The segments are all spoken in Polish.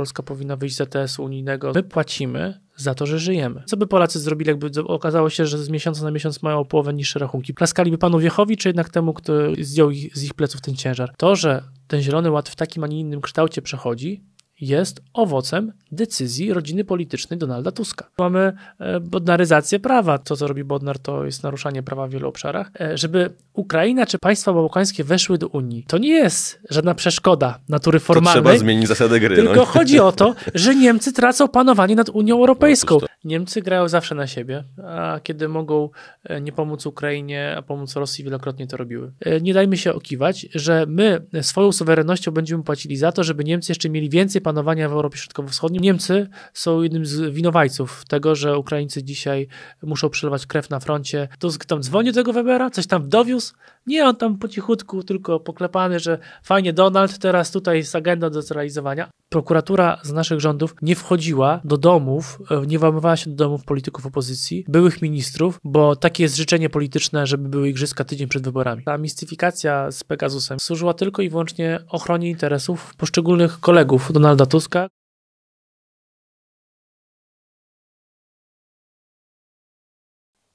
Polska powinna wyjść z ETS unijnego. My płacimy za to, że żyjemy. Co by Polacy zrobili, jakby okazało się, że z miesiąca na miesiąc mają o połowę niższe rachunki? Plaskaliby panu Wiechowi, czy jednak temu, kto zdjął ich, z ich pleców ten ciężar? To, że ten Zielony Ład w takim, a nie innym kształcie przechodzi, jest owocem decyzji rodziny politycznej Donalda Tuska. Mamy e, bodnaryzację prawa. To, co robi Bodnar, to jest naruszanie prawa w wielu obszarach. E, żeby Ukraina czy państwa bałkańskie weszły do Unii, to nie jest żadna przeszkoda natury formalnej. To trzeba zmienić zasadę gry. Tylko no. chodzi o to, że Niemcy tracą panowanie nad Unią no, Europejską. Niemcy grają zawsze na siebie, a kiedy mogą e, nie pomóc Ukrainie, a pomóc Rosji, wielokrotnie to robiły. Nie dajmy się okiwać, że my swoją suwerennością będziemy płacili za to, żeby Niemcy jeszcze mieli więcej panowania panowania w Europie Środkowo-Wschodniej. Niemcy są jednym z winowajców tego, że Ukraińcy dzisiaj muszą przelewać krew na froncie. Tusk tam dzwonił tego Webera, coś tam dowiózł, nie, on tam po cichutku tylko poklepany, że fajnie Donald, teraz tutaj jest agenda do zrealizowania. Prokuratura z naszych rządów nie wchodziła do domów, e, nie włamywała się do domów polityków opozycji, byłych ministrów, bo takie jest życzenie polityczne, żeby były igrzyska tydzień przed wyborami. Ta mistyfikacja z Pegasusem służyła tylko i wyłącznie ochronie interesów poszczególnych kolegów Donalda Tuska.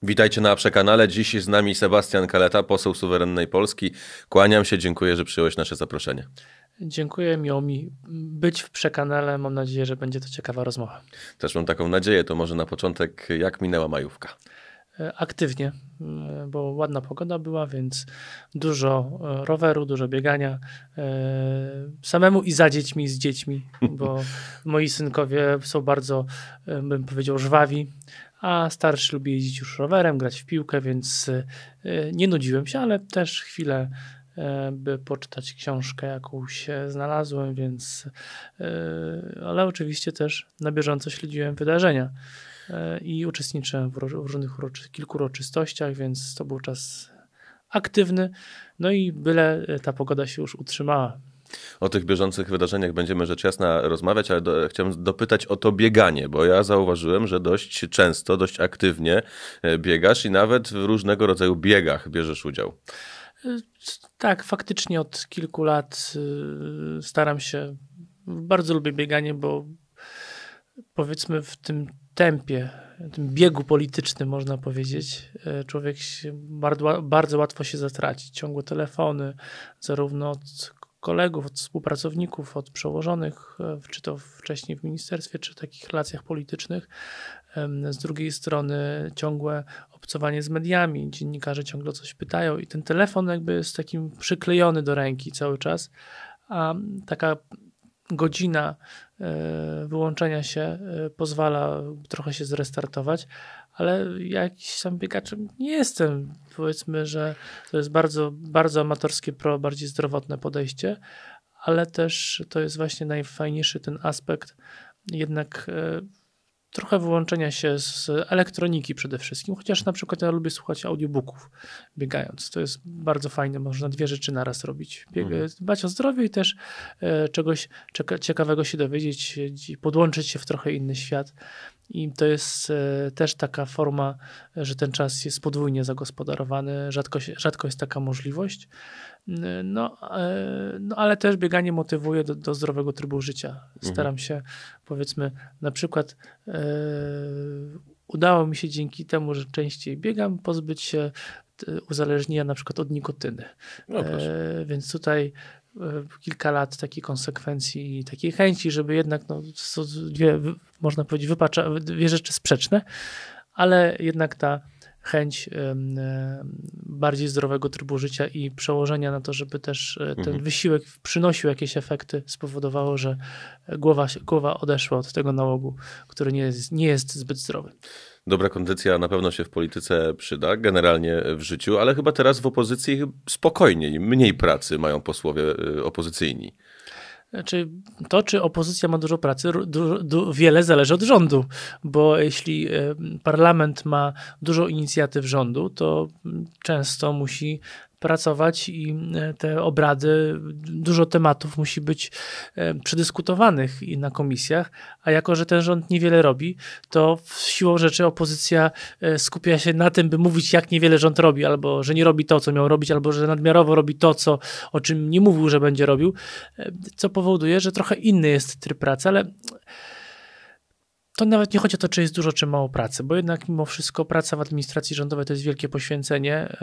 Witajcie na Przekanale. Dziś z nami Sebastian Kaleta, poseł suwerennej Polski. Kłaniam się, dziękuję, że przyjąłeś nasze zaproszenie. Dziękuję, miło mi być w Przekanale. Mam nadzieję, że będzie to ciekawa rozmowa. Też mam taką nadzieję. To może na początek, jak minęła majówka? E, aktywnie, e, bo ładna pogoda była, więc dużo e, roweru, dużo biegania. Samemu i za dziećmi, z dziećmi, bo moi synkowie są bardzo, bym powiedział, żwawi a starszy lubi jeździć już rowerem, grać w piłkę, więc y, y, nie nudziłem się, ale też chwilę e, by poczytać książkę jakąś znalazłem, więc e, ale oczywiście też na bieżąco śledziłem wydarzenia e, i uczestniczyłem w różnych uroczy, kilku uroczystościach, więc to był czas aktywny, no i byle ta pogoda się już utrzymała. O tych bieżących wydarzeniach będziemy rzecz jasna rozmawiać, ale do, chciałem dopytać o to bieganie, bo ja zauważyłem, że dość często, dość aktywnie e, biegasz i nawet w różnego rodzaju biegach bierzesz udział. E, tak, faktycznie od kilku lat e, staram się. Bardzo lubię bieganie, bo powiedzmy w tym tempie, tym biegu politycznym, można powiedzieć, człowiek bardzo, bardzo łatwo się zatraci. Ciągłe telefony, zarówno od kolegów, od współpracowników, od przełożonych, e, czy to wcześniej w ministerstwie, czy w takich relacjach politycznych. Z drugiej strony ciągłe obcowanie z mediami, dziennikarze ciągle coś pytają i ten telefon jakby jest takim przyklejony do ręki cały czas, a taka godzina e, wyłączenia się e, pozwala trochę się zrestartować, ale ja jakiś sam biegaczem nie jestem. Powiedzmy, że to jest bardzo, bardzo amatorskie pro, bardziej zdrowotne podejście, ale też to jest właśnie najfajniejszy ten aspekt jednak e, trochę wyłączenia się z elektroniki przede wszystkim, chociaż na przykład ja lubię słuchać audiobooków biegając. To jest bardzo fajne, można dwie rzeczy naraz robić. Bieg, mhm. Dbać o zdrowie i też e, czegoś cieka ciekawego się dowiedzieć, podłączyć się w trochę inny świat. I to jest e, też taka forma, że ten czas jest podwójnie zagospodarowany, rzadko, rzadko jest taka możliwość. No, e, no, ale też bieganie motywuje do, do zdrowego trybu życia. Mhm. Staram się, powiedzmy, na przykład e, udało mi się dzięki temu, że częściej biegam, pozbyć się uzależnienia na przykład od nikotyny. No, e, więc tutaj kilka lat takiej konsekwencji i takiej chęci, żeby jednak, no, dwie, można powiedzieć, wypacza, dwie rzeczy sprzeczne, ale jednak ta chęć bardziej zdrowego trybu życia i przełożenia na to, żeby też e, ten mhm. wysiłek przynosił jakieś efekty, spowodowało, że głowa, głowa odeszła od tego nałogu, który nie jest, nie jest zbyt zdrowy dobra kondycja na pewno się w polityce przyda, generalnie w życiu, ale chyba teraz w opozycji spokojniej, mniej pracy mają posłowie y, opozycyjni. Znaczy, to, czy opozycja ma dużo pracy, du, du, wiele zależy od rządu, bo jeśli y, parlament ma dużo inicjatyw rządu, to często musi pracować i e, te obrady, dużo tematów musi być e, przedyskutowanych i na komisjach, a jako, że ten rząd niewiele robi, to siłą rzeczy opozycja e, skupia się na tym, by mówić, jak niewiele rząd robi, albo że nie robi to, co miał robić, albo że nadmiarowo robi to, co, o czym nie mówił, że będzie robił, co powoduje, że trochę inny jest tryb pracy, ale to nawet nie chodzi o to, czy jest dużo, czy mało pracy, bo jednak mimo wszystko praca w administracji rządowej to jest wielkie poświęcenie.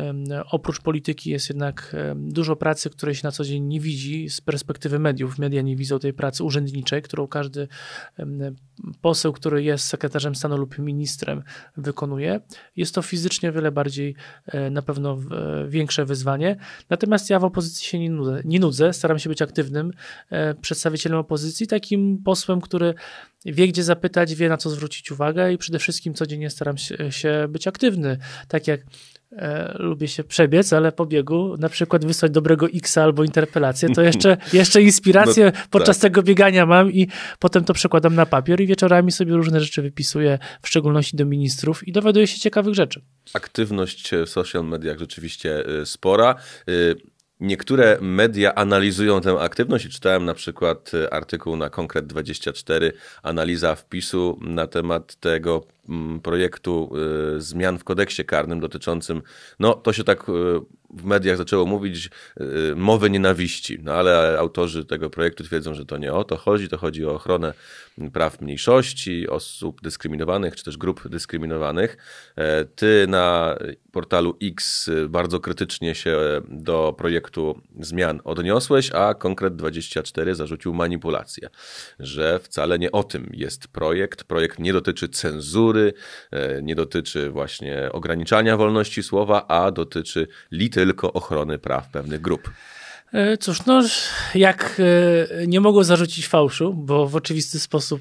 Oprócz polityki jest jednak dużo pracy, której się na co dzień nie widzi z perspektywy mediów. Media nie widzą tej pracy urzędniczej, którą każdy poseł, który jest sekretarzem stanu lub ministrem wykonuje. Jest to fizycznie wiele bardziej, e, na pewno e, większe wyzwanie. Natomiast ja w opozycji się nie nudzę, nie nudzę staram się być aktywnym e, przedstawicielem opozycji, takim posłem, który wie gdzie zapytać, wie wie na co zwrócić uwagę i przede wszystkim codziennie staram się być aktywny. Tak jak E, lubię się przebiec, ale po biegu na przykład wysłać dobrego X albo interpelację, to jeszcze, jeszcze inspirację no, podczas tak. tego biegania mam i potem to przekładam na papier i wieczorami sobie różne rzeczy wypisuję, w szczególności do ministrów i dowiaduję się ciekawych rzeczy. Aktywność w social mediach rzeczywiście y, spora. Y, Niektóre media analizują tę aktywność i czytałem na przykład e, artykuł na Konkret24, analiza wpisu na temat tego mm, projektu e, zmian w kodeksie karnym dotyczącym, no to się tak e, w mediach zaczęło mówić y, mowę nienawiści, no ale autorzy tego projektu twierdzą, że to nie o to chodzi, to chodzi o ochronę praw mniejszości, osób dyskryminowanych czy też grup dyskryminowanych. E, ty na portalu X bardzo krytycznie się do projektu zmian odniosłeś, a Konkret24 zarzucił manipulację, że wcale nie o tym jest projekt. Projekt nie dotyczy cenzury, e, nie dotyczy właśnie ograniczania wolności słowa, a dotyczy litery tylko ochrony praw pewnych grup. E, cóż, no jak e, nie mogę zarzucić fałszu, bo w oczywisty sposób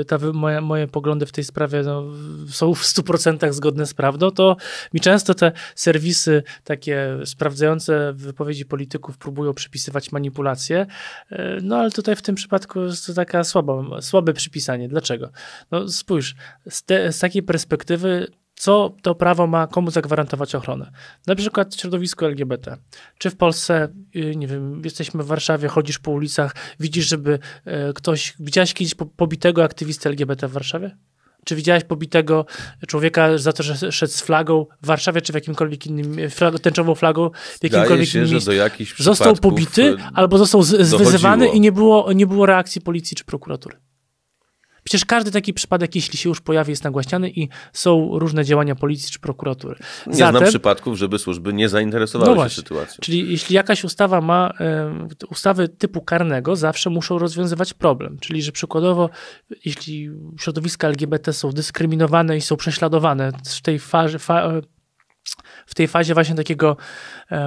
e, ta, moje poglądy w tej sprawie no, są w 100% zgodne z prawdą, to mi często te serwisy takie sprawdzające wypowiedzi polityków próbują przypisywać manipulacje, no ale tutaj w tym przypadku jest to taka słaba, słabe przypisanie. Dlaczego? No spójrz, z, te, z takiej perspektywy co to prawo ma komu zagwarantować ochronę. Na przykład środowisko LGBT. Czy w Polsce, y, nie wiem, jesteśmy w Warszawie, chodzisz po ulicach, widzisz, żeby e, ktoś, widziałaś kiedyś pobitego aktywistę LGBT w Warszawie? Czy widziałaś pobitego człowieka za to, że szedł z flagą w Warszawie, czy w jakimkolwiek innym, e, flag, tęczową flagą, w jakimkolwiek się, innym miejscu? Został pobity e, albo został z, zwyzywany i nie było, nie było reakcji policji czy prokuratury. Przecież każdy taki przypadek, jeśli się już pojawi, jest nagłaśniany i są różne działania policji czy prokuratury. Nie Zatem, znam przypadków, żeby służby nie zainteresowały no właśnie, się sytuacją. Czyli jeśli jakaś ustawa ma, y, ustawy typu karnego zawsze muszą rozwiązywać problem. Czyli, że przykładowo, jeśli środowiska LGBT są dyskryminowane i są prześladowane w tej fazie, fa, w tej fazie właśnie takiego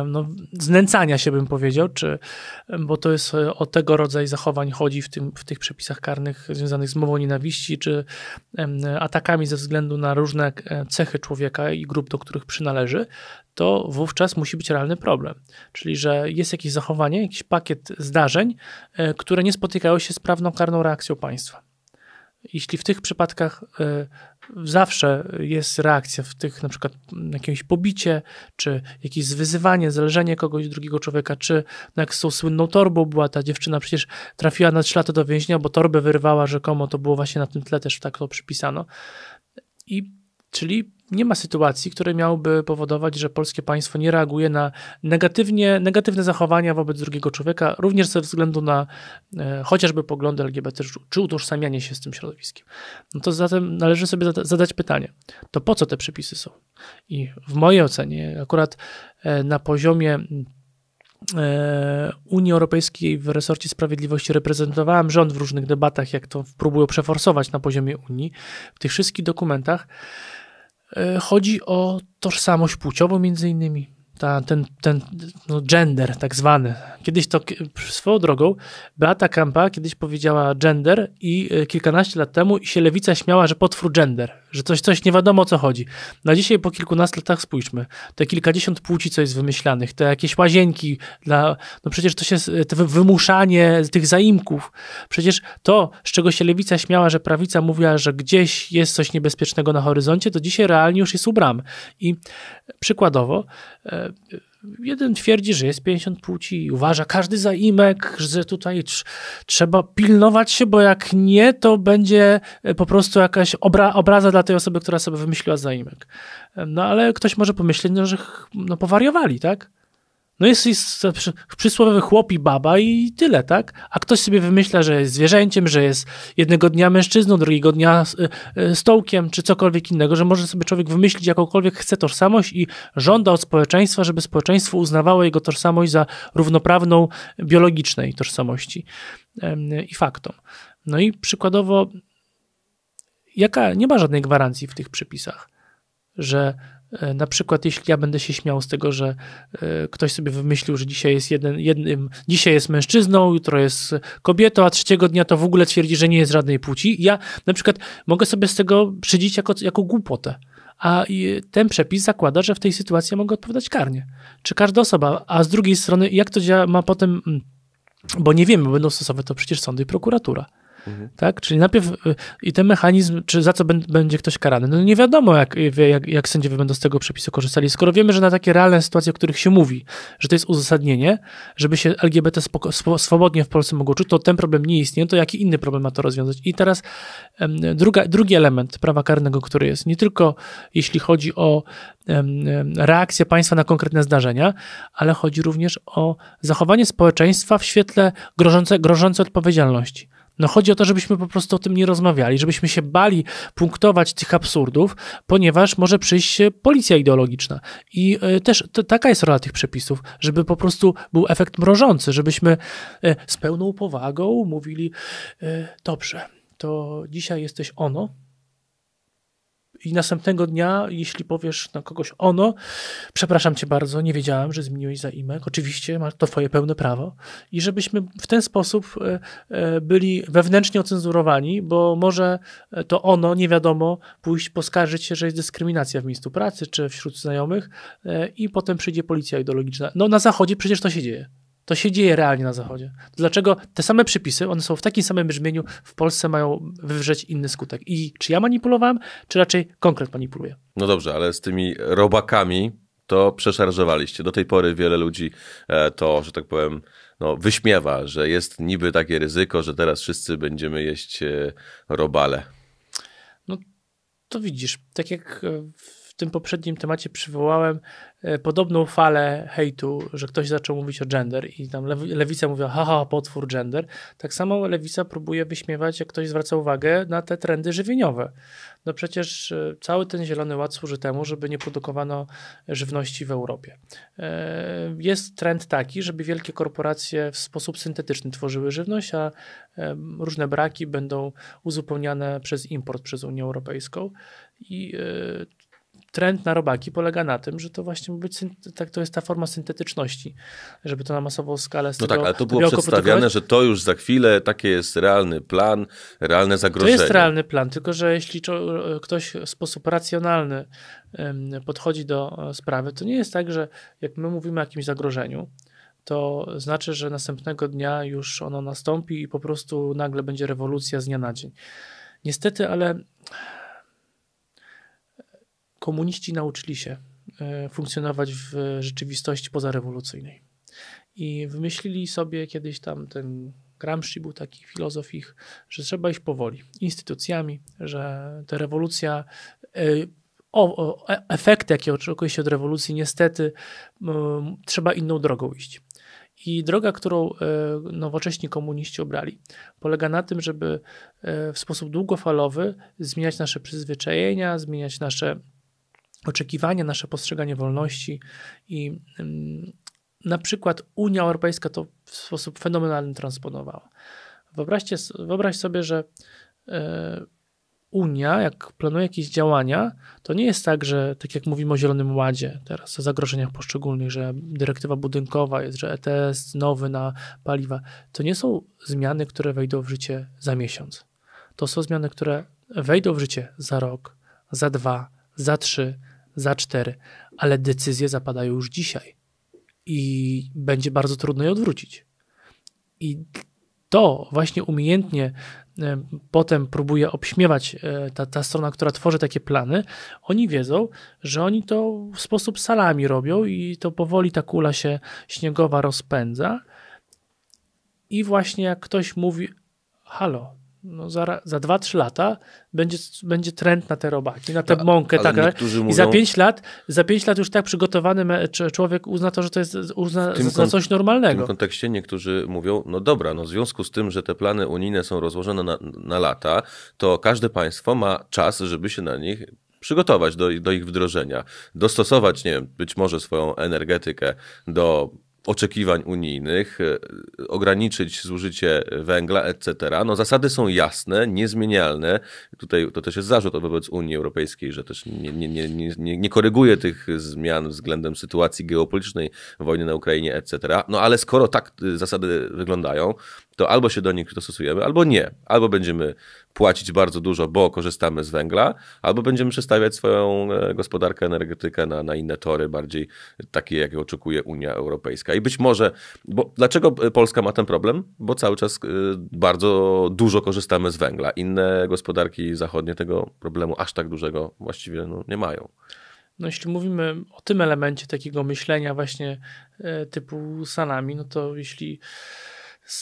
no, znęcania się, bym powiedział, czy, bo to jest e, o tego rodzaju zachowań chodzi w, tym, w tych przepisach karnych związanych z mową nienawiści, czy atakami ze względu na różne e, cechy człowieka i grup, do których przynależy, to wówczas musi być realny problem. Czyli, że jest jakieś zachowanie, jakiś pakiet zdarzeń, e, które nie spotykają się z prawną karną reakcją państwa. Jeśli w tych przypadkach zawsze jest reakcja w tych na przykład jakieś pobicie, czy jakieś wyzywanie, zależenie kogoś, drugiego człowieka, czy no jak z tą słynną torbą była ta dziewczyna, przecież trafiła na trzy lata do więzienia, bo torbę wyrwała rzekomo, to było właśnie na tym tle też tak to przypisano. I Czyli nie ma sytuacji, które miałyby powodować, że polskie państwo nie reaguje na negatywnie, negatywne zachowania wobec drugiego człowieka, również ze względu na e, chociażby poglądy LGBT czy utożsamianie się z tym środowiskiem. No to zatem należy sobie zadać pytanie, to po co te przepisy są? I w mojej ocenie, akurat e, na poziomie e, Unii Europejskiej w resorcie sprawiedliwości reprezentowałem rząd w różnych debatach, jak to próbują przeforsować na poziomie Unii, w tych wszystkich dokumentach E, chodzi o tożsamość płciową między innymi. Ta, ten ten no gender tak zwany. Kiedyś to, swoją drogą, Beata Kampa kiedyś powiedziała gender i e, kilkanaście lat temu i się lewica śmiała, że potwór gender że coś, coś nie wiadomo o co chodzi. Na dzisiaj po kilkunastu latach spójrzmy, te kilkadziesiąt płci, co jest wymyślanych, te jakieś łazienki dla, no przecież to się, wymuszanie tych zaimków, przecież to, z czego się lewica śmiała, że prawica mówiła, że gdzieś jest coś niebezpiecznego na horyzoncie, to dzisiaj realnie już jest u bram. I przykładowo, e, Jeden twierdzi, że jest 50 płci i uważa każdy zaimek, że tutaj tr trzeba pilnować się, bo jak nie, to będzie e, po prostu jakaś obra obraza dla tej osoby, która sobie wymyśliła zaimek. E, no ale ktoś może pomyśleć, no, że no, powariowali, tak? No jest, jest przysłowiowy chłop i baba i tyle, tak? A ktoś sobie wymyśla, że jest zwierzęciem, że jest jednego dnia mężczyzną, drugiego dnia e, e, stołkiem, czy cokolwiek innego, że może sobie człowiek wymyślić jakąkolwiek chce tożsamość i żąda od społeczeństwa, żeby społeczeństwo uznawało jego tożsamość za równoprawną biologicznej tożsamości i faktom. No i przykładowo, jaka nie ma żadnej gwarancji w tych przepisach, że E, na przykład, jeśli ja będę się śmiał z tego, że e, ktoś sobie wymyślił, że dzisiaj jest jeden, jednym, dzisiaj jest mężczyzną, jutro jest kobietą, a trzeciego dnia to w ogóle twierdzi, że nie jest żadnej płci. Ja na przykład mogę sobie z tego przydzić jako, jako głupotę. A e, ten przepis zakłada, że w tej sytuacji ja mogę odpowiadać karnie. Czy każda osoba, a z drugiej strony, jak to działa, ma potem, mm, bo nie wiemy, będą stosowe to przecież sądy i prokuratura. Mhm. Tak? Czyli najpierw y, i ten mechanizm, czy za co będzie ktoś karany. No nie wiadomo, jak, jak, jak sędziowie będą z tego przepisu korzystali. Skoro wiemy, że na takie realne sytuacje, o których się mówi, że to jest uzasadnienie, żeby się LGBT swobodnie w Polsce mogło czuć, to ten problem nie istnieje, to jaki inny problem ma to rozwiązać? I teraz druga, drugi element prawa karnego, który jest nie tylko jeśli chodzi o reakcję państwa na konkretne zdarzenia, ale chodzi również o zachowanie społeczeństwa w świetle grożącej grożące odpowiedzialności. No chodzi o to, żebyśmy po prostu o tym nie rozmawiali, żebyśmy się bali punktować tych absurdów, ponieważ może przyjść policja ideologiczna. I e, też taka jest rola tych przepisów, żeby po prostu był efekt mrożący, żebyśmy e, z pełną powagą mówili e, dobrze, to dzisiaj jesteś ono, i następnego dnia, jeśli powiesz na kogoś ono, przepraszam cię bardzo, nie wiedziałem, że zmieniłeś zaimek, oczywiście masz to twoje pełne prawo i żebyśmy w ten sposób e, e, byli wewnętrznie ocenzurowani, bo może to ono, nie wiadomo, pójść poskarżyć się, że jest dyskryminacja w miejscu pracy czy wśród znajomych e, i potem przyjdzie policja ideologiczna. No na zachodzie przecież to się dzieje. To się dzieje realnie na Zachodzie. Dlaczego te same przepisy, one są w takim samym brzmieniu, w Polsce mają wywrzeć inny skutek? I czy ja manipulowałem, czy raczej konkret manipuluje? No dobrze, ale z tymi robakami to przeszarżowaliście. Do tej pory wiele ludzi e, to, że tak powiem, no, wyśmiewa, że jest niby takie ryzyko, że teraz wszyscy będziemy jeść e, robale. No to widzisz, tak jak e, w tym poprzednim temacie przywołałem e, podobną falę hejtu, że ktoś zaczął mówić o gender i tam lewica mówiła, haha, potwór gender. Tak samo lewica próbuje wyśmiewać, jak ktoś zwraca uwagę na te trendy żywieniowe. No przecież e, cały ten zielony ład służy temu, żeby nie produkowano żywności w Europie. E, jest trend taki, żeby wielkie korporacje w sposób syntetyczny tworzyły żywność, a różne braki będą uzupełniane przez import przez Unię Europejską. I trend na robaki polega na tym, że to właśnie być tak to jest ta forma syntetyczności, żeby to na masową skalę z No tak, ale to było przedstawiane, że to już za chwilę taki jest realny plan, realne zagrożenie. To jest realny plan, tylko że jeśli e, ktoś w sposób racjonalny podchodzi do e, sprawy, to nie jest tak, że jak my mówimy o jakimś zagrożeniu, to znaczy, że następnego dnia już ono nastąpi i po prostu nagle będzie rewolucja z dnia na dzień. Niestety, ale komuniści nauczyli się e, funkcjonować w rzeczywistości pozarewolucyjnej. I wymyślili sobie kiedyś tam ten Gramsci był taki filozof ich, że trzeba iść powoli, instytucjami, że ta rewolucja, e, o, o, e, efekty, jakie oczekuje się od rewolucji, niestety trzeba inną drogą iść. I droga, którą nowocześni komuniści obrali, polega na tym, żeby w sposób długofalowy zmieniać nasze przyzwyczajenia, zmieniać nasze oczekiwania, nasze postrzeganie wolności i mm, na przykład Unia Europejska to w sposób fenomenalny transponowała. Wyobraźcie, wyobraź sobie, że e, Unia, jak planuje jakieś działania, to nie jest tak, że tak jak mówimy o Zielonym Ładzie teraz, o zagrożeniach poszczególnych, że dyrektywa budynkowa jest, że ETS nowy na paliwa. To nie są zmiany, które wejdą w życie za miesiąc. To są zmiany, które wejdą w życie za rok, za dwa, za trzy, za cztery, ale decyzje zapadają już dzisiaj i będzie bardzo trudno je odwrócić. I to właśnie umiejętnie e, potem próbuje obśmiewać e, ta, ta strona, która tworzy takie plany, oni wiedzą, że oni to w sposób salami robią i to powoli ta kula się śniegowa rozpędza. I właśnie jak ktoś mówi, halo, no za, 2-3 lata będzie, będzie trend na te robaki, na tę no, mąkę. Tak, I za 5 lat, za lat już tak przygotowany człowiek uzna to, że to jest uzna za coś normalnego. W tym kontekście niektórzy mówią, no dobra, no w związku z tym, że te plany unijne są rozłożone na, na lata, to każde państwo ma czas, żeby się na nich przygotować do, do ich wdrożenia, dostosować, nie wiem, być może swoją energetykę do oczekiwań unijnych, e, ograniczyć zużycie węgla, etc. No, zasady są jasne, niezmienialne. Tutaj to też jest zarzut wobec Unii Europejskiej, że też nie, nie, nie, nie, nie koryguje tych zmian względem sytuacji geopolitycznej, wojny na Ukrainie, etc. No ale skoro tak y, zasady wyglądają, to albo się do nich dostosujemy, albo nie. Albo będziemy płacić bardzo dużo, bo korzystamy z węgla, albo będziemy przestawiać swoją e, gospodarkę, energetykę na, na inne tory, bardziej takie, jakie oczekuje Unia Europejska. I być może, bo dlaczego e, Polska ma ten problem? Bo cały czas e, bardzo dużo korzystamy z węgla. Inne gospodarki zachodnie tego problemu aż tak dużego właściwie no, nie mają. No jeśli mówimy o tym elemencie takiego myślenia właśnie typu sanami, no to jeśli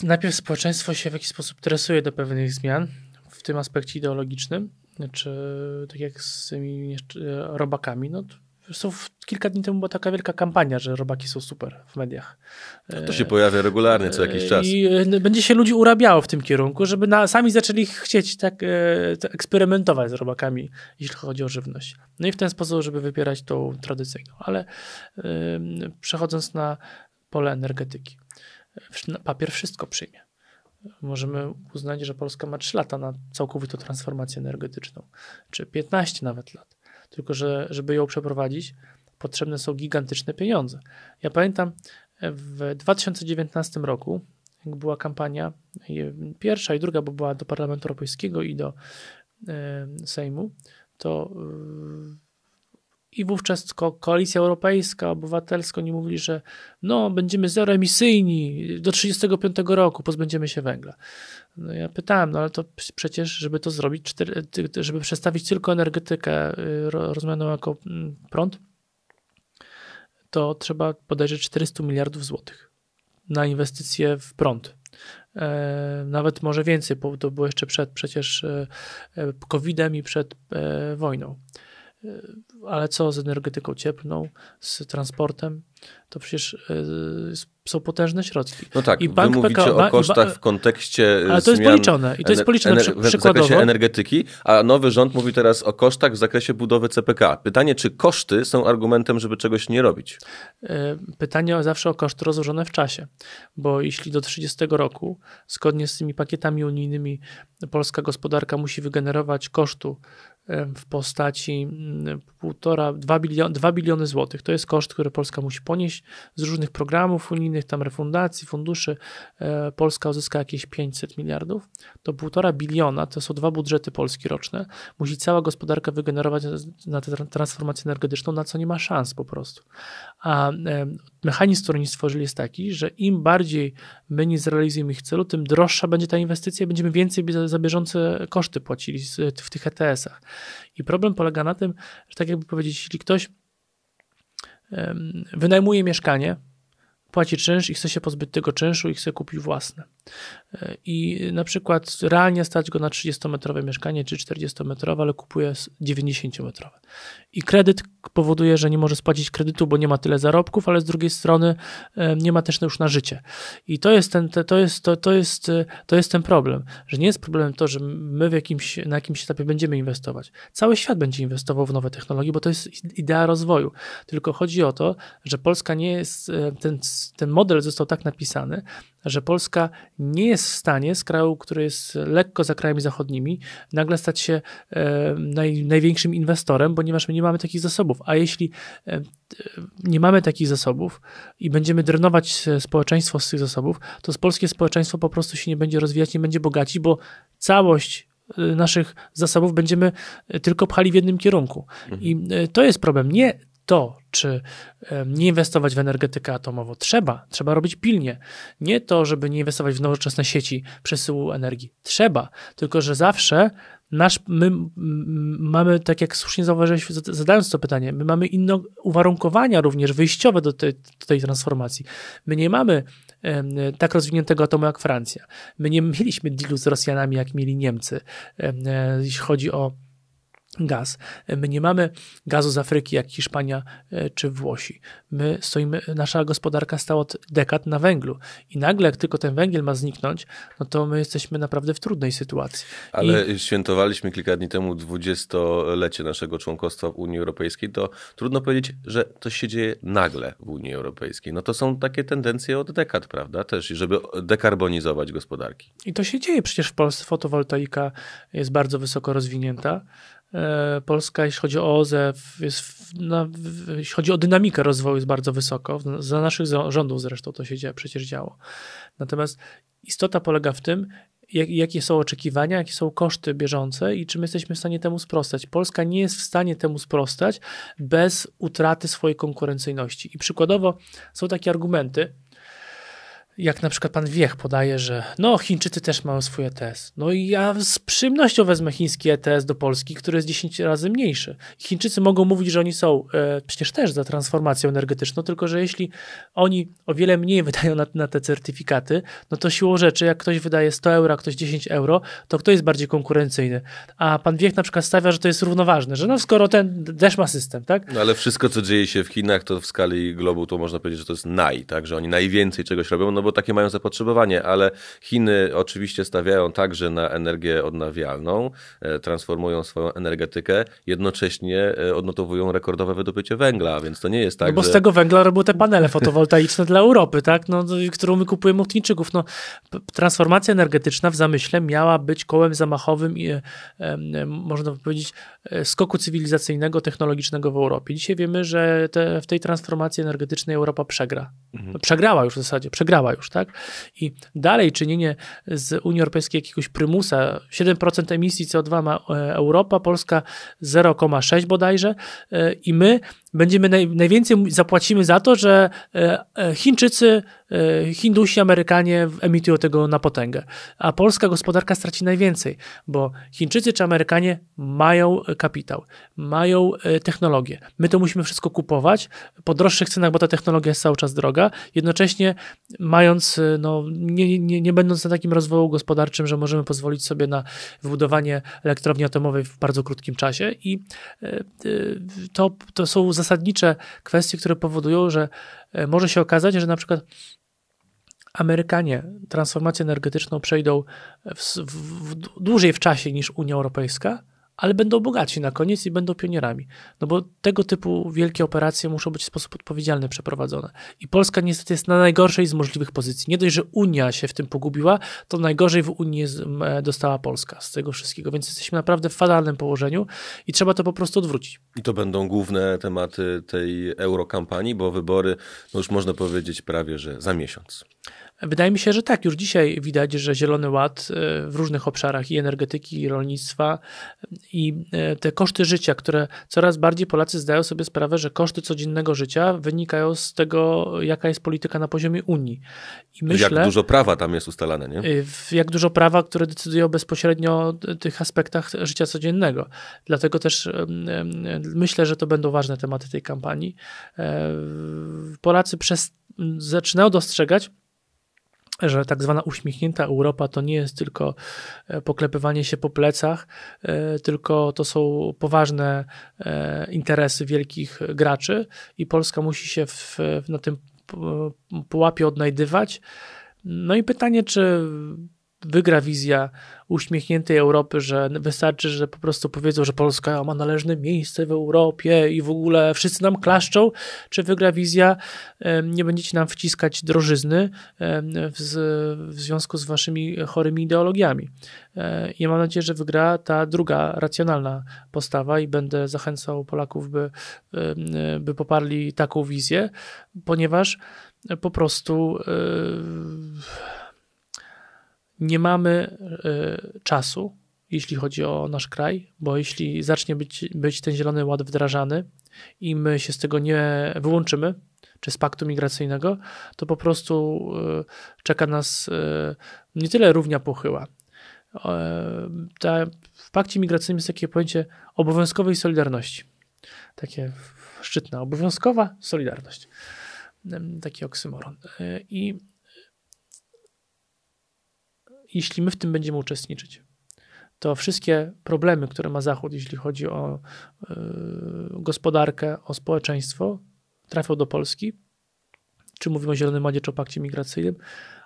najpierw społeczeństwo się w jakiś sposób tresuje do pewnych zmian w tym aspekcie ideologicznym, czy znaczy, tak jak z tymi e, robakami, no to są kilka dni temu była taka wielka kampania, że robaki są super w mediach. To się pojawia regularnie co jakiś e, czas. I e, będzie się ludzi urabiało w tym kierunku, żeby na, sami zaczęli chcieć tak eksperymentować z robakami, jeśli chodzi o żywność. No i w ten sposób, żeby wypierać tą tradycyjną. Ale przechodząc na pole energetyki papier wszystko przyjmie. Możemy uznać, że Polska ma 3 lata na całkowitą transformację energetyczną, czy 15 nawet lat. Tylko, że żeby ją przeprowadzić, potrzebne są gigantyczne pieniądze. Ja pamiętam e, w 2019 roku, jak była kampania pierwsza i druga, bo była do Parlamentu Europejskiego i do e, Sejmu, to e, i wówczas Koalicja Europejska, obywatelska, nie mówili, że no, będziemy zeroemisyjni do 35 roku, pozbędziemy się węgla. No ja pytałem, no ale to przecież, żeby to zrobić, żeby przestawić tylko energetykę y, rozumianą jako mm, prąd, to trzeba podejrzeć 400 miliardów złotych na inwestycje w prąd. E, nawet może więcej, bo to było jeszcze przed przecież e, e, COVID-em i przed wojną. Y, ale co z energetyką cieplną, z transportem? To przecież y, są potężne środki. No tak, I bank wy mówicie PKO, o kosztach w kontekście y, Ale to jest policzone i to jest policzone w zakresie energetyki, a nowy rząd mówi teraz o kosztach w zakresie budowy CPK. Pytanie, czy koszty są argumentem, żeby czegoś nie robić? Pytanie zawsze o koszty rozłożone w czasie, bo jeśli do 30 roku, zgodnie z tymi pakietami unijnymi, polska gospodarka musi wygenerować kosztu w postaci 1,5-2 mm, bilion, biliony złotych. To jest koszt, który Polska musi ponieść z różnych programów unijnych, tam refundacji, funduszy. E, Polska uzyska jakieś 500 miliardów. To 1,5 biliona to są dwa budżety Polski roczne. Musi cała gospodarka wygenerować na tę transformację energetyczną, na co nie ma szans po prostu. A mechanizm, który oni stworzyli, jest taki, że im bardziej my nie zrealizujemy ich celu, tym droższa będzie ta inwestycja, będziemy więcej za, za bieżące koszty płacili e, w tych ETS-ach. I problem polega na tym, że tak jakby powiedzieć, jeśli ktoś wynajmuje mieszkanie, płaci czynsz i chce się pozbyć tego czynszu i chce kupić własne i na przykład realnie stać go na 30-metrowe mieszkanie czy 40-metrowe, ale kupuje 90-metrowe. I kredyt powoduje, że nie może spłacić kredytu, bo nie ma tyle zarobków, ale z drugiej strony nie ma też już na życie. I to jest ten, to jest, to, to jest, y, to jest ten problem, że nie jest problemem to, że my w jakimś, na jakimś etapie będziemy inwestować. Cały świat będzie inwestował w nowe technologie, bo to jest idea rozwoju. Tylko chodzi o to, że Polska nie jest, e, ten, ten model został tak napisany, że Polska nie jest w stanie z kraju, który jest lekko za krajami zachodnimi, nagle stać się e, naj, największym inwestorem, ponieważ my nie mamy takich zasobów. A jeśli e, e, nie mamy takich zasobów i będziemy drenować społeczeństwo z tych zasobów, to polskie społeczeństwo po prostu się nie będzie rozwijać, nie będzie bogaci, bo całość naszych zasobów będziemy tylko pchali w jednym kierunku. Mhm. I to jest problem. Nie to, czy nie inwestować w energetykę atomową. Trzeba, trzeba robić pilnie. Nie to, żeby nie inwestować w nowoczesne sieci przesyłu energii. Trzeba, tylko że zawsze nasz, my mamy, tak jak słusznie zauważyłeś, zadając to pytanie, my mamy inne uwarunkowania również wyjściowe do tej, do tej transformacji. My nie mamy tak rozwiniętego atomu jak Francja. My nie mieliśmy dealu z Rosjanami, jak mieli Niemcy, e, jeśli chodzi o gaz. My nie mamy gazu z Afryki, jak Hiszpania e, czy Włosi. My stoimy, nasza gospodarka stała od dekad na węglu i nagle, jak tylko ten węgiel ma zniknąć, no to my jesteśmy naprawdę w trudnej sytuacji. Ale I... świętowaliśmy kilka dni temu dwudziestolecie naszego członkostwa w Unii Europejskiej, to trudno powiedzieć, że to się dzieje nagle w Unii Europejskiej. No to są takie tendencje od dekad, prawda, też, żeby dekarbonizować gospodarki. I to się dzieje przecież w Polsce. Fotowoltaika jest bardzo wysoko rozwinięta. E, Polska, jeśli chodzi o OZE, jest na, jeśli chodzi o dynamikę rozwoju, jest bardzo wysoko. Za naszych rządów zresztą to się dzieje, przecież działo. Natomiast istota polega w tym, jak, jakie są oczekiwania, jakie są koszty bieżące i czy my jesteśmy w stanie temu sprostać. Polska nie jest w stanie temu sprostać bez utraty swojej konkurencyjności. I przykładowo są takie argumenty, jak na przykład pan Wiech podaje, że no Chińczycy też mają swój ETS. No i ja z przyjemnością wezmę chiński ETS do Polski, który jest 10 razy mniejszy. Chińczycy mogą mówić, że oni są e, przecież też za transformacją energetyczną, tylko że jeśli oni o wiele mniej wydają na, na te certyfikaty, no to siłą rzeczy, jak ktoś wydaje 100 euro, a ktoś 10 euro, to kto jest bardziej konkurencyjny? A pan Wiech na przykład stawia, że to jest równoważne, że no skoro ten też ma system, tak? No ale wszystko, co dzieje się w Chinach, to w skali globu to można powiedzieć, że to jest naj, tak? Że oni najwięcej czegoś robią, no bo takie mają zapotrzebowanie, ale Chiny oczywiście stawiają także na energię odnawialną, e, transformują swoją energetykę, jednocześnie e, odnotowują rekordowe wydobycie węgla, więc to nie jest tak, no bo że... z tego węgla robią te panele fotowoltaiczne dla Europy, tak? No, którą my kupujemy od Chińczyków. No, transformacja energetyczna w zamyśle miała być kołem zamachowym i, e, można powiedzieć, skoku cywilizacyjnego, technologicznego w Europie. Dzisiaj wiemy, że te, w tej transformacji energetycznej Europa przegra. Mhm. Przegrała już w zasadzie, przegrała już, tak? I dalej czynienie z Unii Europejskiej jakiegoś prymusa, 7% emisji CO2 ma e, Europa, Polska 0,6 bodajże e, i my będziemy naj, najwięcej zapłacimy za to, że e, e, Chińczycy, e, Hindusi, Amerykanie emitują tego na potęgę, a polska gospodarka straci najwięcej, bo Chińczycy czy Amerykanie mają kapitał, mają technologię. My to musimy wszystko kupować po droższych cenach, bo ta technologia jest cały czas droga, jednocześnie mając, no, nie, nie, nie będąc na takim rozwoju gospodarczym, że możemy pozwolić sobie na wybudowanie elektrowni atomowej w bardzo krótkim czasie i to, to są zasady zasadnicze kwestie, które powodują, że e, może się okazać, że na przykład Amerykanie transformację energetyczną przejdą w, w, w dłużej w czasie niż Unia Europejska, ale będą bogaci na koniec i będą pionierami. No bo tego typu wielkie operacje muszą być w sposób odpowiedzialny przeprowadzone. I Polska niestety jest na najgorszej z możliwych pozycji. Nie dość, że Unia się w tym pogubiła, to najgorzej w Unii e, dostała Polska z tego wszystkiego, więc jesteśmy naprawdę w fatalnym położeniu i trzeba to po prostu odwrócić. I to będą główne tematy tej eurokampanii, bo wybory, no już można powiedzieć prawie, że za miesiąc. Wydaje mi się, że tak, już dzisiaj widać, że Zielony Ład e, w różnych obszarach i energetyki, i rolnictwa, i e, te koszty życia, które coraz bardziej Polacy zdają sobie sprawę, że koszty codziennego życia wynikają z tego, jaka jest polityka na poziomie Unii. I myślę, jak dużo prawa tam jest ustalane, nie? E, jak dużo prawa, które decydują bezpośrednio o tych aspektach życia codziennego. Dlatego też myślę, że to będą ważne tematy tej kampanii. Polacy przez, zaczynają dostrzegać, że tak zwana uśmiechnięta Europa to nie jest tylko e, poklepywanie się po plecach, e, tylko to są poważne e, interesy wielkich graczy i Polska musi się w, na tym pułapie odnajdywać. No i pytanie, czy wygra wizja uśmiechniętej Europy, że wystarczy, że po prostu powiedzą, że Polska ma należne miejsce w Europie i w ogóle wszyscy nam klaszczą, czy wygra wizja, nie będziecie nam wciskać drożyzny w, związku z waszymi chorymi ideologiami. Ja e, mam nadzieję, że wygra ta druga, racjonalna postawa i będę zachęcał Polaków, by, by poparli taką wizję, ponieważ po prostu e, nie mamy y, czasu, jeśli chodzi o nasz kraj, bo jeśli zacznie być, być ten Zielony Ład wdrażany i my się z tego nie wyłączymy, czy z paktu migracyjnego, to po prostu y, czeka nas y, nie tyle równia pochyła. Ta, w pakcie migracyjnym jest takie pojęcie obowiązkowej solidarności. Takie szczytna, obowiązkowa solidarność. Taki oksymoron. I jeśli my w tym będziemy uczestniczyć, to wszystkie problemy, które ma Zachód, jeśli chodzi o y, gospodarkę, o społeczeństwo, trafią do Polski. Czy mówimy o Zielonym Ładzie, czy o pakcie migracyjnym,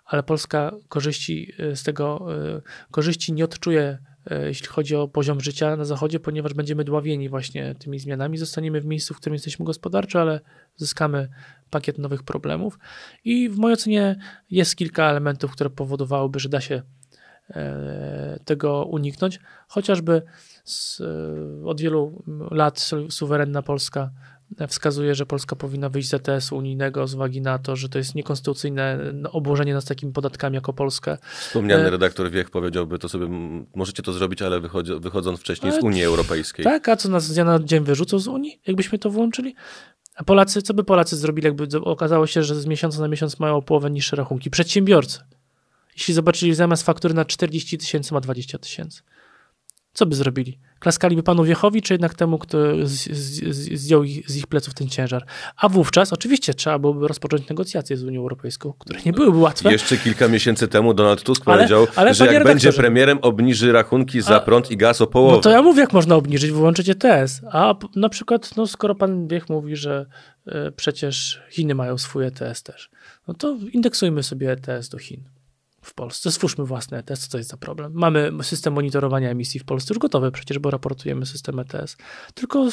ale Polska korzyści e, z tego, y, korzyści nie odczuje, y, jeśli chodzi o poziom życia na Zachodzie, ponieważ będziemy dławieni właśnie tymi zmianami. Zostaniemy w miejscu, w którym jesteśmy gospodarczo, ale zyskamy pakiet nowych problemów. I w mojej ocenie jest kilka elementów, które powodowałyby, że da się E, tego uniknąć. Chociażby z, e, od wielu lat suwerenna Polska wskazuje, że Polska powinna wyjść z ETS unijnego z uwagi na to, że to jest niekonstytucyjne no, obłożenie nas takimi podatkami jako Polskę. Wspomniany e, redaktor Wiech powiedziałby, to sobie możecie to zrobić, ale wychodzi, wychodząc wcześniej z Unii Europejskiej. Tak, a co nas z dnia na dzień wyrzucą z Unii, jakbyśmy to włączyli? A Polacy, co by Polacy zrobili, jakby okazało się, że z miesiąca na miesiąc mają o połowę niższe rachunki? Przedsiębiorcy. Jeśli zobaczyli zamiast faktury na 40 tysięcy, ma 20 tysięcy. Co by zrobili? Klaskaliby panu Wiechowi, czy jednak temu, kto zdjął z ich pleców ten ciężar? A wówczas oczywiście trzeba byłoby rozpocząć negocjacje z Unią Europejską, które nie byłyby łatwe. Jeszcze kilka miesięcy temu Donald Tusk ale, powiedział, ale że jak redaktorze. będzie premierem, obniży rachunki za a, prąd i gaz o połowę. No to ja mówię, jak można obniżyć, wyłączyć ETS. A na przykład, no, skoro pan Wiech mówi, że y, przecież Chiny mają swój ETS też, no to indeksujmy sobie ETS do Chin w Polsce. Stwórzmy własny ETS, co to jest za problem. Mamy system monitorowania emisji w Polsce już gotowy przecież, bo raportujemy system ETS. Tylko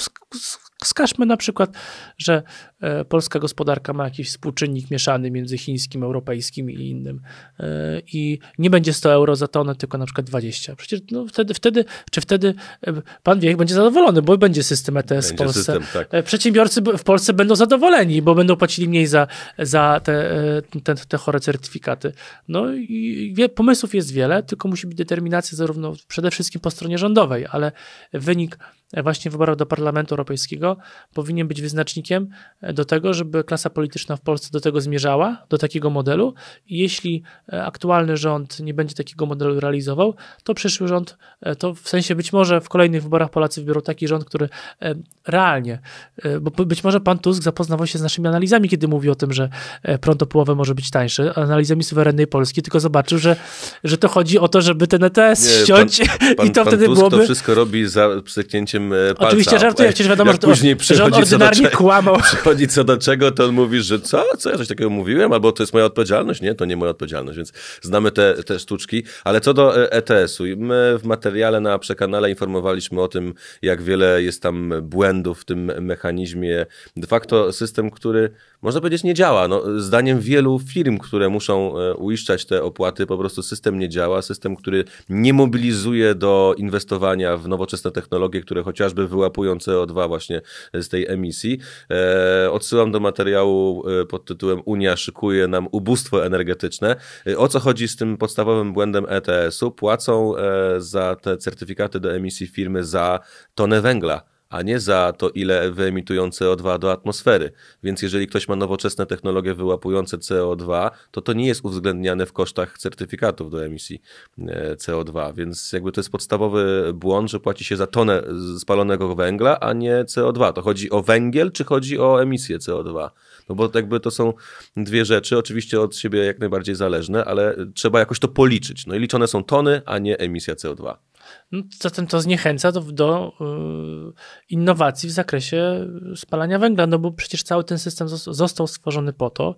Wskażmy na przykład, że e, polska gospodarka ma jakiś współczynnik mieszany między chińskim, europejskim i innym e, i nie będzie 100 euro za tonę, tylko na przykład 20. Przecież no wtedy, wtedy, czy wtedy e, pan jak będzie zadowolony, bo będzie system ETS będzie w Polsce. System, tak. Przedsiębiorcy w Polsce będą zadowoleni, bo będą płacili mniej za, za te, te, te chore certyfikaty. No i wie, pomysłów jest wiele, tylko musi być determinacja zarówno przede wszystkim po stronie rządowej, ale wynik właśnie wyborów do Parlamentu Europejskiego politycznego powinien być wyznacznikiem e, do tego, żeby klasa polityczna w Polsce do tego zmierzała, do takiego modelu. I jeśli e, aktualny rząd nie będzie takiego modelu realizował, to przyszły rząd, e, to w sensie być może w kolejnych wyborach Polacy wybiorą taki rząd, który realnie, bo być może pan Tusk zapoznawał się z naszymi analizami, kiedy mówi o tym, że prąd o połowę może być tańszy, analizami suwerennej Polski, tylko zobaczył, że, że to chodzi o to, żeby ten ETS nie, ściąć pan, pan, i to pan wtedy Tusk byłoby... to wszystko robi za przyknięciem palca. Oczywiście żartuję, przecież wiadomo, że to później przychodzi że on ordynarnie co do, kłamał. Przychodzi co do czego, to on mówi, że co? Co ja coś takiego mówiłem? Albo to jest moja odpowiedzialność? Nie, to nie moja odpowiedzialność, więc znamy te, te sztuczki. Ale co do ETS-u, e my w materiale na przekanale informowaliśmy o tym, jak wiele jest tam błędów w tym mechanizmie. De facto system, który można powiedzieć nie działa. No, zdaniem wielu firm, które muszą e, uiszczać te opłaty, po prostu system nie działa. System, który nie mobilizuje do inwestowania w nowoczesne technologie, które chociażby wyłapują CO2 właśnie z tej emisji. E, odsyłam do materiału e, pod tytułem Unia szykuje nam ubóstwo energetyczne. E, o co chodzi z tym podstawowym błędem ETS-u? Płacą za te certyfikaty do emisji firmy za tonę węgla a nie za to, ile wyemitują CO2 do atmosfery. Więc jeżeli ktoś ma nowoczesne technologie wyłapujące CO2, to to nie jest uwzględniane w kosztach certyfikatów do emisji e, CO2. Więc jakby to jest podstawowy błąd, że płaci się za tonę spalonego węgla, a nie CO2. To chodzi o węgiel, czy chodzi o emisję CO2? No bo jakby to są dwie rzeczy, oczywiście od siebie jak najbardziej zależne, ale trzeba jakoś to policzyć. No i liczone są tony, a nie emisja CO2. No, zatem to zniechęca do, do y, innowacji w zakresie spalania węgla, no bo przecież cały ten system został stworzony po to,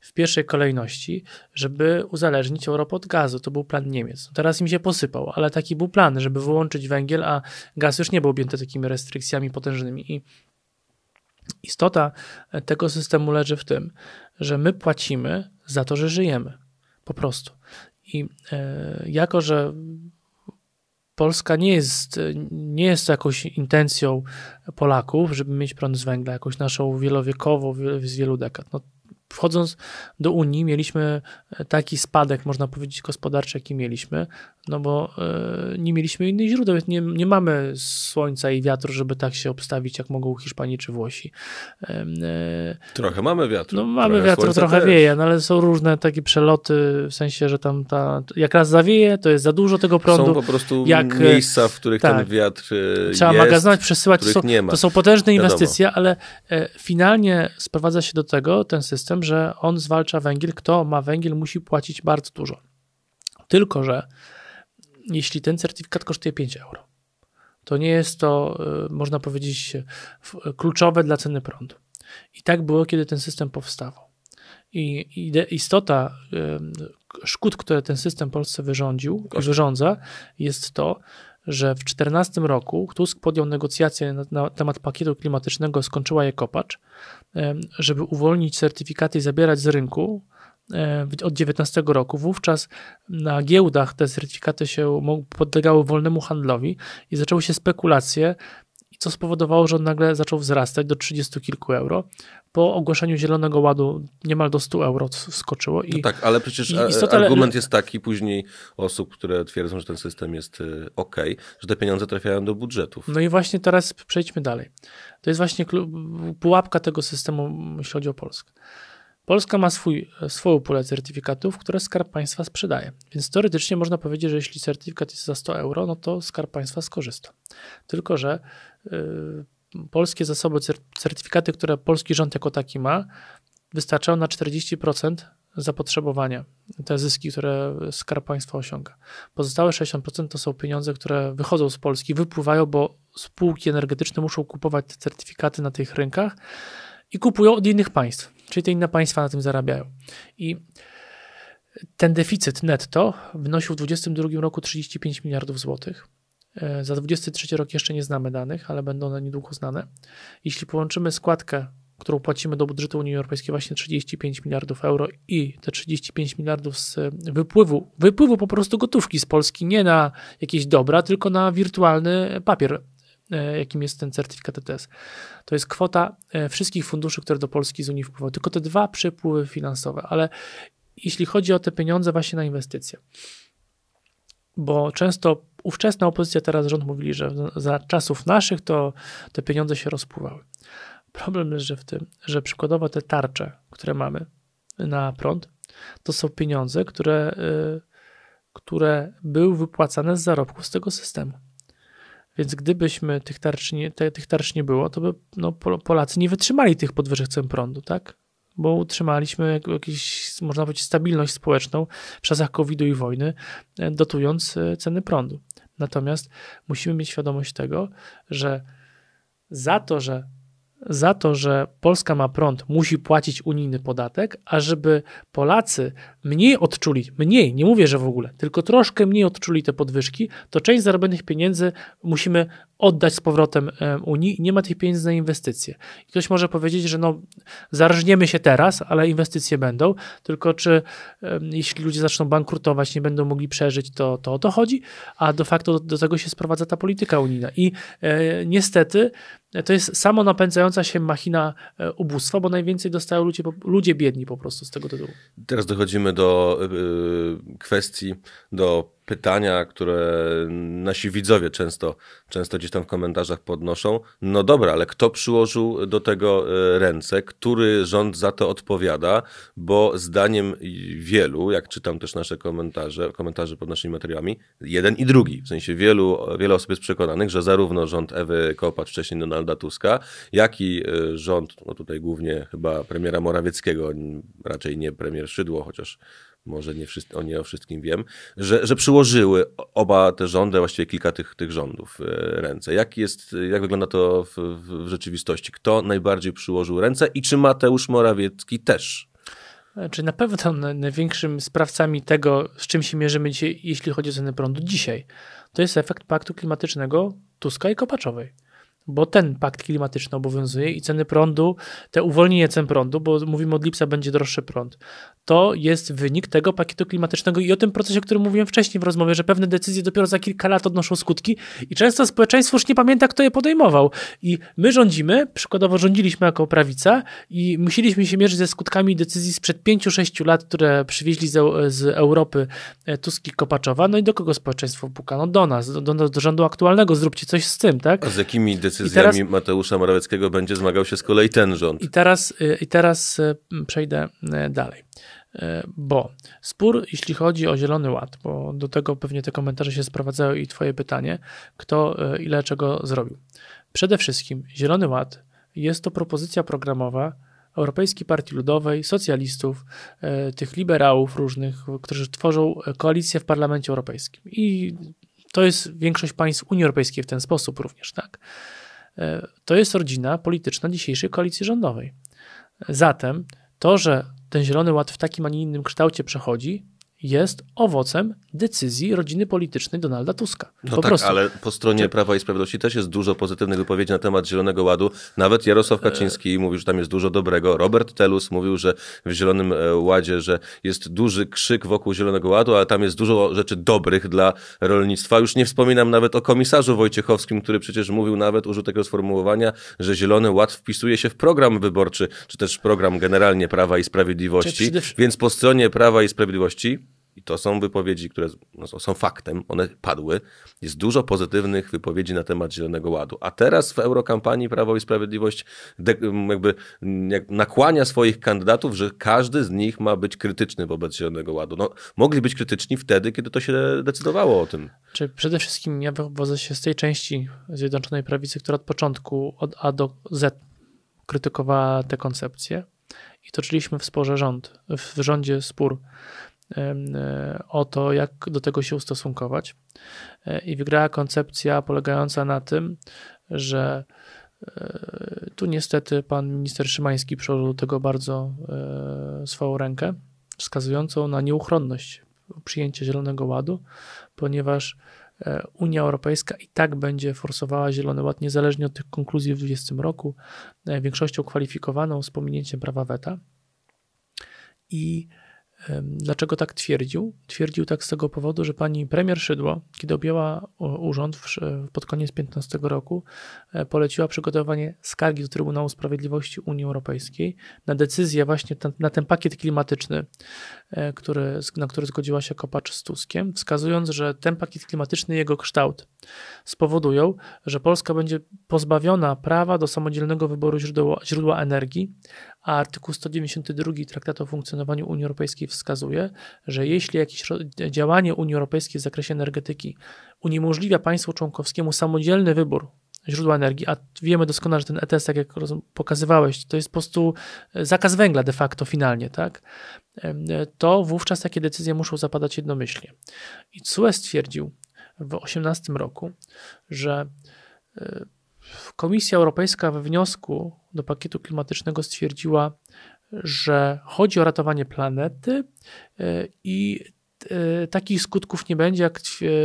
w pierwszej kolejności, żeby uzależnić Europę od gazu. To był plan Niemiec. No teraz im się posypał, ale taki był plan, żeby wyłączyć węgiel, a gaz już nie był objęty takimi restrykcjami potężnymi. I istota tego systemu leży w tym, że my płacimy za to, że żyjemy. Po prostu. I e, jako, że Polska nie jest, nie jest jakąś intencją Polaków, żeby mieć prąd z węgla, jakąś naszą wielowiekową, z wielu dekad. No, wchodząc do Unii mieliśmy e, taki spadek, można powiedzieć, gospodarczy, jaki mieliśmy, no bo e, nie mieliśmy innych źródeł, nie, nie mamy słońca i wiatru, żeby tak się obstawić, jak mogą Hiszpanii czy Włosi. E, trochę mamy wiatru. No, mamy trochę wiatru, trochę też. wieje, no ale są różne takie przeloty, w sensie, że tam ta, jak raz zawieje, to jest za dużo tego prądu. Są po prostu jak, miejsca, w których tak, ten wiatr Trzeba jest, magazynować, przesyłać, to są, to są potężne inwestycje, Wiadomo. ale finalnie sprowadza się do tego ten system, tym, że on zwalcza węgiel. Kto ma węgiel, musi płacić bardzo dużo. Tylko, że jeśli ten certyfikat kosztuje 5 euro, to nie jest to, y, można powiedzieć, kluczowe dla ceny prądu. I tak było, kiedy ten system powstawał. I istota y, szkód, które ten system Polsce wyrządził, wyrządza, jest to, że w 2014 roku Tusk podjął negocjacje na, na, temat pakietu klimatycznego, skończyła je kopacz żeby uwolnić certyfikaty i zabierać z rynku od 19 roku. Wówczas na giełdach te certyfikaty się podlegały wolnemu handlowi i zaczęły się spekulacje, co spowodowało, że on nagle zaczął wzrastać do 30 kilku euro po ogłoszeniu Zielonego Ładu niemal do 100 euro skoczyło. I, no tak, ale przecież argument jest taki później osób, które twierdzą, że ten system jest y, ok, że te pieniądze trafiają do budżetów. No i właśnie teraz przejdźmy dalej. To jest właśnie pułapka tego systemu, jeśli chodzi o Polskę. Polska ma swój, e, swoją pulę certyfikatów, które Skarb Państwa sprzedaje. Więc teoretycznie można powiedzieć, że jeśli certyfikat jest za 100 euro, no to Skarb Państwa skorzysta. Tylko, że yy, polskie zasoby, certyfikaty, które polski rząd jako taki ma, wystarczają na 40% zapotrzebowania, te zyski, które skarb państwa osiąga. Pozostałe 60% to są pieniądze, które wychodzą z Polski, wypływają, bo spółki energetyczne muszą kupować te certyfikaty na tych rynkach i kupują od innych państw, czyli te inne państwa na tym zarabiają. I ten deficyt netto wynosił w 2022 roku 35 miliardów złotych. E, za 23 rok jeszcze nie znamy danych, ale będą one niedługo znane. Jeśli połączymy składkę, którą płacimy do budżetu Unii Europejskiej, właśnie 35 miliardów euro i te 35 miliardów z e, wypływu, wypływu po prostu gotówki z Polski, nie na jakieś dobra, tylko na wirtualny papier, e, jakim jest ten certyfikat ETS. To jest kwota wszystkich funduszy, które do Polski z Unii wpływają. tylko te dwa przepływy finansowe, ale jeśli chodzi o te pieniądze właśnie na inwestycje, bo często ówczesna opozycja, teraz rząd mówili, że za czasów naszych to te pieniądze się rozpływały. Problem jest, w tym, że przykładowo te tarcze, które mamy na prąd, to są pieniądze, które, y, które były wypłacane z zarobków z tego systemu. Więc gdybyśmy tych tarcz nie, te, tych tarcz nie było, to by no, Polacy nie wytrzymali tych podwyżek cen prądu, tak? bo utrzymaliśmy jakąś, można powiedzieć, stabilność społeczną w czasach COVID-u i wojny, e, dotując e, ceny prądu. Natomiast musimy mieć świadomość tego, że za to, że za to, że Polska ma prąd, musi płacić unijny podatek, a żeby Polacy mniej odczuli, mniej, nie mówię, że w ogóle, tylko troszkę mniej odczuli te podwyżki, to część zarobionych pieniędzy musimy oddać z powrotem Unii i nie ma tych pieniędzy na inwestycje. I ktoś może powiedzieć, że no zarżniemy się teraz, ale inwestycje będą, tylko czy jeśli ludzie zaczną bankrutować, nie będą mogli przeżyć, to, to o to chodzi, a de facto do, do tego się sprowadza ta polityka unijna. I e, niestety e, to jest samo napędzająca się machina e, ubóstwa, bo najwięcej dostają ludzie, ludzie biedni po prostu z tego tytułu. Teraz dochodzimy do y, kwestii, do pytania, które nasi widzowie często, często gdzieś tam w komentarzach podnoszą. No dobra, ale kto przyłożył do tego e, ręce? Który rząd za to odpowiada? Bo zdaniem wielu, jak czytam też nasze komentarze, komentarze pod naszymi materiałami, jeden i drugi, w sensie wielu, wiele osób jest przekonanych, że zarówno rząd Ewy Kopacz, wcześniej Donalda Tuska, jak i e, rząd, no tutaj głównie chyba premiera Morawieckiego, raczej nie premier Szydło, chociaż może nie, wszyscy, o nie o wszystkim wiem, że, że przyłożyły oba te rządy, właściwie kilka tych, tych rządów e, ręce. Jak, jest, jak wygląda to w, w rzeczywistości? Kto najbardziej przyłożył ręce i czy Mateusz Morawiecki też? Znaczy na pewno największym sprawcami tego, z czym się mierzymy dzisiaj, jeśli chodzi o cenę prądu dzisiaj, to jest efekt paktu klimatycznego Tuska i Kopaczowej bo ten pakt klimatyczny obowiązuje i ceny prądu, te uwolnienie cen prądu, bo mówimy od lipca będzie droższy prąd, to jest wynik tego pakietu klimatycznego i o tym procesie, o którym mówiłem wcześniej w rozmowie, że pewne decyzje dopiero za kilka lat odnoszą skutki i często społeczeństwo już nie pamięta, kto je podejmował. I my rządzimy, przykładowo rządziliśmy jako prawica i musieliśmy się mierzyć ze skutkami decyzji sprzed 5-6 lat, które przywieźli z, z Europy e, Tuski Kopaczowa. No i do kogo społeczeństwo puka? No do nas, do, do, do rządu aktualnego, zróbcie coś z tym, tak? A z jakimi decyzjami? decyzjami teraz, Mateusza Morawieckiego będzie zmagał się z kolei ten rząd. I teraz, y, i teraz y, przejdę y, dalej. Bo spór, jeśli chodzi o Zielony Ład, bo do tego pewnie te komentarze się sprowadzają i Twoje pytanie, kto ile czego zrobił. Przede wszystkim Zielony Ład jest to propozycja programowa Europejskiej Partii Ludowej, socjalistów, tych liberałów różnych, którzy tworzą koalicję w Parlamencie Europejskim. I to jest większość państw Unii Europejskiej w ten sposób również, tak? To jest rodzina polityczna dzisiejszej koalicji rządowej. Zatem to, że ten Zielony Ład w takim, a nie innym kształcie przechodzi, jest owocem decyzji rodziny politycznej Donalda Tuska. No po tak, prostu. ale po stronie Prawa i Sprawiedliwości też jest dużo pozytywnych wypowiedzi na temat Zielonego Ładu. Nawet Jarosław e, Kaczyński e... mówił, że tam jest dużo dobrego. Robert Telus mówił, że w Zielonym e, Ładzie, że jest duży krzyk wokół Zielonego Ładu, ale tam jest dużo rzeczy dobrych dla rolnictwa. Już nie wspominam nawet o komisarzu Wojciechowskim, który przecież mówił nawet, użył tego sformułowania, że Zielony Ład wpisuje się w program wyborczy, czy też program generalnie Prawa i Sprawiedliwości. Więc po stronie Prawa i Sprawiedliwości i to są wypowiedzi, które no, są faktem, one padły, jest dużo pozytywnych wypowiedzi na temat Zielonego Ładu. A teraz w eurokampanii Prawo i Sprawiedliwość jakby nakłania swoich kandydatów, że każdy z nich ma być krytyczny wobec Zielonego Ładu. No, mogli być krytyczni wtedy, kiedy to się decydowało o tym. Czy przede wszystkim ja wywodzę się z tej części Zjednoczonej Prawicy, która od początku, od A do Z krytykowała te koncepcje i toczyliśmy w sporze rząd, w rządzie spór E, o to, jak do tego się ustosunkować. E, I wygrała koncepcja polegająca na tym, że e, tu niestety pan minister Szymański przełożył tego bardzo swoją rękę, wskazującą na nieuchronność przyjęcia Zielonego Ładu, ponieważ Unia Europejska i tak będzie forsowała Zielony Ład niezależnie od tych konkluzji w 2020 roku, większością kwalifikowaną z pominięciem prawa weta. I Dlaczego tak twierdził? Twierdził tak z tego powodu, że pani premier Szydło, kiedy objęła urząd pod koniec 15 roku, e, poleciła przygotowanie skargi do Trybunału Sprawiedliwości Unii Europejskiej na decyzję właśnie na ten pakiet klimatyczny, e, który, na który zgodziła się Kopacz z Tuskiem, wskazując, że ten pakiet klimatyczny i jego kształt spowodują, że Polska będzie pozbawiona prawa do samodzielnego wyboru źródła, źródła energii, a artykuł 192 Traktatu o funkcjonowaniu Unii Europejskiej wskazuje, że jeśli jakieś działanie Unii Europejskiej w zakresie energetyki uniemożliwia państwu członkowskiemu samodzielny wybór źródła energii, a wiemy doskonale, że ten ETS, tak jak pokazywałeś, to jest po prostu e, zakaz węgla de facto finalnie, tak? E, to wówczas takie decyzje muszą zapadać jednomyślnie. I CUE stwierdził w 2018 roku, że e, Komisja Europejska we wniosku do pakietu klimatycznego stwierdziła, że chodzi o ratowanie planety e, i e, takich skutków nie będzie, jak,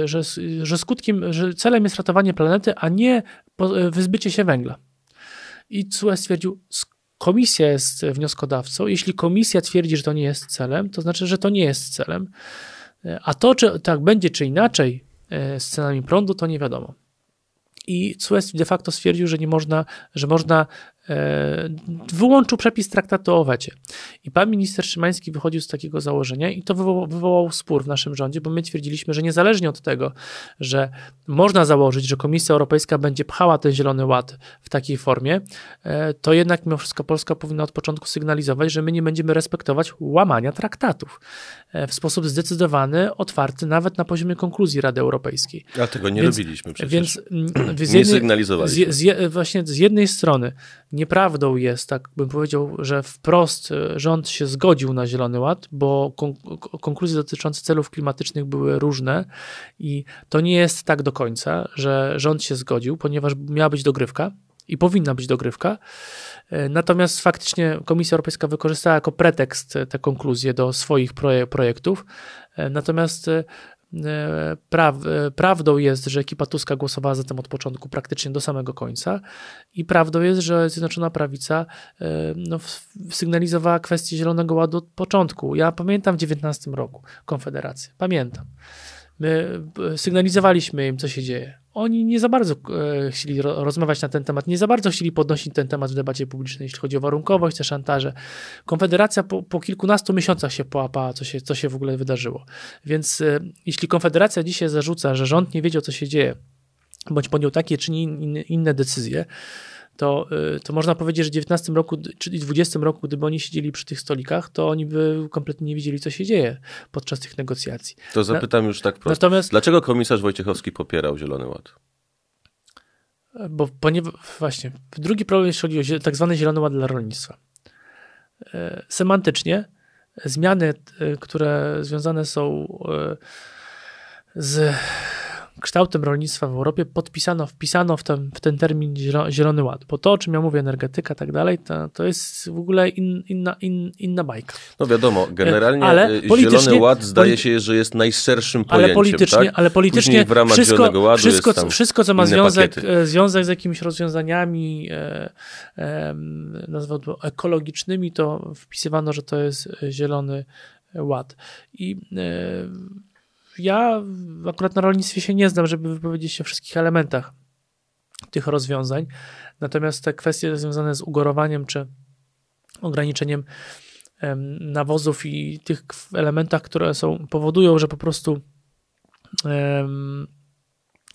że, że skutkiem, że celem jest ratowanie planety, a nie e, wyzbycie się węgla. I CUE stwierdził, komisja jest wnioskodawcą. Jeśli komisja twierdzi, że to nie jest celem, to znaczy, że to nie jest celem. A to, czy tak będzie, czy inaczej z cenami prądu, to nie wiadomo. I CUE de facto stwierdził, że nie można, że można E, wyłączył przepis traktatu o wecie. I pan minister Szymański wychodził z takiego założenia i to wywołał wywołało spór w naszym rządzie, bo my twierdziliśmy, że niezależnie od tego, że można założyć, że Komisja Europejska będzie pchała ten zielony ład w takiej formie, e, to jednak mimo wszystko Polska powinna od początku sygnalizować, że my nie będziemy respektować łamania traktatów. E, w sposób zdecydowany, otwarty, nawet na poziomie konkluzji Rady Europejskiej. A tego nie więc, robiliśmy przecież. Więc, mm, nie sygnalizowaliśmy. Z, z, właśnie z jednej strony nieprawdą jest, tak bym powiedział, że wprost e, rząd się zgodził na Zielony Ład, bo kon, konkluzje dotyczące celów klimatycznych były różne i to nie jest tak do końca, że rząd się zgodził, ponieważ miała być dogrywka i powinna być dogrywka. E, natomiast faktycznie Komisja Europejska wykorzystała jako pretekst e, te konkluzje do swoich projektów. E, natomiast Praw, prawdą jest, że ekipa Tuska głosowała za tym od początku praktycznie do samego końca i prawdą jest, że Zjednoczona Prawica no, sygnalizowała kwestię Zielonego Ładu od początku. Ja pamiętam w 2019 roku Konfederację, pamiętam. My sygnalizowaliśmy im, co się dzieje oni nie za bardzo e, chcieli ro rozmawiać na ten temat, nie za bardzo chcieli podnosić ten temat w debacie publicznej, jeśli chodzi o warunkowość, te szantaże. Konfederacja po, po kilkunastu miesiącach się połapała, co się, co się w ogóle wydarzyło. Więc e, jeśli Konfederacja dzisiaj zarzuca, że rząd nie wiedział, co się dzieje, bądź podjął takie czy inne, inne decyzje, to, y, to można powiedzieć, że w 19 roku, czyli 20 roku, gdyby oni siedzieli przy tych stolikach, to oni by kompletnie nie widzieli, co się dzieje podczas tych negocjacji. To zapytam Na, już tak prosto. Natomiast, Dlaczego komisarz Wojciechowski popierał Zielony Ład? Bo ponieważ, właśnie, drugi problem, jeśli chodzi o tak zwany Zielony Ład dla rolnictwa. E, semantycznie zmiany, e, które związane są e, z kształtem rolnictwa w Europie podpisano, wpisano w ten, w ten termin Zielony Ład. Bo to, o czym ja mówię, energetyka i tak dalej, to, to jest w ogóle in, inna, in, inna bajka. No wiadomo, e, generalnie ale e, Zielony Ład zdaje się, że jest najszerszym pojęciem. Ale politycznie, tak? ale politycznie w ramach wszystko, Zielonego Ładu wszystko, jest wszystko, co ma związek, e, związek z jakimiś rozwiązaniami e, e, nazwałbym ekologicznymi, to wpisywano, że to jest Zielony Ład. I e, ja akurat na rolnictwie się nie znam, żeby wypowiedzieć się o wszystkich elementach tych rozwiązań. Natomiast te kwestie związane z ugorowaniem czy ograniczeniem nawozów i tych elementach, które są, powodują, że po prostu um,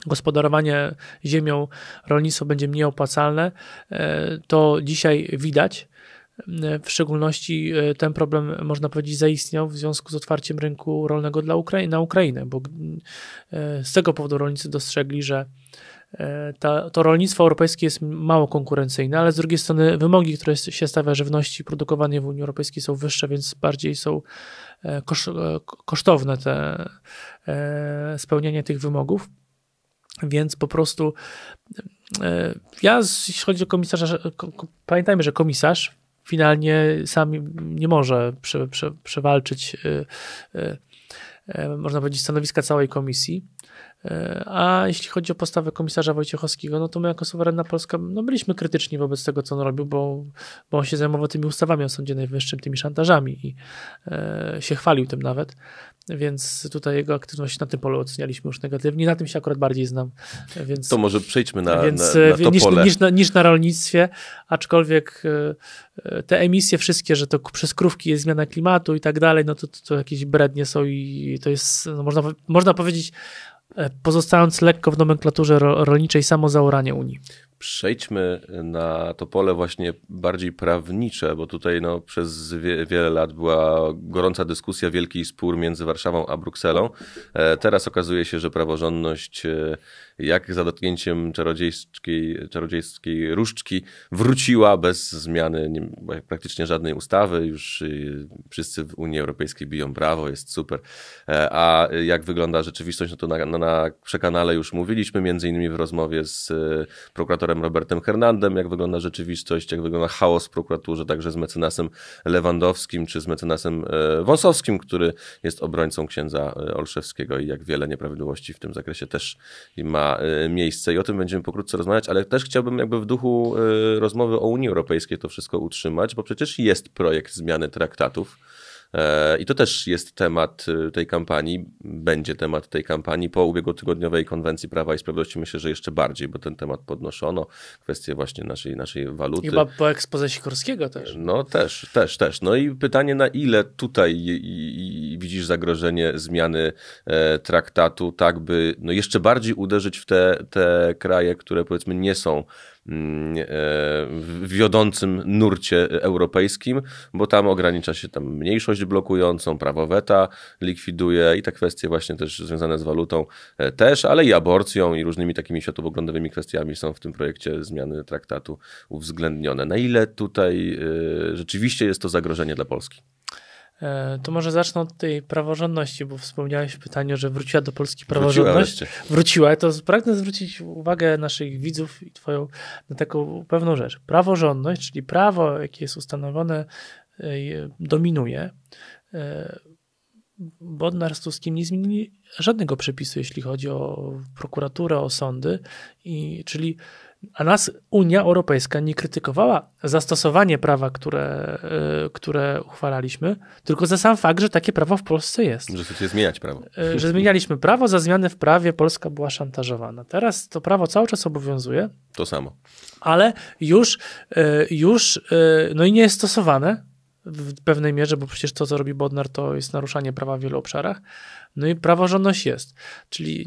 gospodarowanie ziemią, rolnictwo będzie mniej opłacalne, e, to dzisiaj widać. E, w szczególności e, ten problem, można powiedzieć, zaistniał w związku z otwarciem rynku rolnego dla Ukrai na Ukrainę, bo e, z tego powodu rolnicy dostrzegli, że ta, to rolnictwo europejskie jest mało konkurencyjne, ale z drugiej strony wymogi, które się stawia żywności produkowanej w Unii Europejskiej są wyższe, więc bardziej są kosz, kosztowne te spełnianie tych wymogów. Więc po prostu ja, jeśli chodzi o komisarza, pamiętajmy, że komisarz finalnie sam nie może prze, prze, przewalczyć, y, y, y, można powiedzieć, stanowiska całej komisji. E, a jeśli chodzi o postawę komisarza Wojciechowskiego, no to my jako suwerenna Polska no byliśmy krytyczni wobec tego, co on robił, bo, bo on się zajmował tymi ustawami o Sądzie Najwyższym, tymi szantażami i e, się chwalił tym nawet. Więc tutaj jego aktywność na tym polu ocenialiśmy już negatywnie. Na tym się akurat bardziej znam. Więc, to może przejdźmy na, więc, na, na e, to niż, pole. Niż na, niż na rolnictwie, aczkolwiek e, te emisje wszystkie, że to przez krówki jest zmiana klimatu i tak dalej, no to, to, to jakieś brednie są i to jest, no można, można powiedzieć, pozostając lekko w nomenklaturze rolniczej, samo zaoranie Unii. Przejdźmy na to pole właśnie bardziej prawnicze, bo tutaj no, przez wie, wiele lat była gorąca dyskusja, wielki spór między Warszawą a Brukselą. E, teraz okazuje się, że praworządność, e, jak za dotknięciem czarodziejskiej, czarodziejskiej różdżki, wróciła bez zmiany nie, praktycznie żadnej ustawy. Już e, wszyscy w Unii Europejskiej biją brawo, jest super. A jak wygląda rzeczywistość, no to na, na przekanale już mówiliśmy, między innymi w rozmowie z prokuratorem prokuratorem Robertem Hernandem, jak wygląda rzeczywistość, jak wygląda chaos w prokuraturze, także z mecenasem Lewandowskim czy z mecenasem e, Wąsowskim, który jest obrońcą księdza e, Olszewskiego i jak wiele nieprawidłowości w tym zakresie też ma e, miejsce. I o tym będziemy pokrótce rozmawiać, ale też chciałbym jakby w duchu rozmowy o Unii Europejskiej to wszystko utrzymać, bo przecież jest projekt zmiany traktatów. E, I to też jest temat y, tej kampanii, będzie temat tej kampanii. Po ubiegłotygodniowej konwencji Prawa i Sprawiedliwości myślę, że jeszcze bardziej, bo ten temat podnoszono. Kwestie właśnie naszej, naszej waluty. Chyba po ekspoze Sikorskiego też. No też, też, też. No i pytanie, na ile tutaj widzisz zagrożenie zmiany e, traktatu, tak by no jeszcze bardziej uderzyć w te, te kraje, które powiedzmy nie są Mm, e, wiodącym nurcie europejskim, bo tam ogranicza się tam mniejszość blokującą, prawo weta likwiduje i te kwestie właśnie też związane z walutą e, też, ale i aborcją i różnymi takimi światopoglądowymi kwestiami są w tym projekcie zmiany traktatu uwzględnione. Na ile tutaj e, rzeczywiście jest to zagrożenie dla Polski? E, to może zacznę od tej praworządności, bo wspomniałeś w pytaniu, że wróciła do Polski praworządność. Wróciła, wróciła. to pragnę zwrócić uwagę naszych widzów i twoją na taką pewną rzecz. Praworządność, czyli prawo, jakie jest ustanowione, e, dominuje. Bodnar e, z Tuskiem nie zmienili żadnego przepisu, jeśli chodzi o prokuraturę, o sądy, i, czyli a nas Unia Europejska nie krytykowała zastosowanie prawa, które, y, które uchwalaliśmy, tylko za sam fakt, że takie prawo w Polsce jest. Że chcecie zmieniać prawo. Y, że zmienialiśmy prawo, za zmianę w prawie Polska była szantażowana. Teraz to prawo cały czas obowiązuje. To samo. Ale już, y, już no i nie jest stosowane w pewnej mierze, bo przecież to, co robi Bodnar, to jest naruszanie prawa w wielu obszarach. No i praworządność jest. Czyli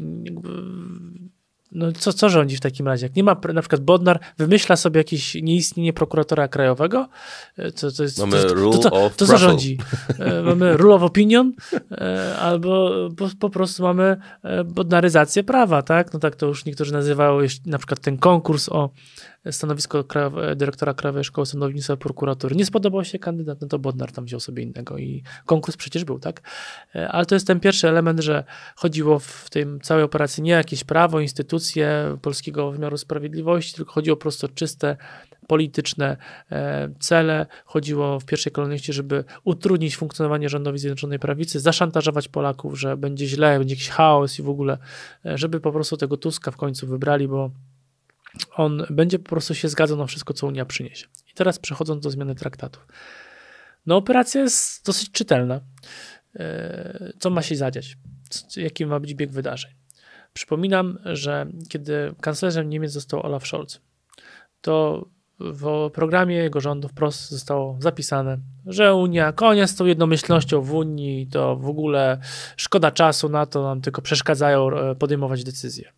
no co, co rządzi w takim razie? Jak nie ma, na przykład Bodnar wymyśla sobie jakieś nieistnienie prokuratora krajowego, to, e, to jest, Mamy to, rule to, to, to co rządzi? E, mamy rule of opinion, e, albo po, po, prostu mamy bodnaryzację prawa, tak? No tak to już niektórzy nazywają na przykład ten konkurs o stanowisko krajowe, dyrektora Krajowej Szkoły Sądownictwa Prokuratury. Nie spodobał się kandydat, no to Bodnar tam wziął sobie innego i konkurs przecież był, tak? E, ale to jest ten pierwszy element, że chodziło w tym całej operacji nie jakieś prawo, instytucje polskiego wymiaru sprawiedliwości, tylko chodziło prosto czyste polityczne e, cele. Chodziło w pierwszej kolejności, żeby utrudnić funkcjonowanie rządowi Zjednoczonej Prawicy, zaszantażować Polaków, że będzie źle, będzie jakiś chaos i w ogóle, e, żeby po prostu tego Tuska w końcu wybrali, bo on będzie po prostu się zgadzał na wszystko, co Unia przyniesie. I teraz przechodząc do zmiany traktatów. No, operacja jest dosyć czytelna. E, co ma się zadziać? Jaki ma być bieg wydarzeń? Przypominam, że kiedy kanclerzem Niemiec został Olaf Scholz, to w programie jego rządu wprost zostało zapisane, że Unia, koniec z tą jednomyślnością w Unii, to w ogóle szkoda czasu na to, nam tylko przeszkadzają e, podejmować decyzje.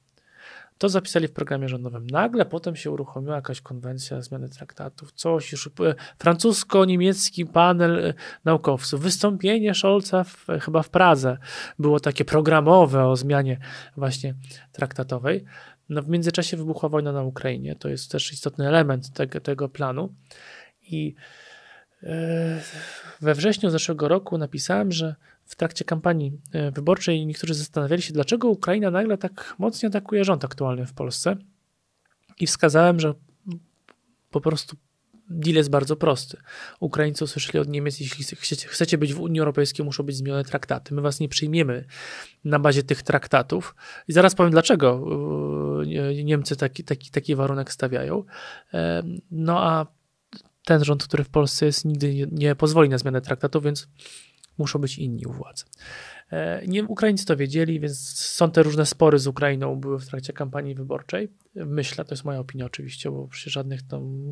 To zapisali w programie rządowym. Nagle potem się uruchomiła jakaś konwencja zmiany traktatów, coś, już francusko-niemiecki panel e, naukowców. Wystąpienie Scholza w, e, chyba w Pradze było takie programowe o zmianie właśnie traktatowej. No, w międzyczasie wybuchła wojna na Ukrainie. To jest też istotny element te, tego planu. I e, we wrześniu zeszłego roku napisałem, że w trakcie kampanii e, wyborczej niektórzy zastanawiali się, dlaczego Ukraina nagle tak mocno atakuje rząd aktualny w Polsce. I wskazałem, że po prostu deal jest bardzo prosty. Ukraińcy usłyszeli od Niemiec, jeśli chcecie, chcecie, być w Unii Europejskiej, muszą być zmienione traktaty. My was nie przyjmiemy na bazie tych traktatów. I zaraz powiem, dlaczego e, Niemcy taki, taki, taki warunek stawiają. E, no a ten rząd, który w Polsce jest, nigdy nie pozwoli na zmianę traktatów, więc muszą być inni u władzy. E, nie, Ukraińcy to wiedzieli, więc są te różne spory z Ukrainą, były w trakcie kampanii wyborczej. Myślę, to jest moja opinia oczywiście, bo przecież żadnych tam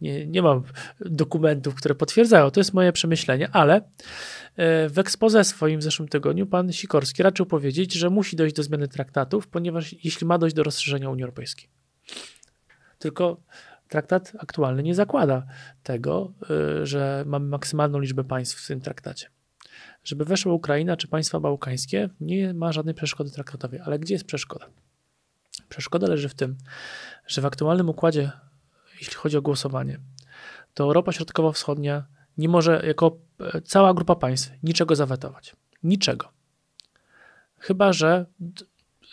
nie, nie mam dokumentów, które potwierdzają. To jest moje przemyślenie, ale e, w ekspoze swoim w zeszłym tygodniu pan Sikorski raczył powiedzieć, że musi dojść do zmiany traktatów, ponieważ jeśli ma dojść do rozszerzenia Unii Europejskiej. Tylko traktat aktualny nie zakłada tego, e, że mamy maksymalną liczbę państw w tym traktacie. Żeby weszła Ukraina czy państwa bałkańskie, nie ma żadnej przeszkody traktatowej. Ale gdzie jest przeszkoda? Przeszkoda leży w tym, że w aktualnym układzie, jeśli chodzi o głosowanie, to Europa Środkowo-Wschodnia nie może jako e, cała grupa państw niczego zawetować. Niczego. Chyba, że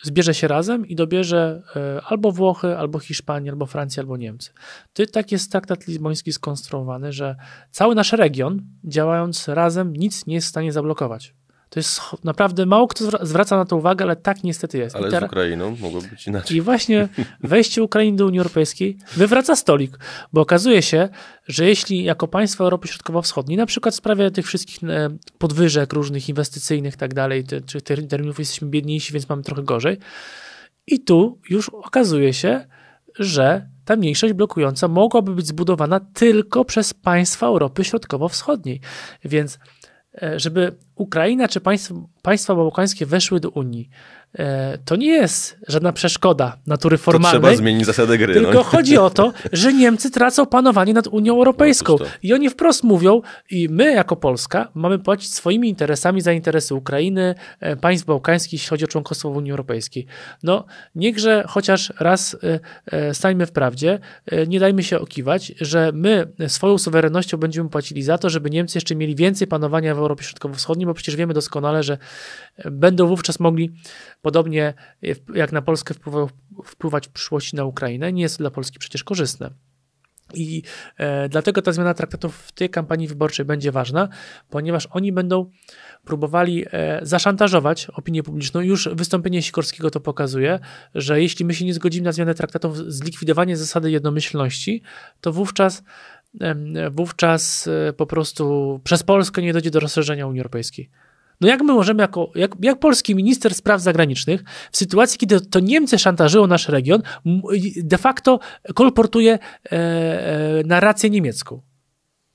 zbierze się razem i dobierze e, albo Włochy, albo Hiszpanię, albo Francję, albo Niemcy. To tak jest traktat lizboński skonstruowany, że cały nasz region działając razem nic nie jest w stanie zablokować. To jest naprawdę mało kto zwraca na to uwagę, ale tak niestety jest. Ale teraz... z Ukrainą mogło być inaczej. I właśnie wejście Ukrainy do Unii Europejskiej wywraca stolik, bo okazuje się, że jeśli jako Państwo Europy Środkowo-Wschodniej, na przykład w sprawie tych wszystkich e, podwyżek różnych inwestycyjnych i tak dalej, czy terminów jesteśmy biedniejsi, więc mamy trochę gorzej. I tu już okazuje się, że ta mniejszość blokująca mogłaby być zbudowana tylko przez państwa Europy Środkowo-Wschodniej. Więc E, żeby Ukraina czy państwa, państwa bałkańskie weszły do Unii. E, to nie jest żadna przeszkoda natury formalnej. To trzeba zmienić zasadę gry. Tylko no. chodzi o to, że Niemcy tracą panowanie nad Unią Europejską. No, I oni wprost mówią, i my jako Polska mamy płacić swoimi interesami za interesy Ukrainy, e, państw bałkańskich, jeśli chodzi o członkostwo w Unii Europejskiej. No, niechże chociaż raz e, stańmy w prawdzie, nie dajmy się okiwać, że my swoją suwerennością będziemy płacili za to, żeby Niemcy jeszcze mieli więcej panowania w Europie Środkowo-Wschodniej, bo przecież wiemy doskonale, że będą wówczas mogli Podobnie e, jak na Polskę wpływać w przyszłości na Ukrainę, nie jest to dla Polski przecież korzystne. I e, dlatego ta zmiana traktatów w tej kampanii wyborczej będzie ważna, ponieważ oni będą próbowali e, zaszantażować opinię publiczną. Już wystąpienie Sikorskiego to pokazuje, że jeśli my się nie zgodzimy na zmianę traktatów, zlikwidowanie zasady jednomyślności, to wówczas, e, wówczas po prostu przez Polskę nie dojdzie do rozszerzenia Unii Europejskiej. No jak my możemy, jako, jak, jak, polski minister spraw zagranicznych, w sytuacji, kiedy to Niemcy szantażują nasz region, de facto kolportuje e, e, narrację niemiecką.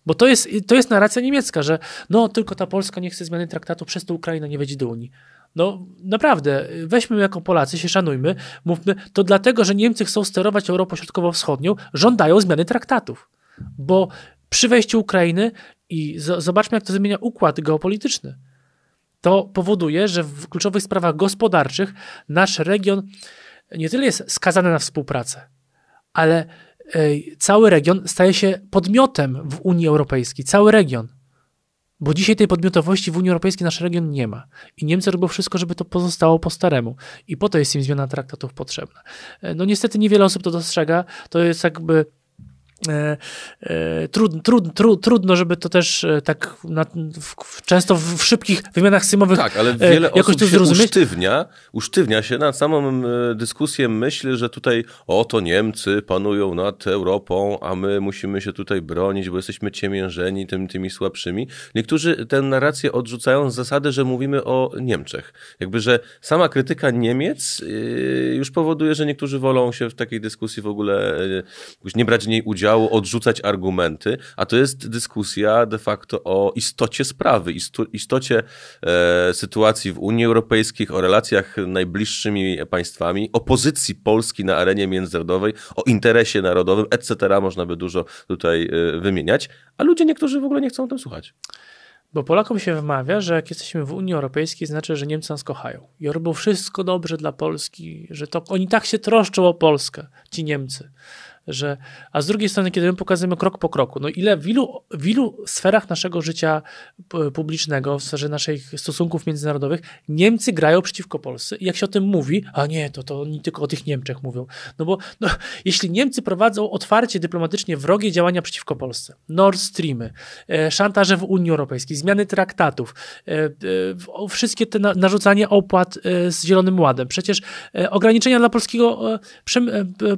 Bo to jest, to jest narracja niemiecka, że no tylko ta Polska nie chce zmiany traktatu, przez to Ukraina nie wejdzie do Unii. No naprawdę, weźmy jako Polacy, się szanujmy, mówmy, to dlatego, że Niemcy chcą sterować Europą Środkowo-Wschodnią, żądają zmiany traktatów. Bo przy wejściu Ukrainy i zobaczmy, jak to zmienia układ geopolityczny. To powoduje, że w kluczowych sprawach gospodarczych nasz region nie tyle jest skazany na współpracę, ale e, cały region staje się podmiotem w Unii Europejskiej. Cały region. Bo dzisiaj tej podmiotowości w Unii Europejskiej nasz region nie ma. I Niemcy robią wszystko, żeby to pozostało po staremu. I po to jest im zmiana traktatów potrzebna. E, no niestety niewiele osób to dostrzega. To jest jakby E, e, trud, trud, trud, trudno, żeby to też e, tak na, w, często w, szybkich wymianach symowych Tak, ale wiele jakoś osób się usztywnia, usztywnia się na samą dyskusję myśl, że tutaj oto Niemcy panują nad Europą, a my musimy się tutaj bronić, bo jesteśmy ciemiężeni tym, tymi słabszymi. Niektórzy tę narrację odrzucają z zasady, że mówimy o Niemczech. Jakby, że sama krytyka Niemiec już powoduje, że niektórzy wolą się w takiej dyskusji w ogóle nie brać w niej udziału, działu odrzucać argumenty, a to jest dyskusja de facto o istocie sprawy, istocie e, sytuacji w Unii Europejskiej, o relacjach najbliższymi państwami, o pozycji Polski na arenie międzynarodowej, o interesie narodowym, etc. Można by dużo tutaj e, wymieniać, a ludzie niektórzy w ogóle nie chcą o tym słuchać. Bo Polakom się wymawia, że jak jesteśmy w Unii Europejskiej, znaczy, że Niemcy nas kochają i robią wszystko dobrze dla Polski, że to oni tak się troszczą o Polskę, ci Niemcy że, a z drugiej strony, kiedy my pokazujemy krok po kroku, no ile w ilu, w ilu sferach naszego życia publicznego, w sferze naszych stosunków międzynarodowych, Niemcy grają przeciwko Polsce i jak się o tym mówi, a nie, to, to oni tylko o tych Niemczech mówią. No bo no, jeśli Niemcy prowadzą otwarcie dyplomatycznie wrogie działania przeciwko Polsce, Nord Streamy, e, szantaże w Unii Europejskiej, zmiany traktatów, e, e, wszystkie te na, narzucanie opłat e, z Zielonym Ładem, przecież e, ograniczenia dla polskiego, e, przem,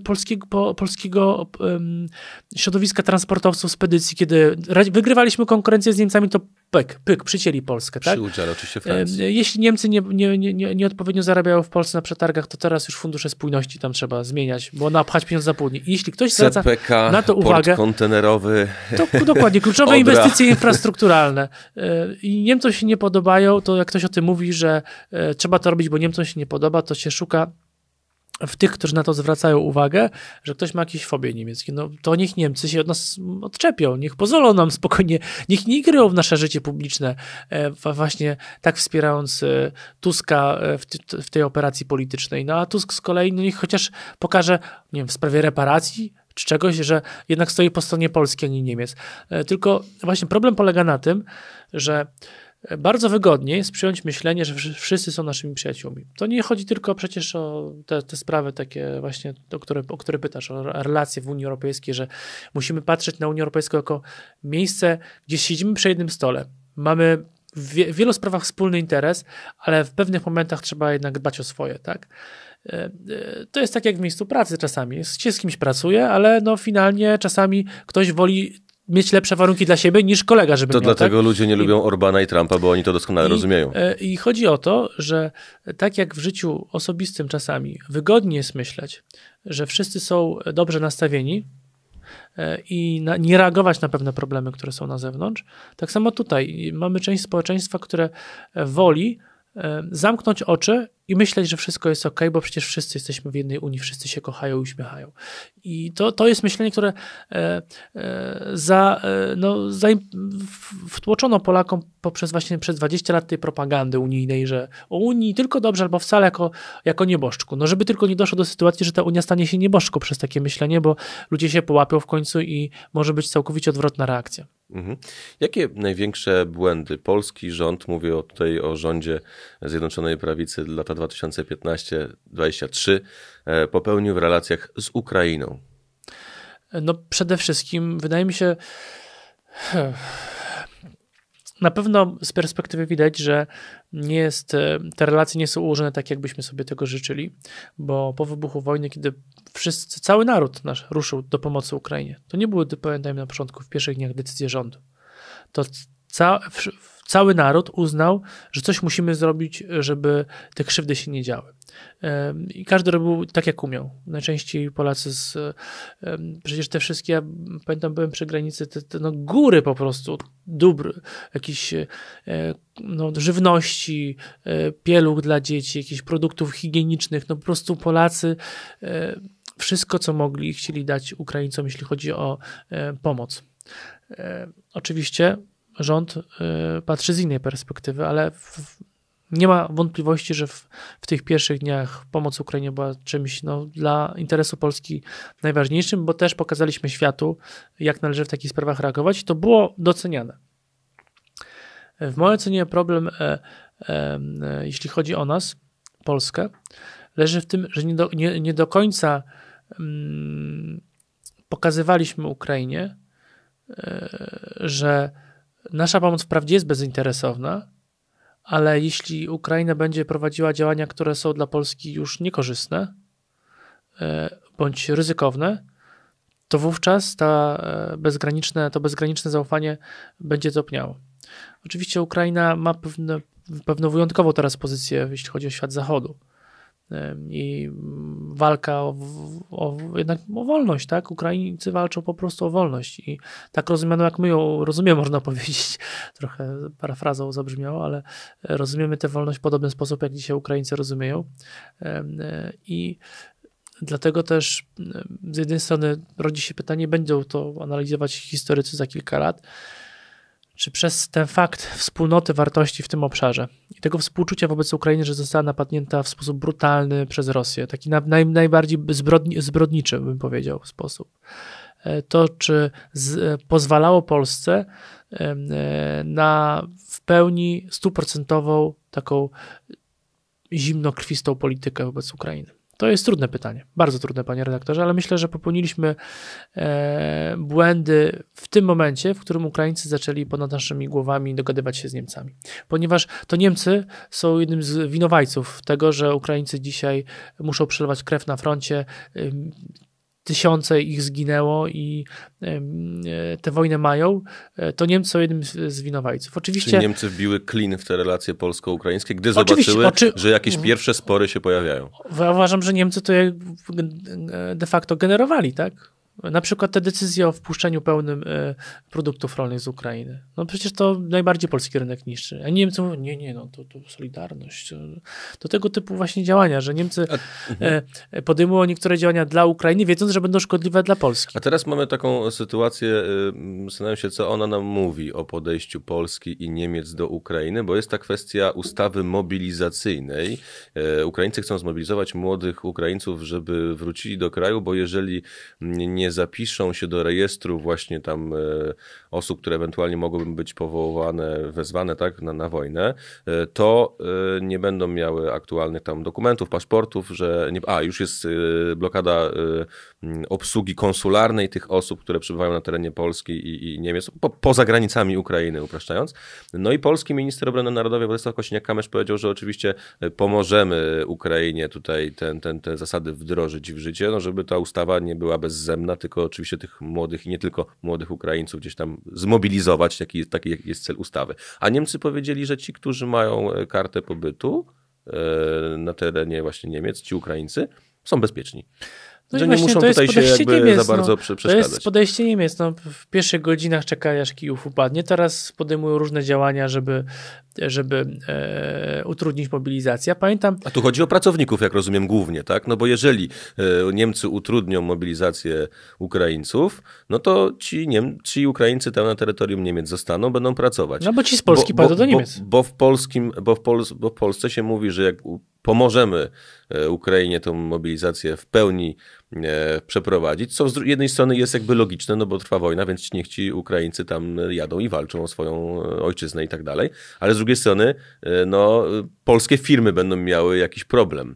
polskiego, po, polskiego polskiego środowiska transportowców spedycji, kiedy wygrywaliśmy konkurencję z Niemcami, to pyk, pyk, przycięli Polskę. Tak? Przy udziale oczywiście Francji. Jeśli Niemcy nie, nie, nie, nie odpowiednio zarabiają w Polsce na przetargach, to teraz już fundusze spójności tam trzeba zmieniać, bo napchać pieniądze za południe. Jeśli ktoś zwraca CPK, na to uwagę, kontenerowy, to dokładnie, kluczowe Odra. inwestycje infrastrukturalne. E, I Niemcom się nie podobają, to jak ktoś o tym mówi, że e, trzeba to robić, bo Niemcom się nie podoba, to się szuka w tych, którzy na to zwracają uwagę, że ktoś ma jakieś fobie niemieckie, no to niech Niemcy się od nas odczepią, niech pozwolą nam spokojnie, niech nie gryją w nasze życie publiczne, e, właśnie tak wspierając e, Tuska e, w, tej operacji politycznej. No a Tusk z kolei, no niech chociaż pokaże, nie wiem, w sprawie reparacji czy czegoś, że jednak stoi po stronie Polski, a nie Niemiec. Tylko właśnie problem polega na tym, że bardzo wygodnie jest przyjąć myślenie, że wszyscy są naszymi przyjaciółmi. To nie chodzi tylko przecież o te, te sprawy takie właśnie, o które, o które pytasz, o relacje w Unii Europejskiej, że musimy patrzeć na Unię Europejską jako miejsce, gdzie siedzimy przy jednym stole. Mamy w wielu sprawach wspólny interes, ale w pewnych momentach trzeba jednak dbać o swoje, tak? E, e, to jest tak jak w miejscu pracy czasami. Się z kimś pracuje, ale no finalnie czasami ktoś woli mieć lepsze warunki dla siebie niż kolega, żeby To miał, dlatego tak? ludzie nie I, lubią Orbana i Trumpa, bo oni to doskonale i, rozumieją. E, I chodzi o to, że tak jak w życiu osobistym czasami wygodnie jest myśleć, że wszyscy są dobrze nastawieni, e, i na, nie reagować na pewne problemy, które są na zewnątrz. Tak samo tutaj mamy część społeczeństwa, które woli E, zamknąć oczy i myśleć, że wszystko jest ok, bo przecież wszyscy jesteśmy w jednej Unii, wszyscy się kochają i uśmiechają. I to, to jest myślenie, które e, e, za, e, no, za, wtłoczono Polakom poprzez właśnie przez 20 lat tej propagandy unijnej, że o Unii tylko dobrze albo wcale jako, jako nieboszczku. No żeby tylko nie doszło do sytuacji, że ta Unia stanie się nieboszczką przez takie myślenie, bo ludzie się połapią w końcu i może być całkowicie odwrotna reakcja. Mhm. Jakie największe błędy polski rząd, mówię o, tutaj o rządzie Zjednoczonej Prawicy lata 2015-2023, e, popełnił w relacjach z Ukrainą? No przede wszystkim wydaje mi się na pewno z perspektywy widać, że nie jest, e, te relacje nie są ułożone tak, jakbyśmy sobie tego życzyli, bo po wybuchu wojny, kiedy wszyscy, cały naród nasz ruszył do pomocy Ukrainie, to nie były, pamiętajmy na początku, w pierwszych dniach decyzje rządu. To ca, w, cały naród uznał, że coś musimy zrobić, żeby te krzywdy się nie działy. I każdy robił tak, jak umiał. Najczęściej Polacy z. Przecież te wszystkie, ja pamiętam, byłem przy granicy, te, te no, góry po prostu dóbr, jakiś e, no, żywności, e, pieluch dla dzieci, jakichś produktów higienicznych. No po prostu Polacy e, wszystko, co mogli, chcieli dać Ukraińcom, jeśli chodzi o pomoc. Oczywiście rząd y, patrzy z innej perspektywy, ale w, nie ma wątpliwości, że w, w, tych pierwszych dniach pomoc Ukrainie była czymś no, dla interesu Polski najważniejszym, bo też pokazaliśmy światu, jak należy w takich sprawach reagować i to było doceniane. W mojej ocenie problem, e, e, e jeśli chodzi o nas, Polskę, leży w tym, że nie do, nie, nie do końca mm, pokazywaliśmy Ukrainie, e, że Nasza pomoc wprawdzie jest bezinteresowna, ale jeśli Ukraina będzie prowadziła działania, które są dla Polski już niekorzystne e, bądź ryzykowne, to wówczas ta e, bezgraniczne, to bezgraniczne zaufanie będzie topniało. Oczywiście Ukraina ma pewne, pewną wyjątkową teraz pozycję, jeśli chodzi o świat zachodu i mm, walka o, o, jednak o wolność, tak? Ukraińcy walczą po prostu o wolność i tak rozumiano, jak my ją rozumiemy, można powiedzieć, trochę parafrazą zabrzmiało, ale rozumiemy tę wolność w podobny sposób, jak dzisiaj Ukraińcy rozumieją e, i Dlatego też z jednej strony rodzi się pytanie, będą to analizować historycy za kilka lat, czy przez ten fakt wspólnoty wartości w tym obszarze i tego współczucia wobec Ukrainy, że została napadnięta w sposób brutalny przez Rosję, taki naj, najbardziej zbrodni, zbrodniczy, bym powiedział, sposób, e, to czy z, e, pozwalało Polsce e, na w pełni stuprocentową taką zimnokrwistą politykę wobec Ukrainy? To jest trudne pytanie, bardzo trudne, panie redaktorze, ale myślę, że popełniliśmy e, błędy w tym momencie, w którym Ukraińcy zaczęli ponad naszymi głowami dogadywać się z Niemcami. Ponieważ to Niemcy są jednym z winowajców tego, że Ukraińcy dzisiaj muszą przelewać krew na froncie. E, tysiące ich zginęło i e, tę wojnę mają, e, to Niemcy są jednym z winowajców. Oczywiście. Czyli Niemcy wbiły klin w te relacje polsko-ukraińskie, gdy zobaczyły, oczy... że jakieś mhm. pierwsze spory się pojawiają. Ja uważam, że Niemcy to e, de facto generowali, tak? Na przykład te decyzje o wpuszczeniu pełnym e, produktów rolnych z Ukrainy. No przecież to najbardziej polski rynek niszczy. A Niemcy mówią, nie, nie, no to, to Solidarność. To, to tego typu właśnie działania, że Niemcy a, e, mhm. e, podejmują niektóre działania dla Ukrainy, wiedząc, że będą szkodliwe dla Polski. A teraz mamy taką sytuację, zastanawiam się, co ona nam mówi o podejściu Polski i Niemiec do Ukrainy, bo jest ta kwestia ustawy mobilizacyjnej. Ukraińcy chcą zmobilizować młodych Ukraińców, żeby wrócili do kraju, bo jeżeli nie zapiszą się do rejestru właśnie tam e, osób, które ewentualnie mogłyby być powołane, wezwane tak, na, na wojnę, e, to e, nie będą miały aktualnych tam dokumentów, paszportów, że nie, a już jest e, blokada obsługi konsularnej tych osób, które przebywają na terenie Polski i, i Niemiec, po, poza granicami Ukrainy upraszczając. No i polski minister obrony narodowej Władysław Kosiniak-Kamysz powiedział, że oczywiście pomożemy Ukrainie tutaj ten, ten, te zasady wdrożyć w życie, no żeby ta ustawa nie była bezzemna, tylko oczywiście tych młodych i nie tylko młodych Ukraińców gdzieś tam zmobilizować, taki, taki jest cel ustawy. A Niemcy powiedzieli, że ci, którzy mają e, kartę pobytu e, na terenie właśnie Niemiec, ci Ukraińcy, są bezpieczni. No że nie muszą tutaj się jakby Niemiec, za no. bardzo no, przeszkadzać. To jest podejście Niemiec. No, w pierwszych godzinach czekali, aż kijów upadnie. Teraz podejmują różne działania, żeby, żeby e, utrudnić mobilizację. Pamiętam... A tu chodzi o pracowników, jak rozumiem, głównie, tak? No bo jeżeli e, Niemcy utrudnią mobilizację Ukraińców, no to ci, Niem ci Ukraińcy tam na terytorium Niemiec zostaną, będą pracować. No bo ci z Polski bo, bo do Niemiec. Bo, bo, w, polskim, bo, w, Pol bo w Polsce się mówi, że jak pomożemy e, Ukrainie tą mobilizację w pełni e, przeprowadzić, co z jednej strony jest jakby logiczne, no bo trwa wojna, więc niech ci Ukraińcy tam e, jadą i walczą o swoją ojczyznę i tak dalej, ale z drugiej strony no, polskie firmy będą miały jakiś problem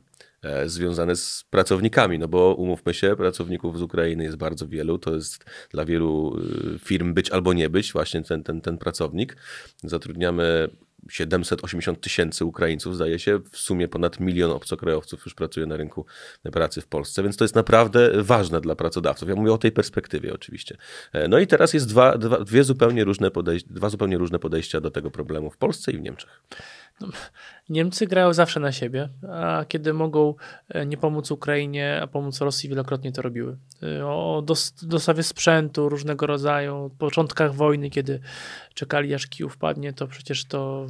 związany z pracownikami, no bo umówmy się, pracowników z Ukrainy jest bardzo wielu, to jest dla wielu firm być albo nie być właśnie ten, ten, ten pracownik. Zatrudniamy 780 tysięcy Ukraińców, zdaje się, w sumie ponad milion obcokrajowców już pracuje na rynku pracy w Polsce, więc to jest naprawdę ważne dla pracodawców. Ja mówię o tej perspektywie oczywiście. E, no i teraz jest dwa, dwa, dwie zupełnie różne podejścia, dwa zupełnie różne podejścia do tego problemu w Polsce i w Niemczech. Niemcy grają zawsze na siebie, a kiedy mogą e, nie pomóc Ukrainie, a pomóc Rosji, wielokrotnie to robiły. E, o dostawie sprzętu różnego rodzaju, początkach wojny, kiedy czekali aż Kijów padnie, to przecież to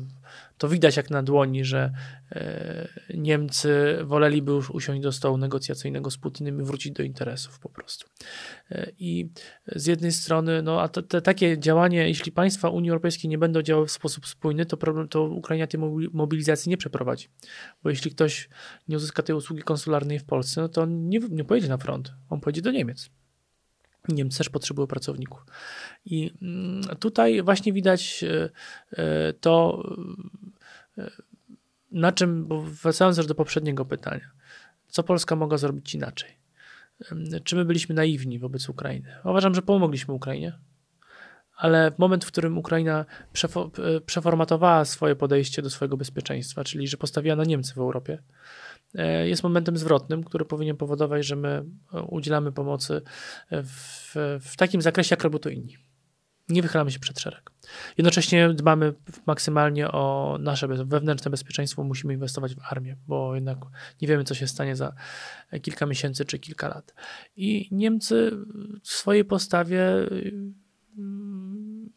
to widać jak na dłoni, że e, Niemcy woleliby już usiąść do stołu negocjacyjnego z Putinem i wrócić do interesów po prostu. E, I z jednej strony, no a te, te takie działanie, jeśli państwa Unii Europejskiej nie będą działały w sposób spójny, to, problem, to Ukraina tej mobilizacji nie przeprowadzi. Bo jeśli ktoś nie uzyska tej usługi konsularnej w Polsce, no to on nie, nie pojedzie na front, on pojedzie do Niemiec. Niemcy też potrzebują pracowników. I mm, tutaj właśnie widać e, e, to, e, na czym, bo wracając do poprzedniego pytania, co Polska mogła zrobić inaczej? Czy my byliśmy naiwni wobec Ukrainy? Uważam, że pomogliśmy Ukrainie, ale w moment, w którym Ukraina przeformatowała swoje podejście do swojego bezpieczeństwa, czyli że postawiła na Niemcy w Europie, E, jest momentem zwrotnym, który powinien powodować, że my e, udzielamy pomocy w, w takim zakresie, jak robią to inni. Nie wychylamy się przed szereg. Jednocześnie dbamy maksymalnie o nasze wewnętrzne bezpieczeństwo. Musimy inwestować w armię, bo jednak nie wiemy, co się stanie za kilka miesięcy czy kilka lat. I Niemcy w swojej postawie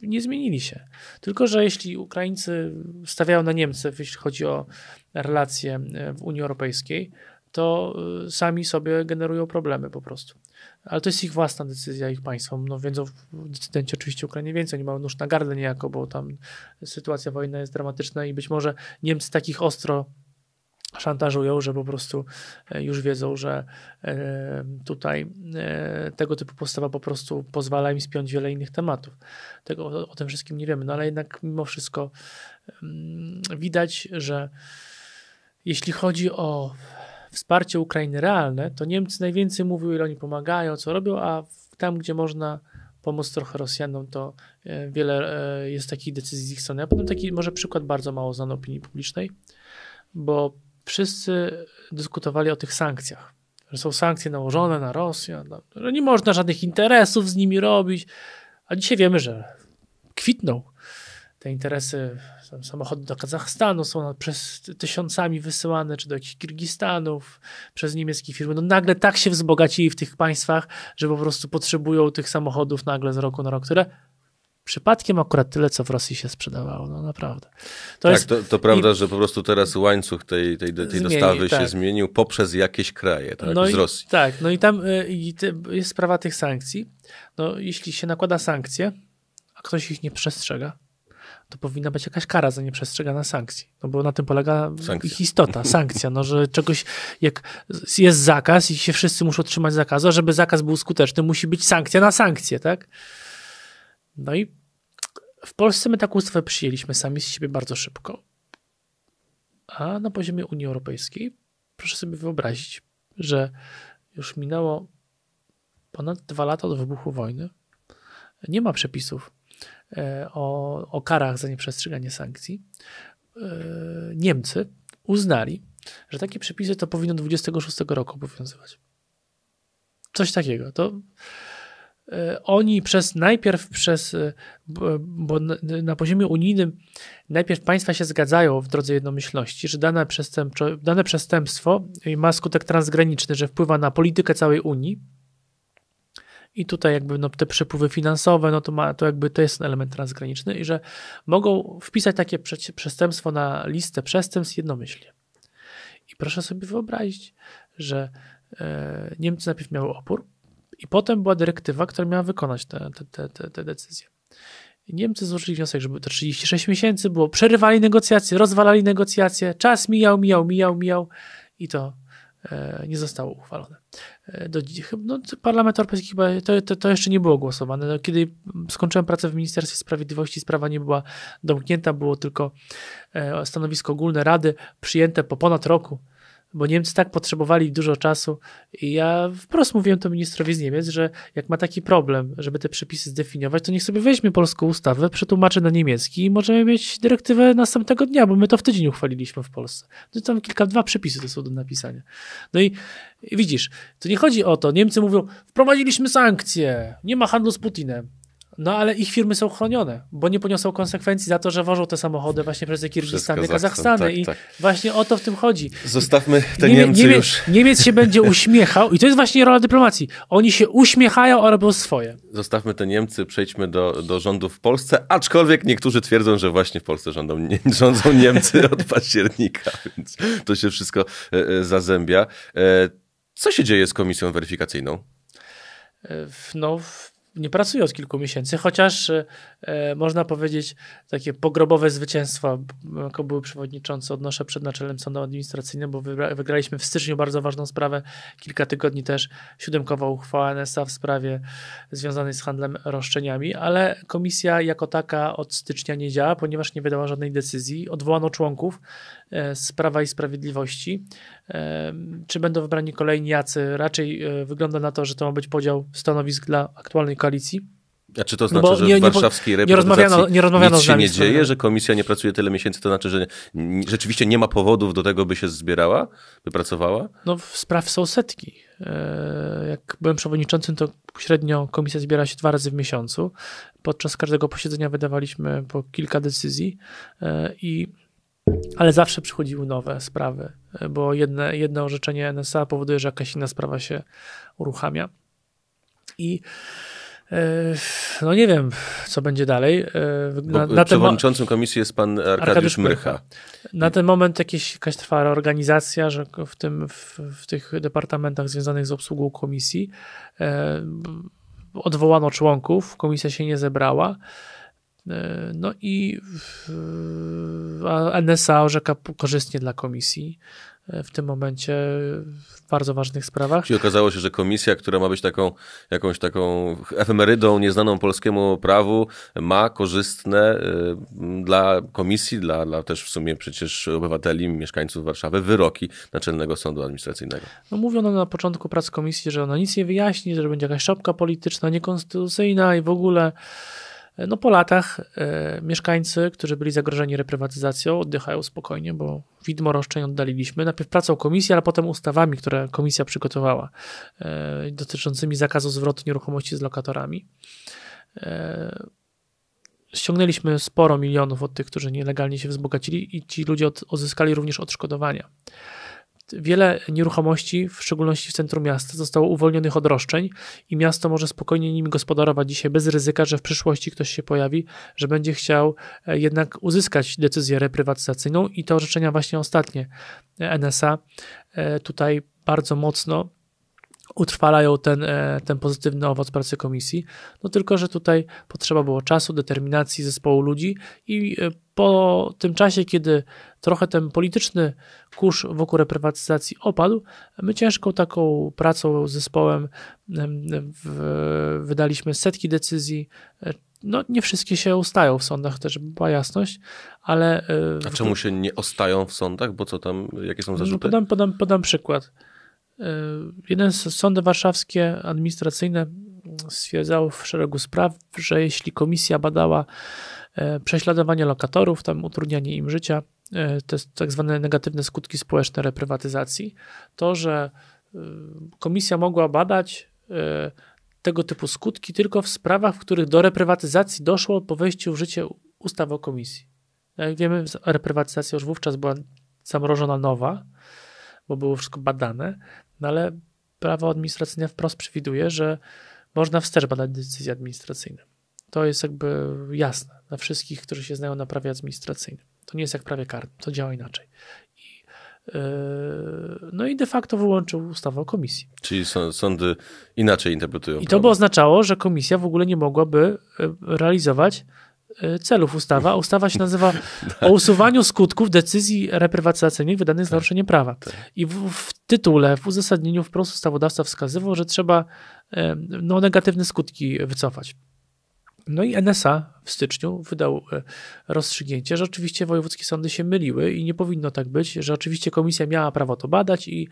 nie zmienili się. Tylko, że jeśli Ukraińcy stawiają na Niemcy, jeśli chodzi o relacje e, w Unii Europejskiej, to e, sami sobie generują problemy po prostu. Ale to jest ich własna decyzja, ich państwa. No wiedzą decydenci oczywiście Ukrainie więcej, oni mają nóż na gardle niejako, bo tam sytuacja wojenna jest dramatyczna i być może Niemcy takich ostro szantażują, że po prostu e, już wiedzą, że e, tutaj e, tego typu postawa po prostu pozwala im spiąć wiele innych tematów. Tego o, o tym wszystkim nie wiemy, no ale jednak mimo wszystko mm, widać, że jeśli chodzi o wsparcie Ukrainy realne, to Niemcy najwięcej mówią, ile oni pomagają, co robią, a tam, gdzie można pomóc trochę Rosjanom, to wiele jest takich decyzji z ich strony. A potem taki może przykład bardzo mało znany opinii publicznej, bo wszyscy dyskutowali o tych sankcjach. Że są sankcje nałożone na Rosję, że nie można żadnych interesów z nimi robić. A dzisiaj wiemy, że kwitną te interesy. Samochody do Kazachstanu są przez tysiącami wysyłane, czy do jakichś Kirgistanów, przez niemieckie firmy. No nagle tak się wzbogacili w tych państwach, że po prostu potrzebują tych samochodów nagle z roku na rok, które Przypadkiem akurat tyle, co w Rosji się sprzedawało, no naprawdę. To tak, jest... to, to prawda, I... że po prostu teraz łańcuch tej, tej, tej Zmieni, dostawy tak. się zmienił poprzez jakieś kraje tak, no z i, Rosji. tak, no i tam y, i jest sprawa tych sankcji. No, jeśli się nakłada sankcje, a ktoś ich nie przestrzega, to powinna być jakaś kara za nieprzestrzeganie sankcji. No bo na tym polega sankcja. ich istota, sankcja. No, że czegoś, jak jest zakaz i się wszyscy muszą trzymać zakazu, a żeby zakaz był skuteczny, musi być sankcja na sankcję, tak? No i w Polsce my taką ustawę przyjęliśmy sami z siebie bardzo szybko. A na poziomie Unii Europejskiej proszę sobie wyobrazić, że już minęło ponad dwa lata od wybuchu wojny. Nie ma przepisów e, o, o karach za nieprzestrzeganie sankcji. E, Niemcy uznali, że takie przepisy to powinno 26 roku obowiązywać. Coś takiego. To E, oni przez najpierw przez, e, bo na poziomie unijnym najpierw państwa się zgadzają w drodze jednomyślności, że dane, dane przestępstwo ma skutek transgraniczny, że wpływa na politykę całej Unii. I tutaj jakby no, te przepływy finansowe, no to, ma, to jakby to jest element transgraniczny i że mogą wpisać takie przestępstwo na listę przestępstw jednomyślnie. I proszę sobie wyobrazić, że e, Niemcy najpierw miały opór, i potem była dyrektywa, która miała wykonać te, te, te, te decyzje. Niemcy złożyli wniosek, żeby te 36 miesięcy było. Przerywali negocjacje, rozwalali negocjacje, czas mijał, mijał, mijał, mijał i to e, nie zostało uchwalone. E, do, no, Parlament Europejski chyba to, to, to, jeszcze nie było głosowane. No, kiedy mm, skończyłem pracę w Ministerstwie Sprawiedliwości, sprawa nie była domknięta, było tylko e, stanowisko ogólne Rady przyjęte po ponad roku bo Niemcy tak potrzebowali dużo czasu. I ja wprost mówiłem to ministrowi z Niemiec, że jak ma taki problem, żeby te przepisy zdefiniować, to niech sobie weźmie polską ustawę, przetłumaczy na niemiecki i możemy mieć dyrektywę następnego dnia, bo my to w tydzień uchwaliliśmy w Polsce. No tam kilka, dwa przepisy to są do napisania. No i, i widzisz, to nie chodzi o to. Niemcy mówią, wprowadziliśmy sankcje, nie ma handlu z Putinem. No ale ich firmy są chronione, bo nie poniosą konsekwencji za to, że wożą te samochody właśnie przez Kirgistany, przez Kazachstany tak, i tak. właśnie o to w tym chodzi. Zostawmy te Niemie, Niemcy Niemiec, już. Niemiec się będzie uśmiechał i to jest właśnie rola dyplomacji. Oni się uśmiechają, a robią swoje. Zostawmy te Niemcy, przejdźmy do, do rządów w Polsce, aczkolwiek niektórzy twierdzą, że właśnie w Polsce nie, rządzą Niemcy od października, więc to się wszystko e, e, zazębia. E, co się dzieje z komisją weryfikacyjną? E, no, nie pracuje od kilku miesięcy, chociaż e, e, można powiedzieć takie pogrobowe zwycięstwa, jako były przewodniczący odnoszę przed Naczelnym Sądem Administracyjnym, bo wygraliśmy w styczniu bardzo ważną sprawę, kilka tygodni też siódemkowa uchwała NSA w sprawie związanej z handlem roszczeniami, ale komisja jako taka od stycznia nie działa, ponieważ nie wydała żadnej decyzji, odwołano członków, E, z Prawa i Sprawiedliwości. E, czy będą wybrani kolejni jacy? Raczej e, wygląda na to, że to ma być podział stanowisk dla aktualnej koalicji. A czy to no znaczy, no że nie, w warszawskiej nie, nie rozmawiano, nie rozmawiano nic się nie dzieje, że komisja nie pracuje tyle miesięcy, to znaczy, że rzeczywiście nie ma powodów do tego, by się zbierała, by pracowała? No spraw są setki. Jak byłem przewodniczącym, to średnio komisja zbiera się dwa razy w miesiącu. Podczas każdego posiedzenia wydawaliśmy po kilka decyzji i ale zawsze przychodziły nowe sprawy, bo jedne, jedno orzeczenie NSA powoduje, że jakaś inna sprawa się uruchamia. I e, no nie wiem, co będzie dalej. E, na, e, na Przewodniczącym komisji jest pan Arkadiusz, Arkadiusz Mrycha. Na ten moment jakieś, jakaś trwa reorganizacja, że w, tym, w, w tych departamentach związanych z obsługą komisji odwołano członków, komisja się nie zebrała. E, no i NSA orzeka korzystnie dla komisji e, w tym momencie w bardzo ważnych sprawach. Czyli okazało się, że komisja, która ma być taką jakąś taką efemerydą nieznaną polskiemu prawu, ma korzystne e, dla komisji, dla, dla też w sumie przecież obywateli, mieszkańców Warszawy, wyroki Naczelnego Sądu Administracyjnego. No mówiono na początku prac komisji, że ona nic nie wyjaśni, że będzie jakaś szopka polityczna, niekonstytucyjna i w ogóle no po latach e, mieszkańcy, którzy byli zagrożeni reprywatyzacją, oddychają spokojnie, bo widmo roszczeń oddaliliśmy. Najpierw pracą komisji, ale potem ustawami, które komisja przygotowała, e, dotyczącymi zakazu zwrotu nieruchomości z lokatorami. E, ściągnęliśmy sporo milionów od tych, którzy nielegalnie się wzbogacili i ci ludzie od, również odszkodowania. Wiele nieruchomości, w szczególności w centrum miasta, zostało uwolnionych od roszczeń i miasto może spokojnie nimi gospodarować dzisiaj bez ryzyka, że w przyszłości ktoś się pojawi, że będzie chciał e, jednak uzyskać decyzję reprywatyzacyjną i te orzeczenia właśnie ostatnie e, NSA e, tutaj bardzo mocno utrwalają ten, ten pozytywny owoc pracy komisji. No tylko, że tutaj potrzeba było czasu, determinacji zespołu ludzi i po tym czasie, kiedy trochę ten polityczny kurz wokół reprywatyzacji opadł, my ciężką taką pracą, zespołem wydaliśmy setki decyzji. No, nie wszystkie się ostają w sądach, też była jasność, ale. E, A czemu się nie ostają w sądach? Bo co tam, jakie są no, zarzuty? No podam, podam, podam przykład. E, jeden z sądy warszawskie administracyjne stwierdzał w szeregu spraw, że jeśli komisja badała E, prześladowanie lokatorów, tam utrudnianie im życia, te tak zwane negatywne skutki społeczne reprywatyzacji. To, że e, komisja mogła badać e, tego typu skutki tylko w sprawach, w których do reprywatyzacji doszło po wejściu w życie ustawy o komisji. Jak wiemy, reprywatyzacja już wówczas była zamrożona nowa, bo było wszystko badane, no ale prawo administracyjne wprost przewiduje, że można wstecz badać decyzje administracyjne. To jest jakby jasne dla wszystkich, którzy się znają na prawie administracyjnym. To nie jest jak prawie karnym, to działa inaczej. I, yy, no i de facto wyłączył ustawę o komisji. Czyli sądy inaczej interpretują. I prawo. to by oznaczało, że komisja w ogóle nie mogłaby e, realizować e, celów ustawa. Ustawa się nazywa o usuwaniu skutków decyzji reprywatyzacyjnych wydanych z tak. naruszeniem prawa. Tak. I w, w, tytule, w uzasadnieniu wprost ustawodawca wskazywał, że trzeba no, negatywne skutki wycofać. No i NSA w styczniu wydał e, rozstrzygnięcie, że oczywiście wojewódzkie sądy się myliły i nie powinno tak być, że oczywiście komisja miała prawo to badać i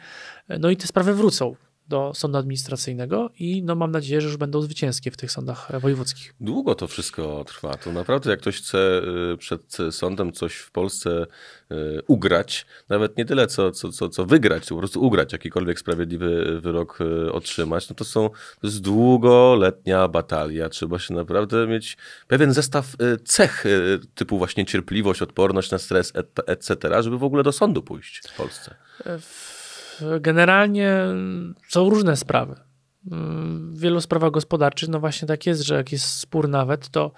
e, no i te sprawy wrócą do sądu administracyjnego i no mam nadzieję, że już będą zwycięskie w tych sądach e, wojewódzkich. Długo to wszystko trwa. To naprawdę jak ktoś chce y, przed y, sądem coś w Polsce y, ugrać, nawet nie tyle co, co, co, co wygrać, to po prostu ugrać, jakikolwiek sprawiedliwy wyrok otrzymać, no to są to jest długoletnia batalia. Trzeba się naprawdę mieć pewien zestaw cech typu właśnie cierpliwość, odporność na stres, etc., żeby w ogóle do sądu pójść w Polsce. W Generalnie są różne sprawy. W wielu sprawach gospodarczych, no właśnie tak jest, że jak jest spór nawet, to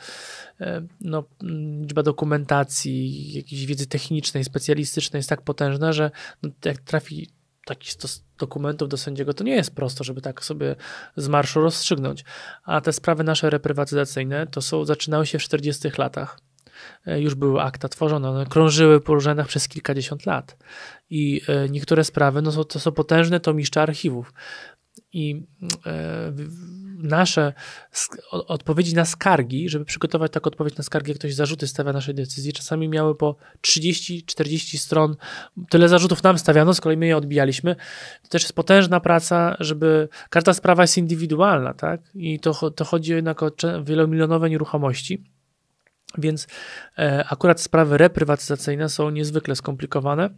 e, no, liczba dokumentacji, jakiejś wiedzy technicznej, specjalistycznej jest tak potężna, że no, jak trafi taki stos dokumentów do sędziego, to nie jest prosto, żeby tak sobie z marszu rozstrzygnąć. A te sprawy nasze reprywatyzacyjne to są, zaczynały się w 40 latach. E, już były akta tworzone, one krążyły po urzędach przez kilkadziesiąt lat i e, niektóre sprawy no, to są potężne tomiszcze archiwów i mm, e, nasze odpowiedzi na skargi, żeby przygotować taką odpowiedź na skargi, jak ktoś zarzuty stawia naszej decyzji, czasami miały po 30-40 stron. Tyle zarzutów nam stawiano, z kolei my je odbijaliśmy. To też jest potężna praca, żeby... Każda sprawa jest indywidualna, tak? I to, to chodzi jednak o wielomilionowe nieruchomości więc e, akurat sprawy reprywatyzacyjne są niezwykle skomplikowane.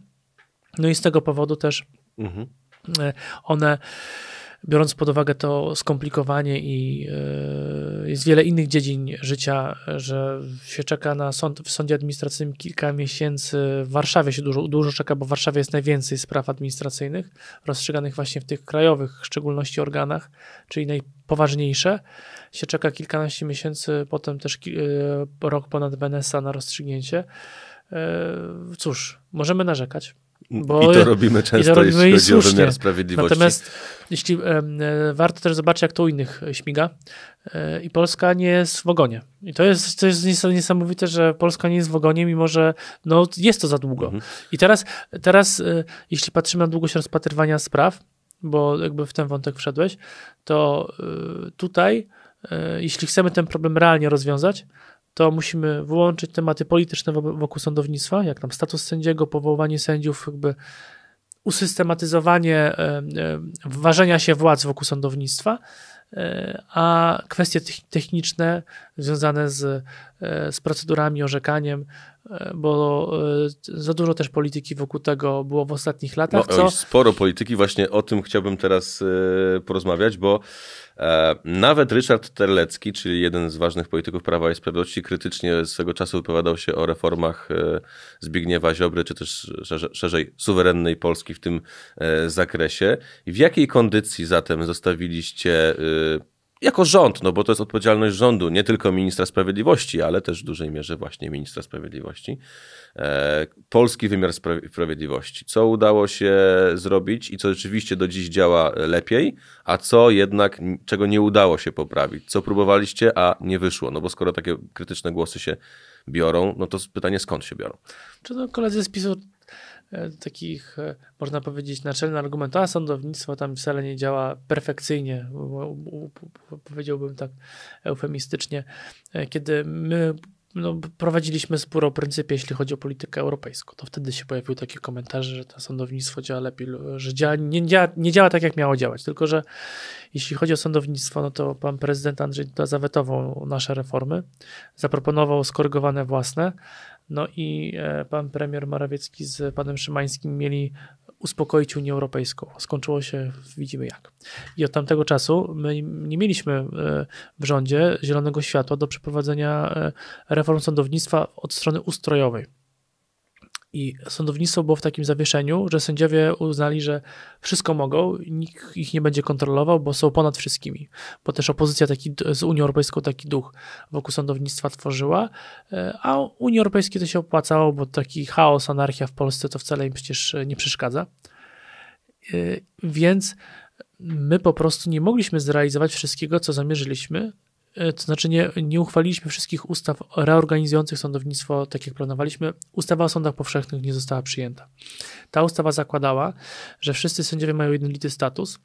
No i z tego powodu też mhm. E, one biorąc pod uwagę to skomplikowanie i e, jest wiele innych dziedzin życia, że się czeka na sąd w sądzie administracyjnym kilka miesięcy. W Warszawie się dużo, dużo czeka, bo w Warszawie jest najwięcej spraw administracyjnych rozstrzyganych właśnie w tych krajowych, w szczególności organach, czyli najpoważniejsze się czeka kilkanaście miesięcy, potem też e, rok ponad Benesa na rozstrzygnięcie. E, cóż, możemy narzekać. Bo I to robimy często, i to robimy jeśli chodzi o wymiar sprawiedliwości. Natomiast jeśli, e, warto też zobaczyć, jak to u innych śmiga. I Polska nie jest w ogonie. I to jest, to jest niesamowite, że Polska nie jest w ogonie, mimo że no, jest to za długo. Mhm. I teraz, teraz, jeśli patrzymy na długość rozpatrywania spraw, bo jakby w ten wątek wszedłeś, to tutaj E, jeśli chcemy ten problem realnie rozwiązać, to musimy wyłączyć tematy polityczne wokół sądownictwa, jak tam status sędziego, powoływanie sędziów, jakby usystematyzowanie e, e, ważenia się władz wokół sądownictwa, a kwestie techniczne związane z, z procedurami, orzekaniem, E, bo e, za dużo też polityki wokół tego było w ostatnich latach. No, co... Sporo polityki, właśnie o tym chciałbym teraz e, porozmawiać, bo nawet Ryszard Terlecki, czyli jeden z ważnych polityków Prawa i Sprawiedliwości, krytycznie swego czasu wypowiadał się o reformach Zbigniewa Ziobry, czy też szerzej suwerennej Polski w tym zakresie. W jakiej kondycji zatem zostawiliście jako rząd, no bo to jest odpowiedzialność rządu, nie tylko ministra sprawiedliwości, ale też w dużej mierze właśnie ministra sprawiedliwości, e, polski wymiar sprawiedliwości. Co udało się zrobić i co rzeczywiście do dziś działa lepiej, a co jednak, czego nie udało się poprawić, co próbowaliście, a nie wyszło, no bo skoro takie krytyczne głosy się biorą, no to pytanie skąd się biorą? Czy to koledzy z PiSu E, takich, e, można powiedzieć, naczelny argument, a sądownictwo tam wcale nie działa perfekcyjnie, powiedziałbym tak eufemistycznie, e, kiedy my no, prowadziliśmy spór o pryncypie, jeśli chodzi o politykę europejską. To wtedy się pojawiły takie komentarze, że to sądownictwo działa lepiej, że działa, nie, działa, nie działa tak, jak miało działać. Tylko, że jeśli chodzi o sądownictwo, no to pan prezydent Andrzej Duda zawetował nasze reformy, zaproponował skorygowane własne, no i e, pan premier Morawiecki z panem Szymańskim mieli uspokoić Unię Europejską. Skończyło się, widzimy jak. I od tamtego czasu my nie mieliśmy e, w rządzie zielonego światła do przeprowadzenia e, reform sądownictwa od strony ustrojowej. I sądownictwo było w takim zawieszeniu, że sędziowie uznali, że wszystko mogą, nikt ich nie będzie kontrolował, bo są ponad wszystkimi. Bo też opozycja taki, z Unią Europejską taki duch wokół sądownictwa tworzyła, e, a Unii Europejskiej to się opłacało, bo taki chaos, anarchia w Polsce to wcale im przecież nie przeszkadza. E, więc my po prostu nie mogliśmy zrealizować wszystkiego, co zamierzyliśmy, E, to znaczy nie, nie uchwaliliśmy wszystkich ustaw reorganizujących sądownictwo tak jak planowaliśmy. Ustawa o sądach powszechnych nie została przyjęta. Ta ustawa zakładała, że wszyscy sędziowie mają jednolity status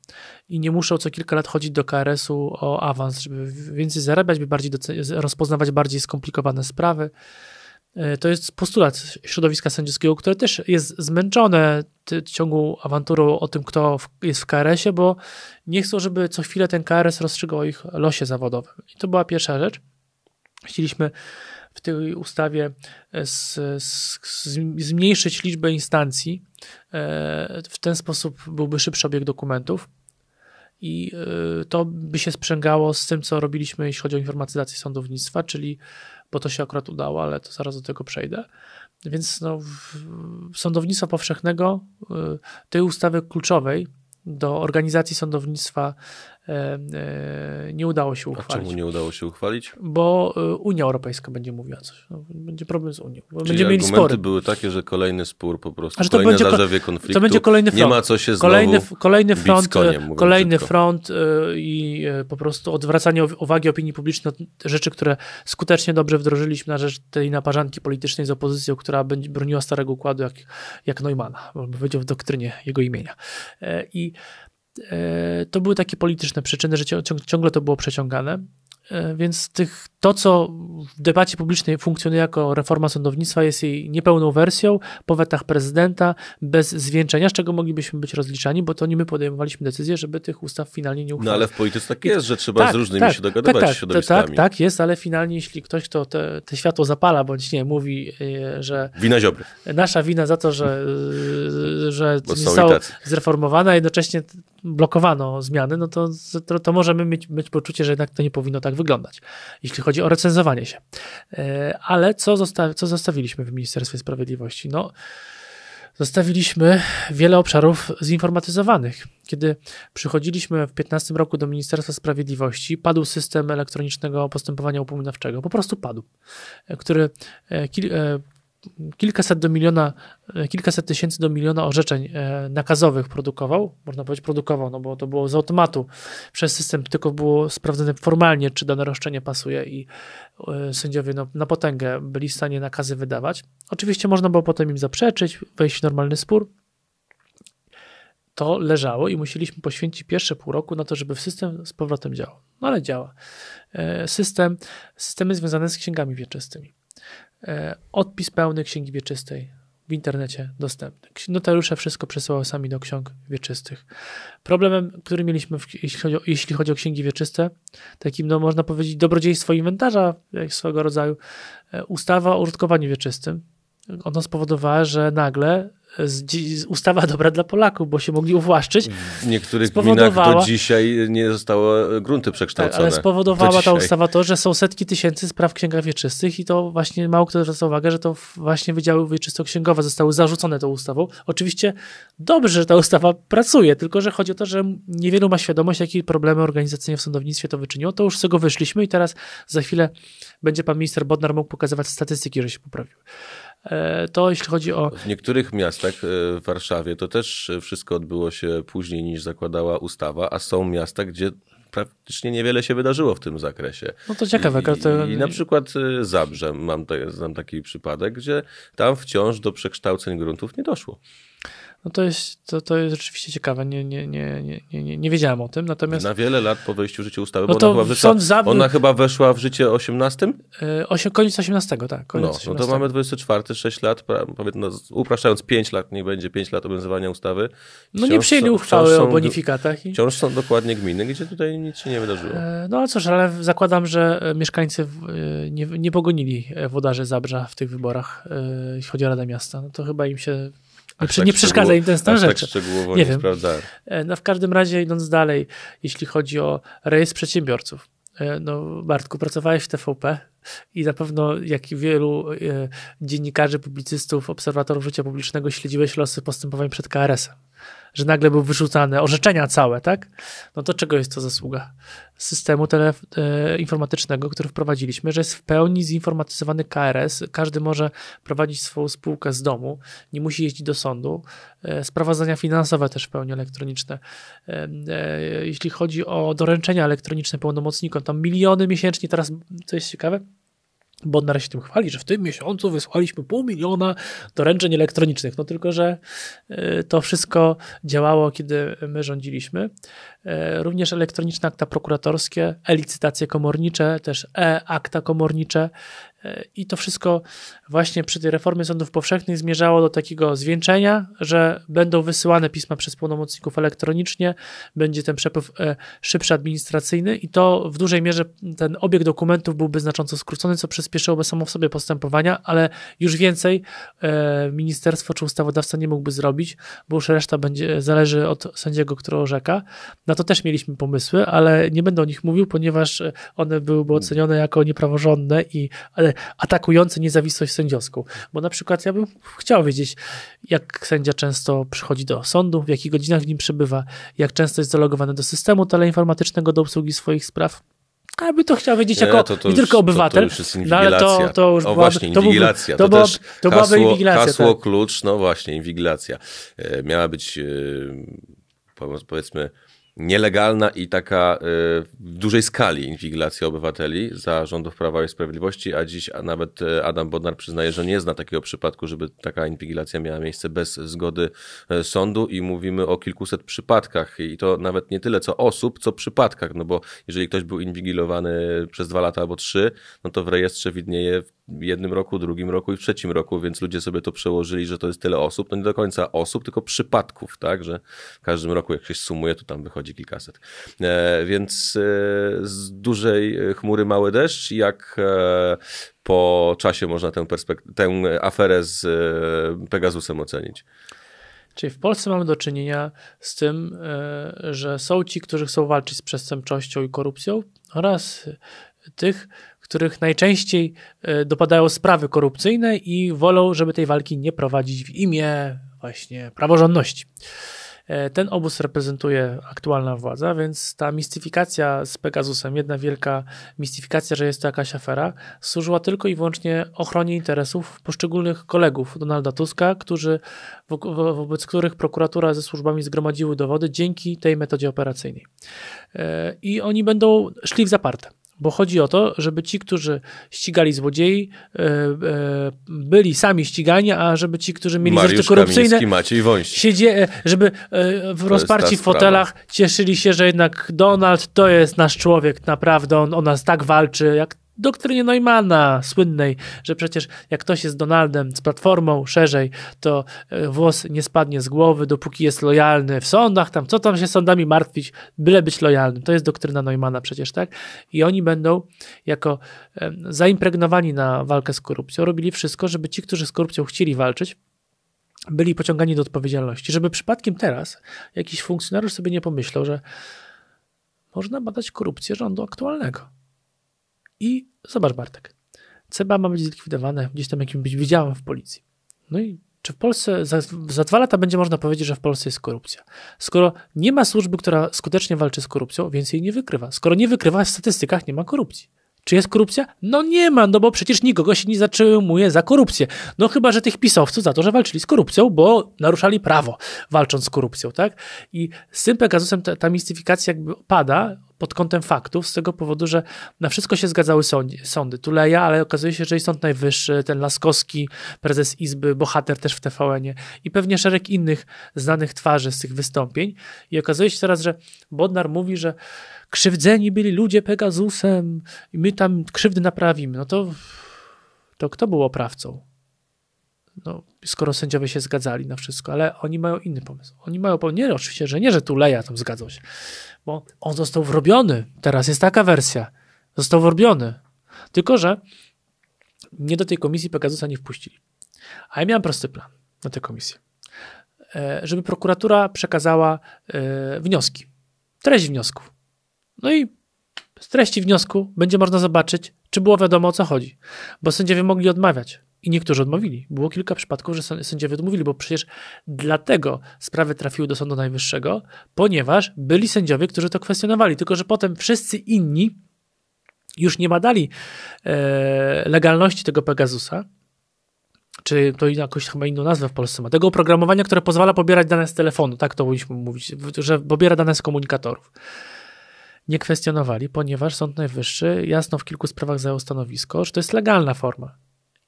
i nie muszą co kilka lat chodzić do KRS-u o awans, żeby więcej zarabiać, by bardziej rozpoznawać bardziej skomplikowane sprawy. E, to jest postulat środowiska sędziowskiego, które też jest zmęczone ciągu awanturą o tym, kto jest w KRS-ie, bo nie chcą, żeby co chwilę ten KRS rozstrzygał o ich losie zawodowym. I to była pierwsza rzecz. Chcieliśmy w tej ustawie z, e, z, zmniejszyć liczbę instancji. E, w ten sposób byłby szybszy obieg dokumentów i to by się sprzęgało z tym, co robiliśmy, jeśli chodzi o informatyzację sądownictwa, czyli bo to się akurat udało, ale to zaraz do tego przejdę. Więc no, sądownictwa powszechnego, y, tej ustawy kluczowej do organizacji sądownictwa E, e, nie udało się uchwalić. A czemu nie udało się uchwalić? Bo e, Unia Europejska będzie mówiła coś. No, będzie problem z Unią. Czyli będziemy mieli spory. były takie, że kolejny spór po prostu, nie że to kolejne będzie, zarzewie konfliktu. To będzie kolejny front. Nie ma co się kolejny, kolejny front, koniem, Kolejny front i po prostu odwracanie uwagi opinii publicznej od rzeczy, które skutecznie dobrze wdrożyliśmy na rzecz tej naparzanki politycznej z opozycją, która będzie broniła Starego Układu jak, jak Neumana, bo powiedział w doktrynie jego imienia. I E, to były takie polityczne przyczyny, że ciągle to było przeciągane. E, więc tych, to, co w debacie publicznej funkcjonuje jako reforma sądownictwa, jest jej niepełną wersją po wetach prezydenta, bez zwieńczenia, z czego moglibyśmy być rozliczani, bo to nie my podejmowaliśmy decyzję, żeby tych ustaw finalnie nie uchwalić. No ale w polityce tak jest, że trzeba tak, z różnymi tak, się dogadywać tak, tak, Tak, tak jest, ale finalnie jeśli ktoś, to te, te światło zapala, bądź nie, mówi, e, że... Wina Ziobry. Nasza wina za to, że, e, że nie zostało zreformowane, a jednocześnie blokowano zmiany, no to, to, to możemy mieć, mieć poczucie, że jednak to nie powinno tak tak wyglądać, jeśli chodzi o recenzowanie się. E, ale co, zosta co zostawiliśmy w Ministerstwie Sprawiedliwości? No, zostawiliśmy wiele obszarów zinformatyzowanych. Kiedy przychodziliśmy w 2015 roku do Ministerstwa Sprawiedliwości, padł system elektronicznego postępowania upominawczego, po prostu padł, e, który e, kilkaset do miliona, kilkaset tysięcy do miliona orzeczeń e, nakazowych produkował, można powiedzieć produkował, no bo to było z automatu przez system, tylko było sprawdzone formalnie, czy dane roszczenie pasuje i e, sędziowie no, na potęgę byli w stanie nakazy wydawać. Oczywiście można było potem im zaprzeczyć, wejść w normalny spór, to leżało i musieliśmy poświęcić pierwsze pół roku na to, żeby system z powrotem działał. No ale działa. E, system, systemy związane z księgami wieczystymi. E, odpis pełny Księgi Wieczystej w internecie dostępny. Notariusze wszystko przesyłały sami do ksiąg wieczystych. Problemem, który mieliśmy, w, jeśli, chodzi o, jeśli, chodzi o, księgi wieczyste, takim, no, można powiedzieć, dobrodziejstwo inwentarza swego rodzaju, e, ustawa o użytkowaniu wieczystym, ono spowodowało, że nagle e, ustawa dobra dla Polaków, bo się mogli uwłaszczyć. W niektórych gminach do dzisiaj nie zostały e, grunty przekształcone. Tak, ale spowodowała ta ustawa to, że są setki tysięcy spraw w księgach wieczystych i to właśnie mało kto zwraca uwagę, że to właśnie wydziały wieczysto-księgowe zostały zarzucone tą ustawą. Oczywiście dobrze, że ta ustawa pracuje, tylko że chodzi o to, że niewielu ma świadomość, jakie problemy organizacyjne w sądownictwie to wyczyniło. To już z tego wyszliśmy i teraz za chwilę będzie pan minister Bodnar mógł pokazywać statystyki, że się poprawiły. E, to jeśli chodzi o. W niektórych miastach e, w Warszawie to też wszystko odbyło się później niż zakładała ustawa, a są miasta, gdzie praktycznie niewiele się wydarzyło w tym zakresie. No to ciekawe. I, to... i na przykład e, Zabrze, mam, znam taki przypadek, gdzie tam wciąż do przekształceń gruntów nie doszło. No to jest, to, to jest rzeczywiście ciekawe. Nie, nie, nie, nie, nie, nie wiedziałem o tym. Natomiast... Na wiele lat po wejściu w życie ustawy, no bo ona, chyba weszła, zabił... ona chyba weszła w życie 18? Yy, osie, koniec 18, tak. Koniec no, 18. no to mamy 24, 6 lat, pra, no, upraszczając 5 lat, nie będzie 5 lat obowiązywania ustawy. Wciąż no nie przyjęli są, uchwały o bonifikatach. I... Wciąż są dokładnie gminy, gdzie tutaj nic się nie wydarzyło. Yy, no a cóż, ale zakładam, że e, mieszkańcy e, nie, nie pogonili włodarzy Zabrza w tych wyborach, jeśli chodzi o Radę Miasta. No to chyba im się nie, tak nie przeszkadza im ten stan tak, tak rzeczy. Tak nie, nie wiem. E, no w każdym razie idąc dalej, jeśli chodzi o rejestr przedsiębiorców. E, no Bartku, pracowałeś w TVP i na pewno jak i wielu e, dziennikarzy, publicystów, obserwatorów życia publicznego śledziłeś losy postępowań przed KRS-em że nagle były wyrzucane orzeczenia całe, tak? No to czego jest to zasługa? Systemu telef- e, informatycznego, który wprowadziliśmy, że jest w pełni zinformatyzowany KRS, każdy może prowadzić swoją spółkę z domu, nie musi jeździć do sądu, e, sprawozdania finansowe też w pełni elektroniczne. E, e jeśli chodzi o doręczenia elektroniczne pełnomocnikom, tam miliony miesięcznie teraz, co jest ciekawe, bo on na razie tym chwali, że w tym miesiącu wysłaliśmy pół miliona doręczeń elektronicznych. No tylko, że e, to wszystko działało, kiedy my rządziliśmy. E, również elektroniczne akta prokuratorskie, e-licytacje komornicze, też e-akta komornicze E, I to wszystko właśnie przy tej reformie sądów powszechnych zmierzało do takiego zwieńczenia, że będą wysyłane pisma przez pełnomocników elektronicznie, będzie ten przepływ e, szybszy administracyjny i to w dużej mierze ten obieg dokumentów byłby znacząco skrócony, co przyspieszyłoby samo w sobie postępowania, ale już więcej e, ministerstwo czy ustawodawca nie mógłby zrobić, bo już reszta będzie, zależy od sędziego, który orzeka. Na to też mieliśmy pomysły, ale nie będę o nich mówił, ponieważ one byłyby ocenione jako niepraworządne i ale atakujący niezawisłość sędziowską. Bo na przykład ja bym chciał wiedzieć, jak sędzia często przychodzi do sądu, w jakich godzinach w nim przebywa, jak często jest zalogowany do systemu teleinformatycznego do obsługi swoich spraw. A ja bym to chciał wiedzieć nie, jako to, to nie już, tylko obywatel, to, to no ale to, to już o, byłaby, właśnie, to to, to, była, to byłaby hasło, inwigilacja. Hasło, tak. klucz, no właśnie, inwigilacja. E, miała być, e, powiedzmy, nielegalna i taka y, w dużej skali inwigilacja obywateli za rządów Prawa i Sprawiedliwości, a dziś nawet y, Adam Bodnar przyznaje, że nie zna takiego przypadku, żeby taka inwigilacja miała miejsce bez zgody y, sądu i mówimy o kilkuset przypadkach i to nawet nie tyle co osób, co przypadkach, no bo jeżeli ktoś był inwigilowany przez dwa lata albo trzy, no to w rejestrze widnieje jednym roku, drugim roku i w trzecim roku, więc ludzie sobie to przełożyli, że to jest tyle osób. No nie do końca osób, tylko przypadków, tak, że w każdym roku jak się sumuje, to tam wychodzi kilkaset. E, więc e, z dużej e, chmury mały deszcz, jak e, po czasie można tę, tę aferę z e, Pegasusem ocenić. Czyli w Polsce mamy do czynienia z tym, e, że są ci, którzy chcą walczyć z przestępczością i korupcją oraz tych, których najczęściej e, dopadają sprawy korupcyjne i wolą, żeby tej walki nie prowadzić w imię właśnie praworządności. E, ten obóz reprezentuje aktualna władza, więc ta mistyfikacja z Pegasusem, jedna wielka mistyfikacja, że jest to jakaś afera, służyła tylko i wyłącznie ochronie interesów poszczególnych kolegów Donalda Tuska, którzy, wo wo wobec których prokuratura ze służbami zgromadziły dowody dzięki tej metodzie operacyjnej. Yy, I oni będą szli w zaparte. Bo chodzi o to, żeby ci, którzy ścigali złodziei, e, e, byli sami ścigani, a żeby ci, którzy mieli Mariusz zarzuty korupcyjne, siedzie, żeby e, w rozparci w fotelach cieszyli się, że jednak Donald to jest nasz człowiek, naprawdę, on o nas tak walczy, jak doktrynie Neumana słynnej, że przecież jak ktoś jest Donaldem z platformą szerzej, to e, włos nie spadnie z głowy, dopóki jest lojalny w sądach, tam co tam się sądami martwić, byle być lojalnym. To jest doktryna Neumana przecież, tak? I oni będą jako zaimpregnowani na walkę z korupcją robili wszystko, żeby ci, którzy z korupcją chcieli walczyć, byli pociągani do odpowiedzialności. Żeby przypadkiem teraz jakiś funkcjonariusz sobie nie pomyślał, że można badać korupcję rządu aktualnego. I zobacz Bartek, CBA ma być zlikwidowane, gdzieś tam jakimś widziałem w policji. No i czy w Polsce za, za dwa lata będzie można powiedzieć, że w Polsce jest korupcja? Skoro nie ma służby, która skutecznie walczy z korupcją, więc jej nie wykrywa. Skoro nie wykrywa, w statystykach nie ma korupcji. Czy jest korupcja? No nie ma, no bo przecież nikogo się nie zatrzymuje za korupcję. No chyba, że tych pisowców za to, że walczyli z korupcją, bo naruszali prawo walcząc z korupcją, tak? I z tym Pegasusem ta, ta mistyfikacja jakby opada, pod kątem faktów, z tego powodu, że na wszystko się zgadzały sądy. sądy. Tuleja, ale okazuje się, że i Sąd Najwyższy, ten Laskowski, prezes Izby, bohater też w TVN-ie i pewnie szereg innych znanych twarzy z tych wystąpień. I okazuje się teraz, że Bodnar mówi, że krzywdzeni byli ludzie Pegasusem i my tam krzywdy naprawimy. No to, to kto był oprawcą? no, skoro sędziowie się zgadzali na wszystko, ale oni mają inny pomysł. Oni mają, nie, oczywiście, że nie, że tu Leja tam zgadzał się, bo on został wrobiony, teraz jest taka wersja, został wrobiony, tylko, że nie do tej komisji Pegasusa nie wpuścili. A ja miałem prosty plan na tę komisję. E, żeby prokuratura przekazała e, wnioski, treść wniosków. No i z treści wniosku będzie można zobaczyć, czy było wiadomo o co chodzi, bo sędziowie mogli odmawiać. I niektórzy odmówili. Było kilka przypadków, że sędziowie odmówili, bo przecież dlatego sprawy trafiły do Sądu Najwyższego, ponieważ byli sędziowie, którzy to kwestionowali. Tylko, że potem wszyscy inni już nie badali e, legalności tego Pegasusa, czy to jakoś chyba inną nazwę w Polsce ma, tego oprogramowania, które pozwala pobierać dane z telefonu, tak to powinniśmy mówić, że pobiera dane z komunikatorów. Nie kwestionowali, ponieważ Sąd Najwyższy jasno w kilku sprawach zajął stanowisko, że to jest legalna forma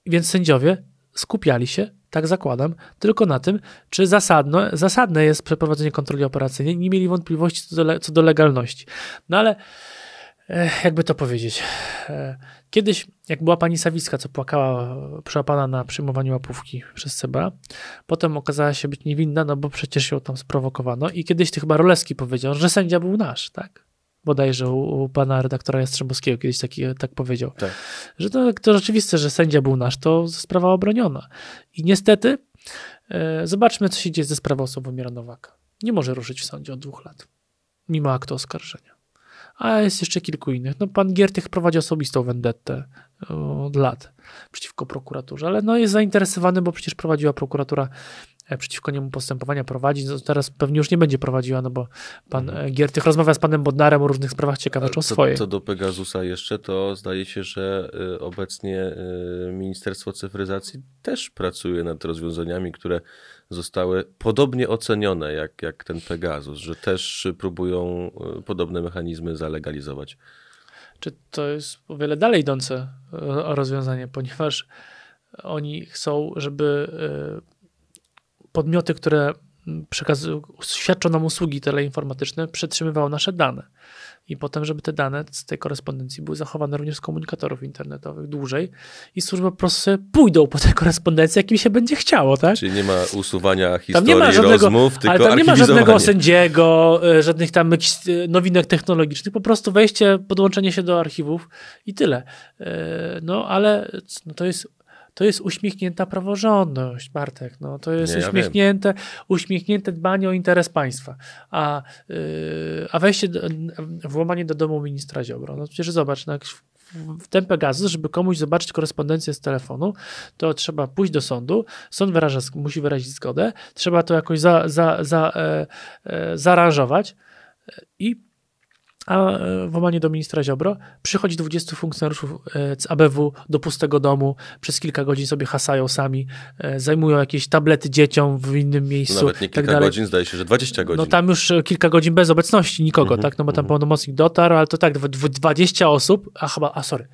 więc sędziowie skupiali się, tak zakładam, tylko na tym, czy zasadno, zasadne jest przeprowadzenie kontroli operacyjnej. Nie mieli wątpliwości co do, co do legalności. No ale eh, jakby to powiedzieć. Eh, kiedyś, jak była pani Sawicka, co płakała przełapana na przyjmowaniu łapówki przez CBA, potem okazała się być niewinna, no bo przecież ją tam sprowokowano i kiedyś ty chyba Roleski powiedział, że sędzia był nasz, tak? bodajże u, u pana redaktora Jastrzębowskiego kiedyś taki, tak powiedział, tak. że to, to rzeczywiste, że sędzia był nasz, to sprawa obroniona. I niestety e, zobaczmy, co się dzieje ze sprawą Sławomira Nowaka. Nie może ruszyć w sądzie od dwóch lat, mimo aktu oskarżenia. A jest jeszcze kilku innych. No, pan Giertych prowadzi osobistą vendettę e, od lat przeciwko prokuraturze, ale no jest zainteresowany, bo przecież prowadziła prokuratura E, przeciwko niemu postępowania prowadzi. No, teraz pewnie już nie będzie prowadziła, no bo pan mhm. E, Giertych rozmawia z panem Bodnarem o różnych sprawach, ciekawych o swoje. Co do Pegasusa jeszcze, to zdaje się, że e, obecnie Ministerstwo Cyfryzacji też pracuje nad rozwiązaniami, które zostały podobnie ocenione jak, jak ten Pegasus, że też próbują podobne mechanizmy zalegalizować. Czy to jest o wiele dalej idące rozwiązanie, ponieważ oni chcą, żeby podmioty, które mm, świadczą nam usługi teleinformatyczne, przetrzymywały nasze dane. I potem, żeby te dane z tej korespondencji były zachowane również z komunikatorów internetowych dłużej i służby po prostu pójdą po tę korespondencję, jakim się będzie chciało, tak? Czyli nie ma usuwania historii, tam nie ma żadnego, rozmów, tylko Ale tam nie ma żadnego sędziego, e, żadnych tam e, nowinek technologicznych, po prostu wejście, podłączenie się do archiwów i tyle. E, no ale no to jest to jest uśmiechnięta praworządność, Bartek. No, to jest nie, uśmiechnięte, uśmiechnięte dbanie o interes państwa. A, yy, a wejście, do, włamanie do domu ministra Ziobro. No przecież zobacz, no, w tempe gazu, żeby komuś zobaczyć korespondencję z telefonu, to trzeba pójść do sądu, sąd wyraża, musi wyrazić zgodę, trzeba to jakoś za, za, za, e, e zaaranżować i a e, w Omanie do ministra Ziobro przychodzi 20 funkcjonariuszów e, z ABW do pustego domu, przez kilka godzin sobie hasają sami, e, zajmują jakieś tablety dzieciom w innym miejscu. Nawet nie tak kilka tak godzin, zdaje się, że 20 no godzin. No tam już kilka godzin bez obecności nikogo, mhm, tak? No bo tam mm pełnomocnik dotarł, ale to tak, 20 osób, a chyba, a sorry,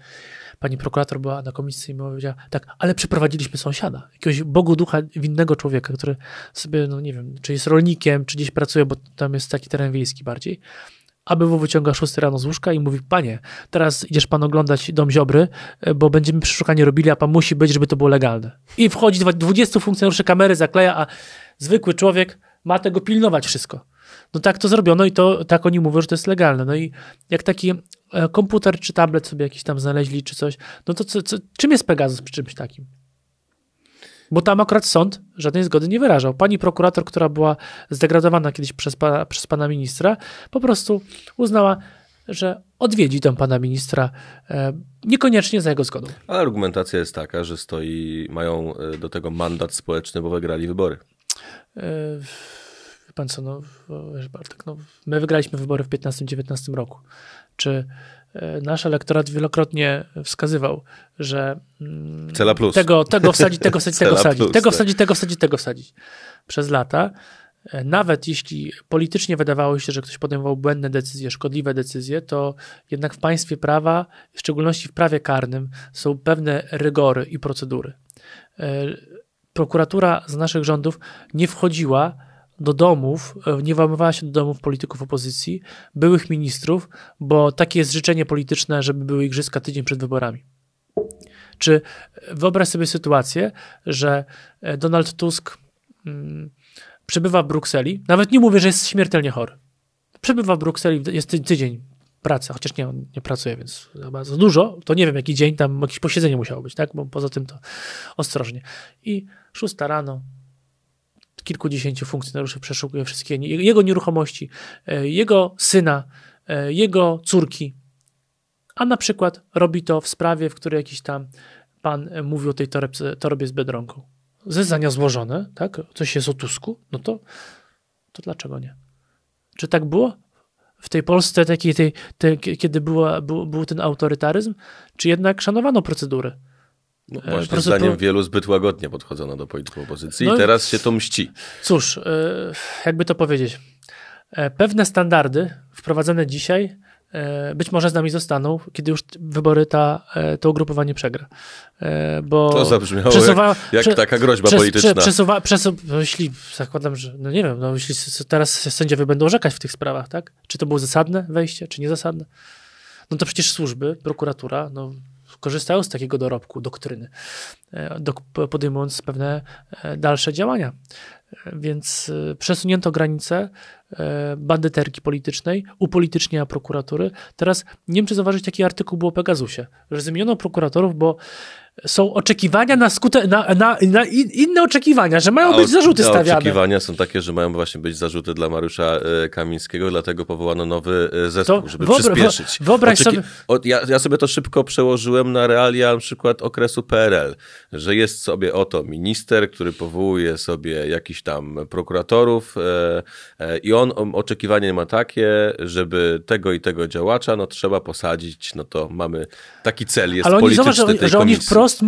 pani prokurator była na komisji i powiedziała, tak, ale przeprowadziliśmy sąsiada, jakiegoś Bogu ducha winnego człowieka, który sobie, no nie wiem, czy jest rolnikiem, czy gdzieś pracuje, bo tam jest taki teren wiejski bardziej, ABW wyciąga 6 rano z łóżka i mówi, panie, teraz idziesz pan oglądać dom Ziobry, e, bo będziemy przeszukanie robili, a pan musi być, żeby to było legalne. I wchodzi 20 funkcjonariuszy kamery, zakleja, a zwykły człowiek ma tego pilnować wszystko. No tak to zrobiono i to tak oni mówią, że to jest legalne. No i jak taki e, komputer czy tablet sobie jakiś tam znaleźli czy coś, no to co, co, czym jest Pegasus przy czymś takim? Bo tam akurat sąd żadnej zgody nie wyrażał. Pani prokurator, która była zdegradowana kiedyś przez, pa, przez pana ministra, po prostu uznała, że odwiedzi tam pana ministra, e, niekoniecznie za jego zgodą. Ale argumentacja jest taka, że stoi, mają e, do tego mandat społeczny, bo wygrali wybory. E, wie pan co, no, Bartek, no, my wygraliśmy wybory w 15-19 roku. Czy E, nasz elektorat wielokrotnie wskazywał, że mm, Cela plus. tego, tego wsadzić, tego wsadzić, tego wsadzić, tego tak. wsadzić, tego wsadzić, tego wsadzić. Przez lata, e, nawet jeśli politycznie wydawało się, że ktoś podejmował błędne decyzje, szkodliwe decyzje, to jednak w państwie prawa, w szczególności w prawie karnym, są pewne rygory i procedury. E, prokuratura z naszych rządów nie wchodziła do domów, e, nie włamywała się do domów polityków opozycji, byłych ministrów, bo takie jest życzenie polityczne, żeby były igrzyska tydzień przed wyborami. Czy e, wyobraź sobie sytuację, że e, Donald Tusk mm, przebywa w Brukseli, nawet nie mówię, że jest śmiertelnie chory. Przebywa w Brukseli, jest tydzień pracy, chociaż nie, nie pracuje, więc za dużo, to nie wiem jaki dzień, tam jakieś posiedzenie musiało być, tak? Bo poza tym to ostrożnie. I szósta rano, kilkudziesięciu funkcjonariuszy przeszukuje wszystkie jego nieruchomości, e, jego syna, e, jego córki. A na przykład robi to w sprawie, w której jakiś tam pan e, mówił o tej torebce, torebie z Bedronką. Zeznania złożone, tak? Coś jest o Tusku, no to, to dlaczego nie? Czy tak było? w tej Polsce, takiej, tej, tej, kiedy była, był, był ten autorytaryzm, czy jednak szanowano procedury? No, e, właśnie Proszę, zdaniem wielu zbyt łagodnie podchodzono do polityki opozycji no, i teraz się to mści. Cóż, e, jakby to powiedzieć. E, pewne standardy wprowadzone dzisiaj być może z nami zostaną, kiedy już wybory ta, to ugrupowanie przegra. Bo to zabrzmiało przesuwa, jak, jak prze, taka groźba przes, polityczna. Prze, przesuwa, no jeśli zakładam, że no nie wiem, no jeśli teraz sędziowie będą orzekać w tych sprawach, tak? Czy to było zasadne wejście, czy niezasadne? No to przecież służby, prokuratura, no korzystają z takiego dorobku doktryny, e, do, podejmując pewne e, dalsze działania. E, więc przesunięto granice bandyterki politycznej, upolitycznienia prokuratury. Teraz nie wiem, czy zauważyć, taki artykuł był o Pegasusie, że zmieniono prokuratorów, bo są oczekiwania na, skutek, na, na, na inne oczekiwania, że mają A być zarzuty stawiane. oczekiwania są takie, że mają właśnie być zarzuty dla Mariusza e, Kamińskiego, dlatego powołano nowy e, zespół, to żeby wyobra przyspieszyć. Wyobraź Oczeki sobie... O, ja, ja, sobie to szybko przełożyłem na realia na przykład okresu PRL, że jest sobie oto minister, który powołuje sobie jakiś tam prokuratorów e, e, i on oczekiwanie ma takie, żeby tego i tego działacza, no trzeba posadzić, no to mamy taki cel jest Ale polityczny zobacz, że, tej że komisji wprost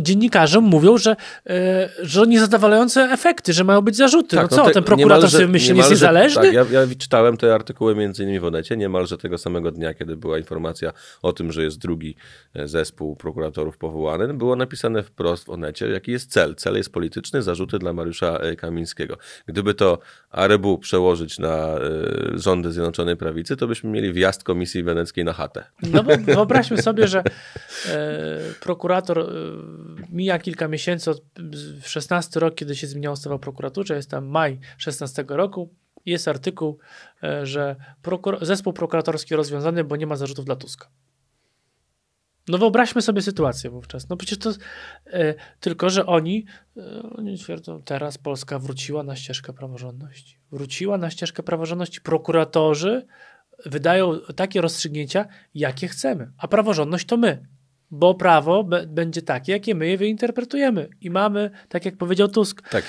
dziennikarzom mówią, że, e, że niezadowalające efekty, że mają być zarzuty. Tak, no, no co, no te, ten prokurator niemalże, sobie myśli, niemalże, jest niezależny? Tak, ja, ja czytałem te artykuły między innymi w Onecie niemalże tego samego dnia, kiedy była informacja o tym, że jest drugi e, zespół prokuratorów powołany. Było napisane wprost w Onecie, jaki jest cel. Cel jest polityczny, zarzuty dla Mariusza e, Kamińskiego. Gdyby to Arebu przełożyć na rządy Zjednoczonej Prawicy, to byśmy mieli wjazd Komisji Weneckiej na chatę. No bo wyobraźmy sobie, że e, prokurator prokurator, y, mija kilka miesięcy, od 16 rok, kiedy się zmieniła ustawa o prokuraturze, jest tam maj 16 roku, jest artykuł, e, że prokur zespół prokuratorski rozwiązany, bo nie ma zarzutów dla Tuska. No wyobraźmy sobie sytuację wówczas. No przecież to e, tylko, że oni, e, oni twierdzą, teraz Polska wróciła na ścieżkę praworządności. Wróciła na ścieżkę praworządności. Prokuratorzy wydają takie rozstrzygnięcia, jakie chcemy, a praworządność to my bo prawo będzie takie, jakie my je wyinterpretujemy i mamy, tak jak powiedział Tusk. Tak,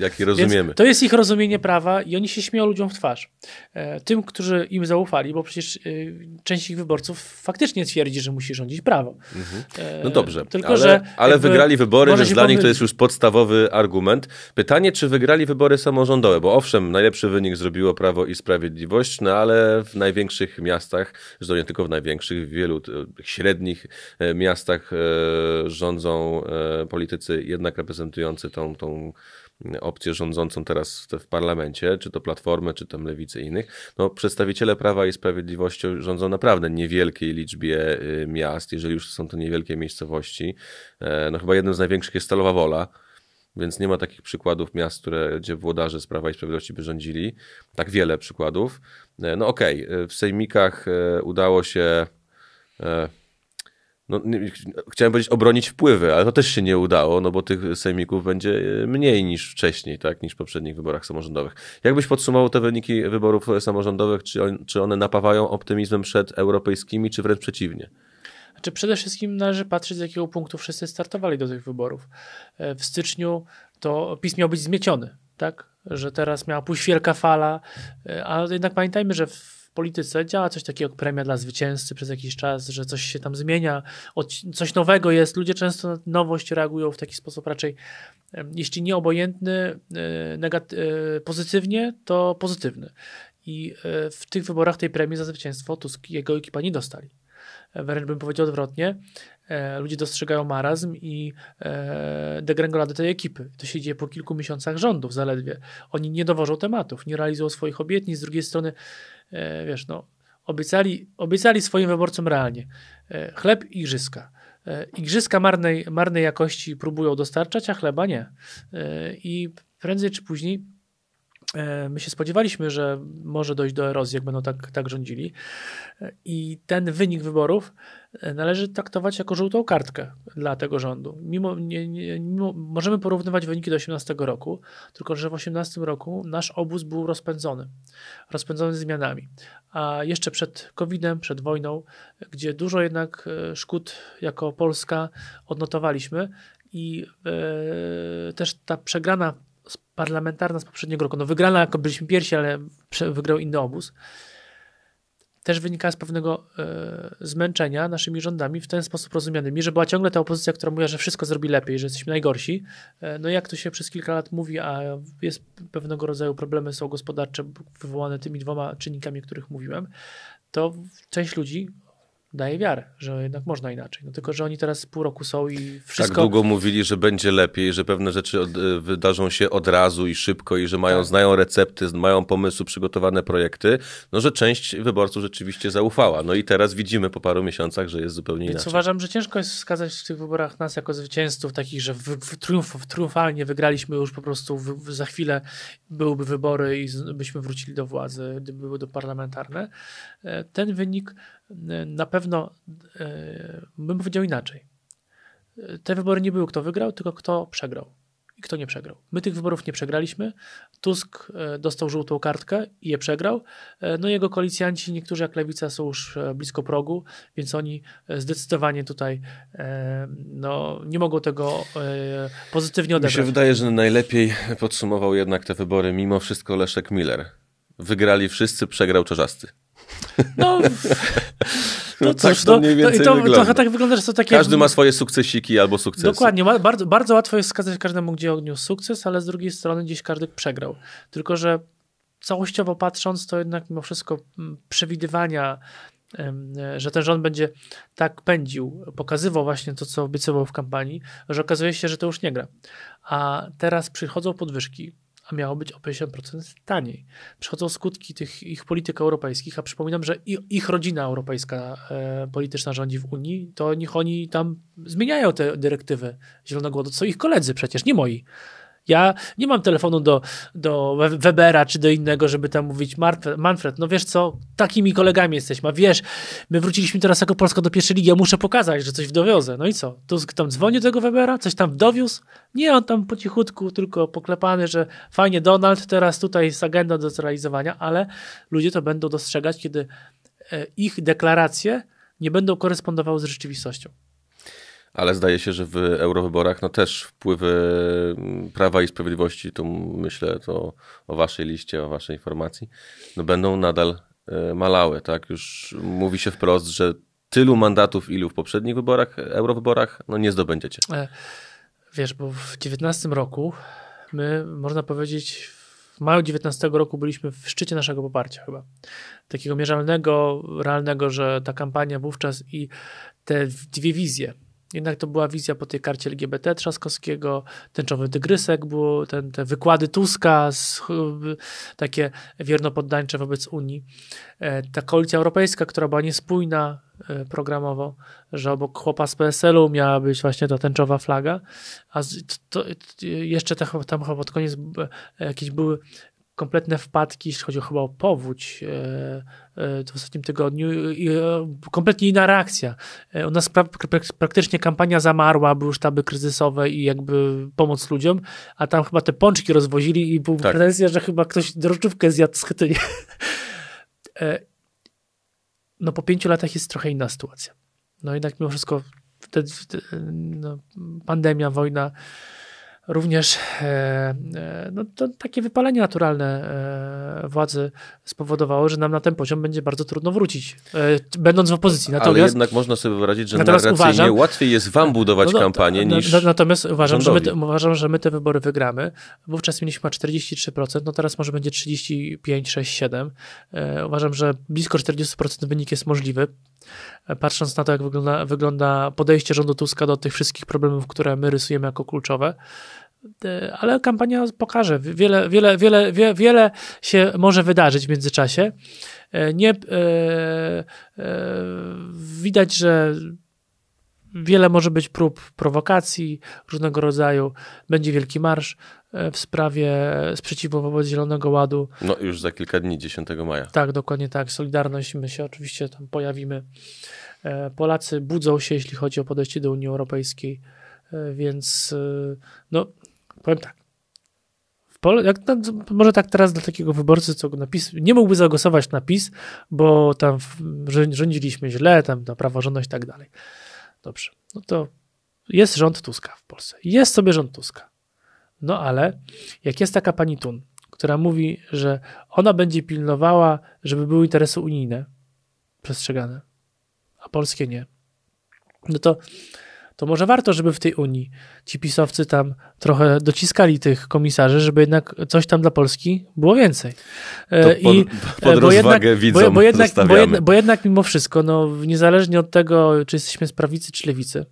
jakie rozumiemy. to jest ich rozumienie prawa i oni się śmieją ludziom w twarz. E, tym, którzy im zaufali, bo przecież e, część ich wyborców faktycznie twierdzi, że musi rządzić prawo. Mhm. E, no dobrze, tylko, ale, że ale wygrali wybory, że dla nich to jest już podstawowy argument. Pytanie, czy wygrali wybory samorządowe, bo owszem, najlepszy wynik zrobiło Prawo i Sprawiedliwość, no ale w największych miastach, że to nie tylko w największych, w wielu e, średnich miastach, e, miastach e, rządzą e, politycy jednak reprezentujący tą, tą mm, opcję rządzącą teraz w parlamencie, czy to platformę, czy tam Lewicy i innych, no przedstawiciele Prawa i Sprawiedliwości rządzą naprawdę niewielkiej liczbie y, miast, jeżeli już są to niewielkie miejscowości. E, no chyba jednym z największych jest Stalowa Wola, więc nie ma takich przykładów miast, które, gdzie włodarze z Prawa i Sprawiedliwości by rządzili. Tak wiele przykładów. No okej, okay, w sejmikach udało się no, nie, chciałem powiedzieć obronić wpływy, ale to też się nie udało, no bo tych sejmików będzie e, mniej niż wcześniej, tak, niż w poprzednich wyborach samorządowych. Jakbyś podsumował te wyniki wyborów e, samorządowych, czy, on, czy one napawają optymizmem przed europejskimi, czy wręcz przeciwnie? Znaczy przede wszystkim należy patrzeć, z jakiego punktu wszyscy startowali do tych wyborów. E, w styczniu to PiS miał być zmieciony, tak? Że teraz miała pójść wielka fala, a jednak pamiętajmy, że w polityce działa coś takiego jak premia dla zwycięzcy przez jakiś czas, że coś się tam zmienia, coś nowego jest. Ludzie często na nowość reagują w taki sposób raczej, jeśli nie obojętny, e, e, pozytywnie, to pozytywny. I e, w tych wyborach tej premii za zwycięstwo Tusk i jego ekipa nie dostali. Wręcz bym powiedział odwrotnie. E, ludzie dostrzegają marazm i e, degrengoladę tej ekipy. To się dzieje po kilku miesiącach rządów zaledwie. Oni nie dowożą tematów, nie realizują swoich obietnic, z drugiej strony, e, wiesz, no, obiecali, obiecali swoim wyborcom realnie e, chleb i igrzyska. Igrzyska marnej, marnej jakości próbują dostarczać, a chleba nie. I prędzej czy później E, my się spodziewaliśmy, że może dojść do erozji, jak będą tak, tak rządzili. E, I ten wynik wyborów e, należy traktować jako żółtą kartkę dla tego rządu. Mimo, nie, nie, mimo, możemy porównywać wyniki do 18 roku, tylko że w 18 roku nasz obóz był rozpędzony, rozpędzony zmianami. A jeszcze przed COVID-em, przed wojną, gdzie dużo jednak szkód jako Polska odnotowaliśmy i też ta przegrana parlamentarna z poprzedniego roku, no wygrana, jako byliśmy pierwsi, ale wygrał inny obóz, też wynika z pewnego e, zmęczenia naszymi rządami w ten sposób rozumianymi, że była ciągle ta opozycja, która mówiła, że wszystko zrobi lepiej, że jesteśmy najgorsi. E, no jak to się przez kilka lat mówi, a jest pewnego rodzaju problemy są gospodarcze wywołane tymi dwoma czynnikami, o których mówiłem, to część ludzi daje wiarę, że jednak można inaczej. No tylko, że oni teraz pół roku są i wszystko... Tak długo mówili, że będzie lepiej, że pewne rzeczy od, e, wydarzą się od razu i szybko i że mają, tak. znają recepty, mają pomysły, przygotowane projekty, no że część wyborców rzeczywiście zaufała. No i teraz widzimy po paru miesiącach, że jest zupełnie inaczej. Więc uważam, że ciężko jest wskazać w tych wyborach nas jako zwycięzców takich, że w, w, triumf, w triumfalnie wygraliśmy już po prostu w, w, za chwilę byłyby wybory i z, byśmy wrócili do władzy, gdyby były do parlamentarne. E, ten wynik na pewno e, bym powiedział inaczej. Te wybory nie były kto wygrał, tylko kto przegrał i kto nie przegrał. My tych wyborów nie przegraliśmy. Tusk e, dostał żółtą kartkę i je przegrał. E, no jego koalicjanci, niektórzy jak Lewica, są już blisko progu, więc oni zdecydowanie tutaj no, nie mogą tego pozytywnie odebrać. Mi się wydaje, że najlepiej podsumował jednak te wybory mimo wszystko Leszek Miller. Wygrali wszyscy, przegrał Czerzasty. No, no cóż, tak no. to mniej no więcej i to, trochę tak wygląda, że to takie... Każdy ma swoje sukcesiki albo sukcesy. Dokładnie, bardzo, bardzo łatwo jest wskazać każdemu, gdzie odniósł sukces, ale z drugiej strony gdzieś każdy przegrał. Tylko, że całościowo patrząc, to jednak mimo wszystko mm, przewidywania że ten rząd będzie tak pędził, pokazywał właśnie to, co obiecywał w kampanii, że okazuje się, że to już nie gra. A teraz przychodzą podwyżki, a miało być o 50% taniej. Przychodzą skutki tych ich polityk europejskich, a przypominam, że ich rodzina europejska e, polityczna rządzi w Unii, to niech oni tam zmieniają te dyrektywy zielonego ładu, co ich koledzy przecież, nie moi. Ja nie mam telefonu do, do Webera czy do innego, żeby tam mówić Manfred, no wiesz co, takimi kolegami jesteśmy, a wiesz, my wróciliśmy teraz jako Polska do pierwszej ligi, ja muszę pokazać, że coś wdowiozę. No i co? Tusk tam dzwonił do tego Webera, coś tam wdowiózł? Nie, on tam po cichutku, tylko poklepany, że fajnie Donald, teraz tutaj jest agenda do zrealizowania, ale ludzie to będą dostrzegać, kiedy e, ich deklaracje nie będą korespondowały z rzeczywistością ale zdaje się, że w eurowyborach no też wpływy mm, Prawa i Sprawiedliwości, tu myślę to o waszej liście, o waszej informacji, no będą nadal e, malały, tak? Już mówi się wprost, że tylu mandatów, ilu w poprzednich wyborach, eurowyborach, no nie zdobędziecie. E, wiesz, bo w 19 roku my, można powiedzieć, w maju 19 roku byliśmy w szczycie naszego poparcia chyba. Takiego mierzalnego, realnego, że ta kampania wówczas i te dwie wizje, jednak to była wizja po tej karcie LGBT Trzaskowskiego, tęczowy tygrysek, było ten, te wykłady Tuska, z, takie wiernopoddańcze wobec Unii. E, ta koalicja europejska, która była niespójna e, programowo, że obok chłopa z PSL-u miała być właśnie ta tęczowa flaga, a to, to, jeszcze tam, tam chyba pod koniec e, jakieś były kompletne wpadki, jeśli chodzi o chyba o powódź e, e, w ostatnim tygodniu i e, kompletnie inna reakcja. U nas praktycznie kampania zamarła, były sztaby kryzysowe i jakby pomoc ludziom, a tam chyba te pączki rozwozili i była tak. pretensja, że chyba ktoś drożdżówkę zjadł z chytyni. no po pięciu latach jest trochę inna sytuacja. No jednak mimo wszystko wtedy, no, pandemia, wojna, Również e, e, no, takie wypalenie naturalne e, władzy spowodowało, że nam na ten poziom będzie bardzo trudno wrócić, będąc w opozycji. Natomiast, Ale jednak można sobie wyobrazić, że natomiast uważam, łatwiej jest wam no, no, budować no, kampanię no, niż no, Natomiast uważam że, my, uważam, że my te wybory wygramy. Wówczas mieliśmy 43%, no teraz może będzie 35, 6, 7. Uważam, że blisko 40% wynik jest możliwy patrząc na to, jak wygląda, wygląda podejście rządu Tuska do tych wszystkich problemów, które my rysujemy jako kluczowe, e, ale kampania pokaże. Wiele, wiele, wiele, wie, wiele się może wydarzyć w międzyczasie. E, nie, e, e, widać, że Wiele może być prób prowokacji różnego rodzaju. Będzie wielki marsz e, w sprawie e, sprzeciwu wobec Zielonego Ładu. No już za kilka dni, 10 maja. Tak, dokładnie tak. Solidarność, my się oczywiście tam pojawimy. E, Polacy budzą się, jeśli chodzi o podejście do Unii Europejskiej, więc no, powiem tak. Jak, może tak teraz dla takiego wyborcy, co napis, nie mógłby zagłosować na PiS, bo tam rządziliśmy źle, tam ta praworządność i tak dalej. Dobrze, no to jest rząd Tuska w Polsce. Jest sobie rząd Tuska. No ale jak jest taka pani Tun, która mówi, że ona będzie pilnowała, żeby były interesy unijne przestrzegane, a polskie nie, no to to może warto, żeby w tej Unii ci pisowcy tam trochę dociskali tych komisarzy, żeby jednak coś tam dla Polski było więcej. E, to pod, I, e, pod bo jednak, widzom bo, jednak, bo, jednak, bo jednak mimo wszystko, no, niezależnie od tego, czy jesteśmy z prawicy czy lewicy,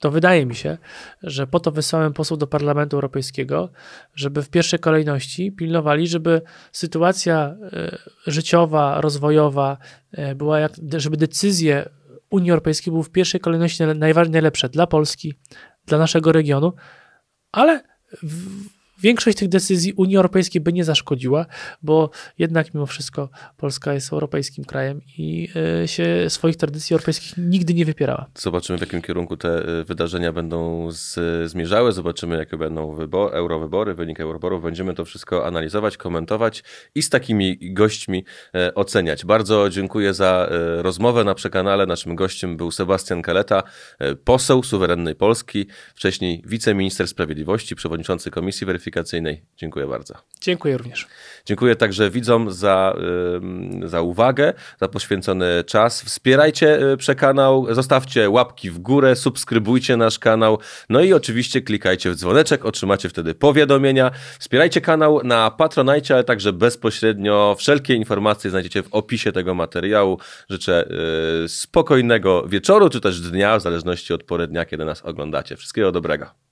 to wydaje mi się, że po to wysłałem posłów do Parlamentu Europejskiego, żeby w pierwszej kolejności pilnowali, żeby sytuacja e, życiowa, rozwojowa była, jak, żeby decyzje Unii Europejskiej był w pierwszej kolejności najlepsze dla Polski, dla naszego regionu, ale w, większość tych decyzji Unii Europejskiej by nie zaszkodziła, bo jednak mimo wszystko Polska jest europejskim krajem i e, się swoich tradycji europejskich nigdy nie wypierała. Zobaczymy, w jakim kierunku te e, wydarzenia będą z, zmierzały, zobaczymy, jakie będą eurowybory, wynik eurowyborów. Będziemy to wszystko analizować, komentować i z takimi gośćmi e, oceniać. Bardzo dziękuję za rozmowę na przekanale. Naszym gościem był Sebastian Kaleta, poseł suwerennej Polski, wcześniej wiceminister sprawiedliwości, przewodniczący Komisji Weryfikacji kwalifikacyjnej. Dziękuję bardzo. Dziękuję również. Dziękuję także widzom za, za uwagę, za poświęcony czas. Wspierajcie e, przekanał, zostawcie łapki w górę, subskrybujcie nasz kanał, no i oczywiście klikajcie w dzwoneczek, otrzymacie wtedy powiadomienia. Wspierajcie kanał na Patronite, ale także bezpośrednio wszelkie informacje znajdziecie w opisie tego materiału. Życzę e, spokojnego wieczoru, czy też dnia, w zależności od pory dnia, kiedy nas oglądacie. Wszystkiego dobrego.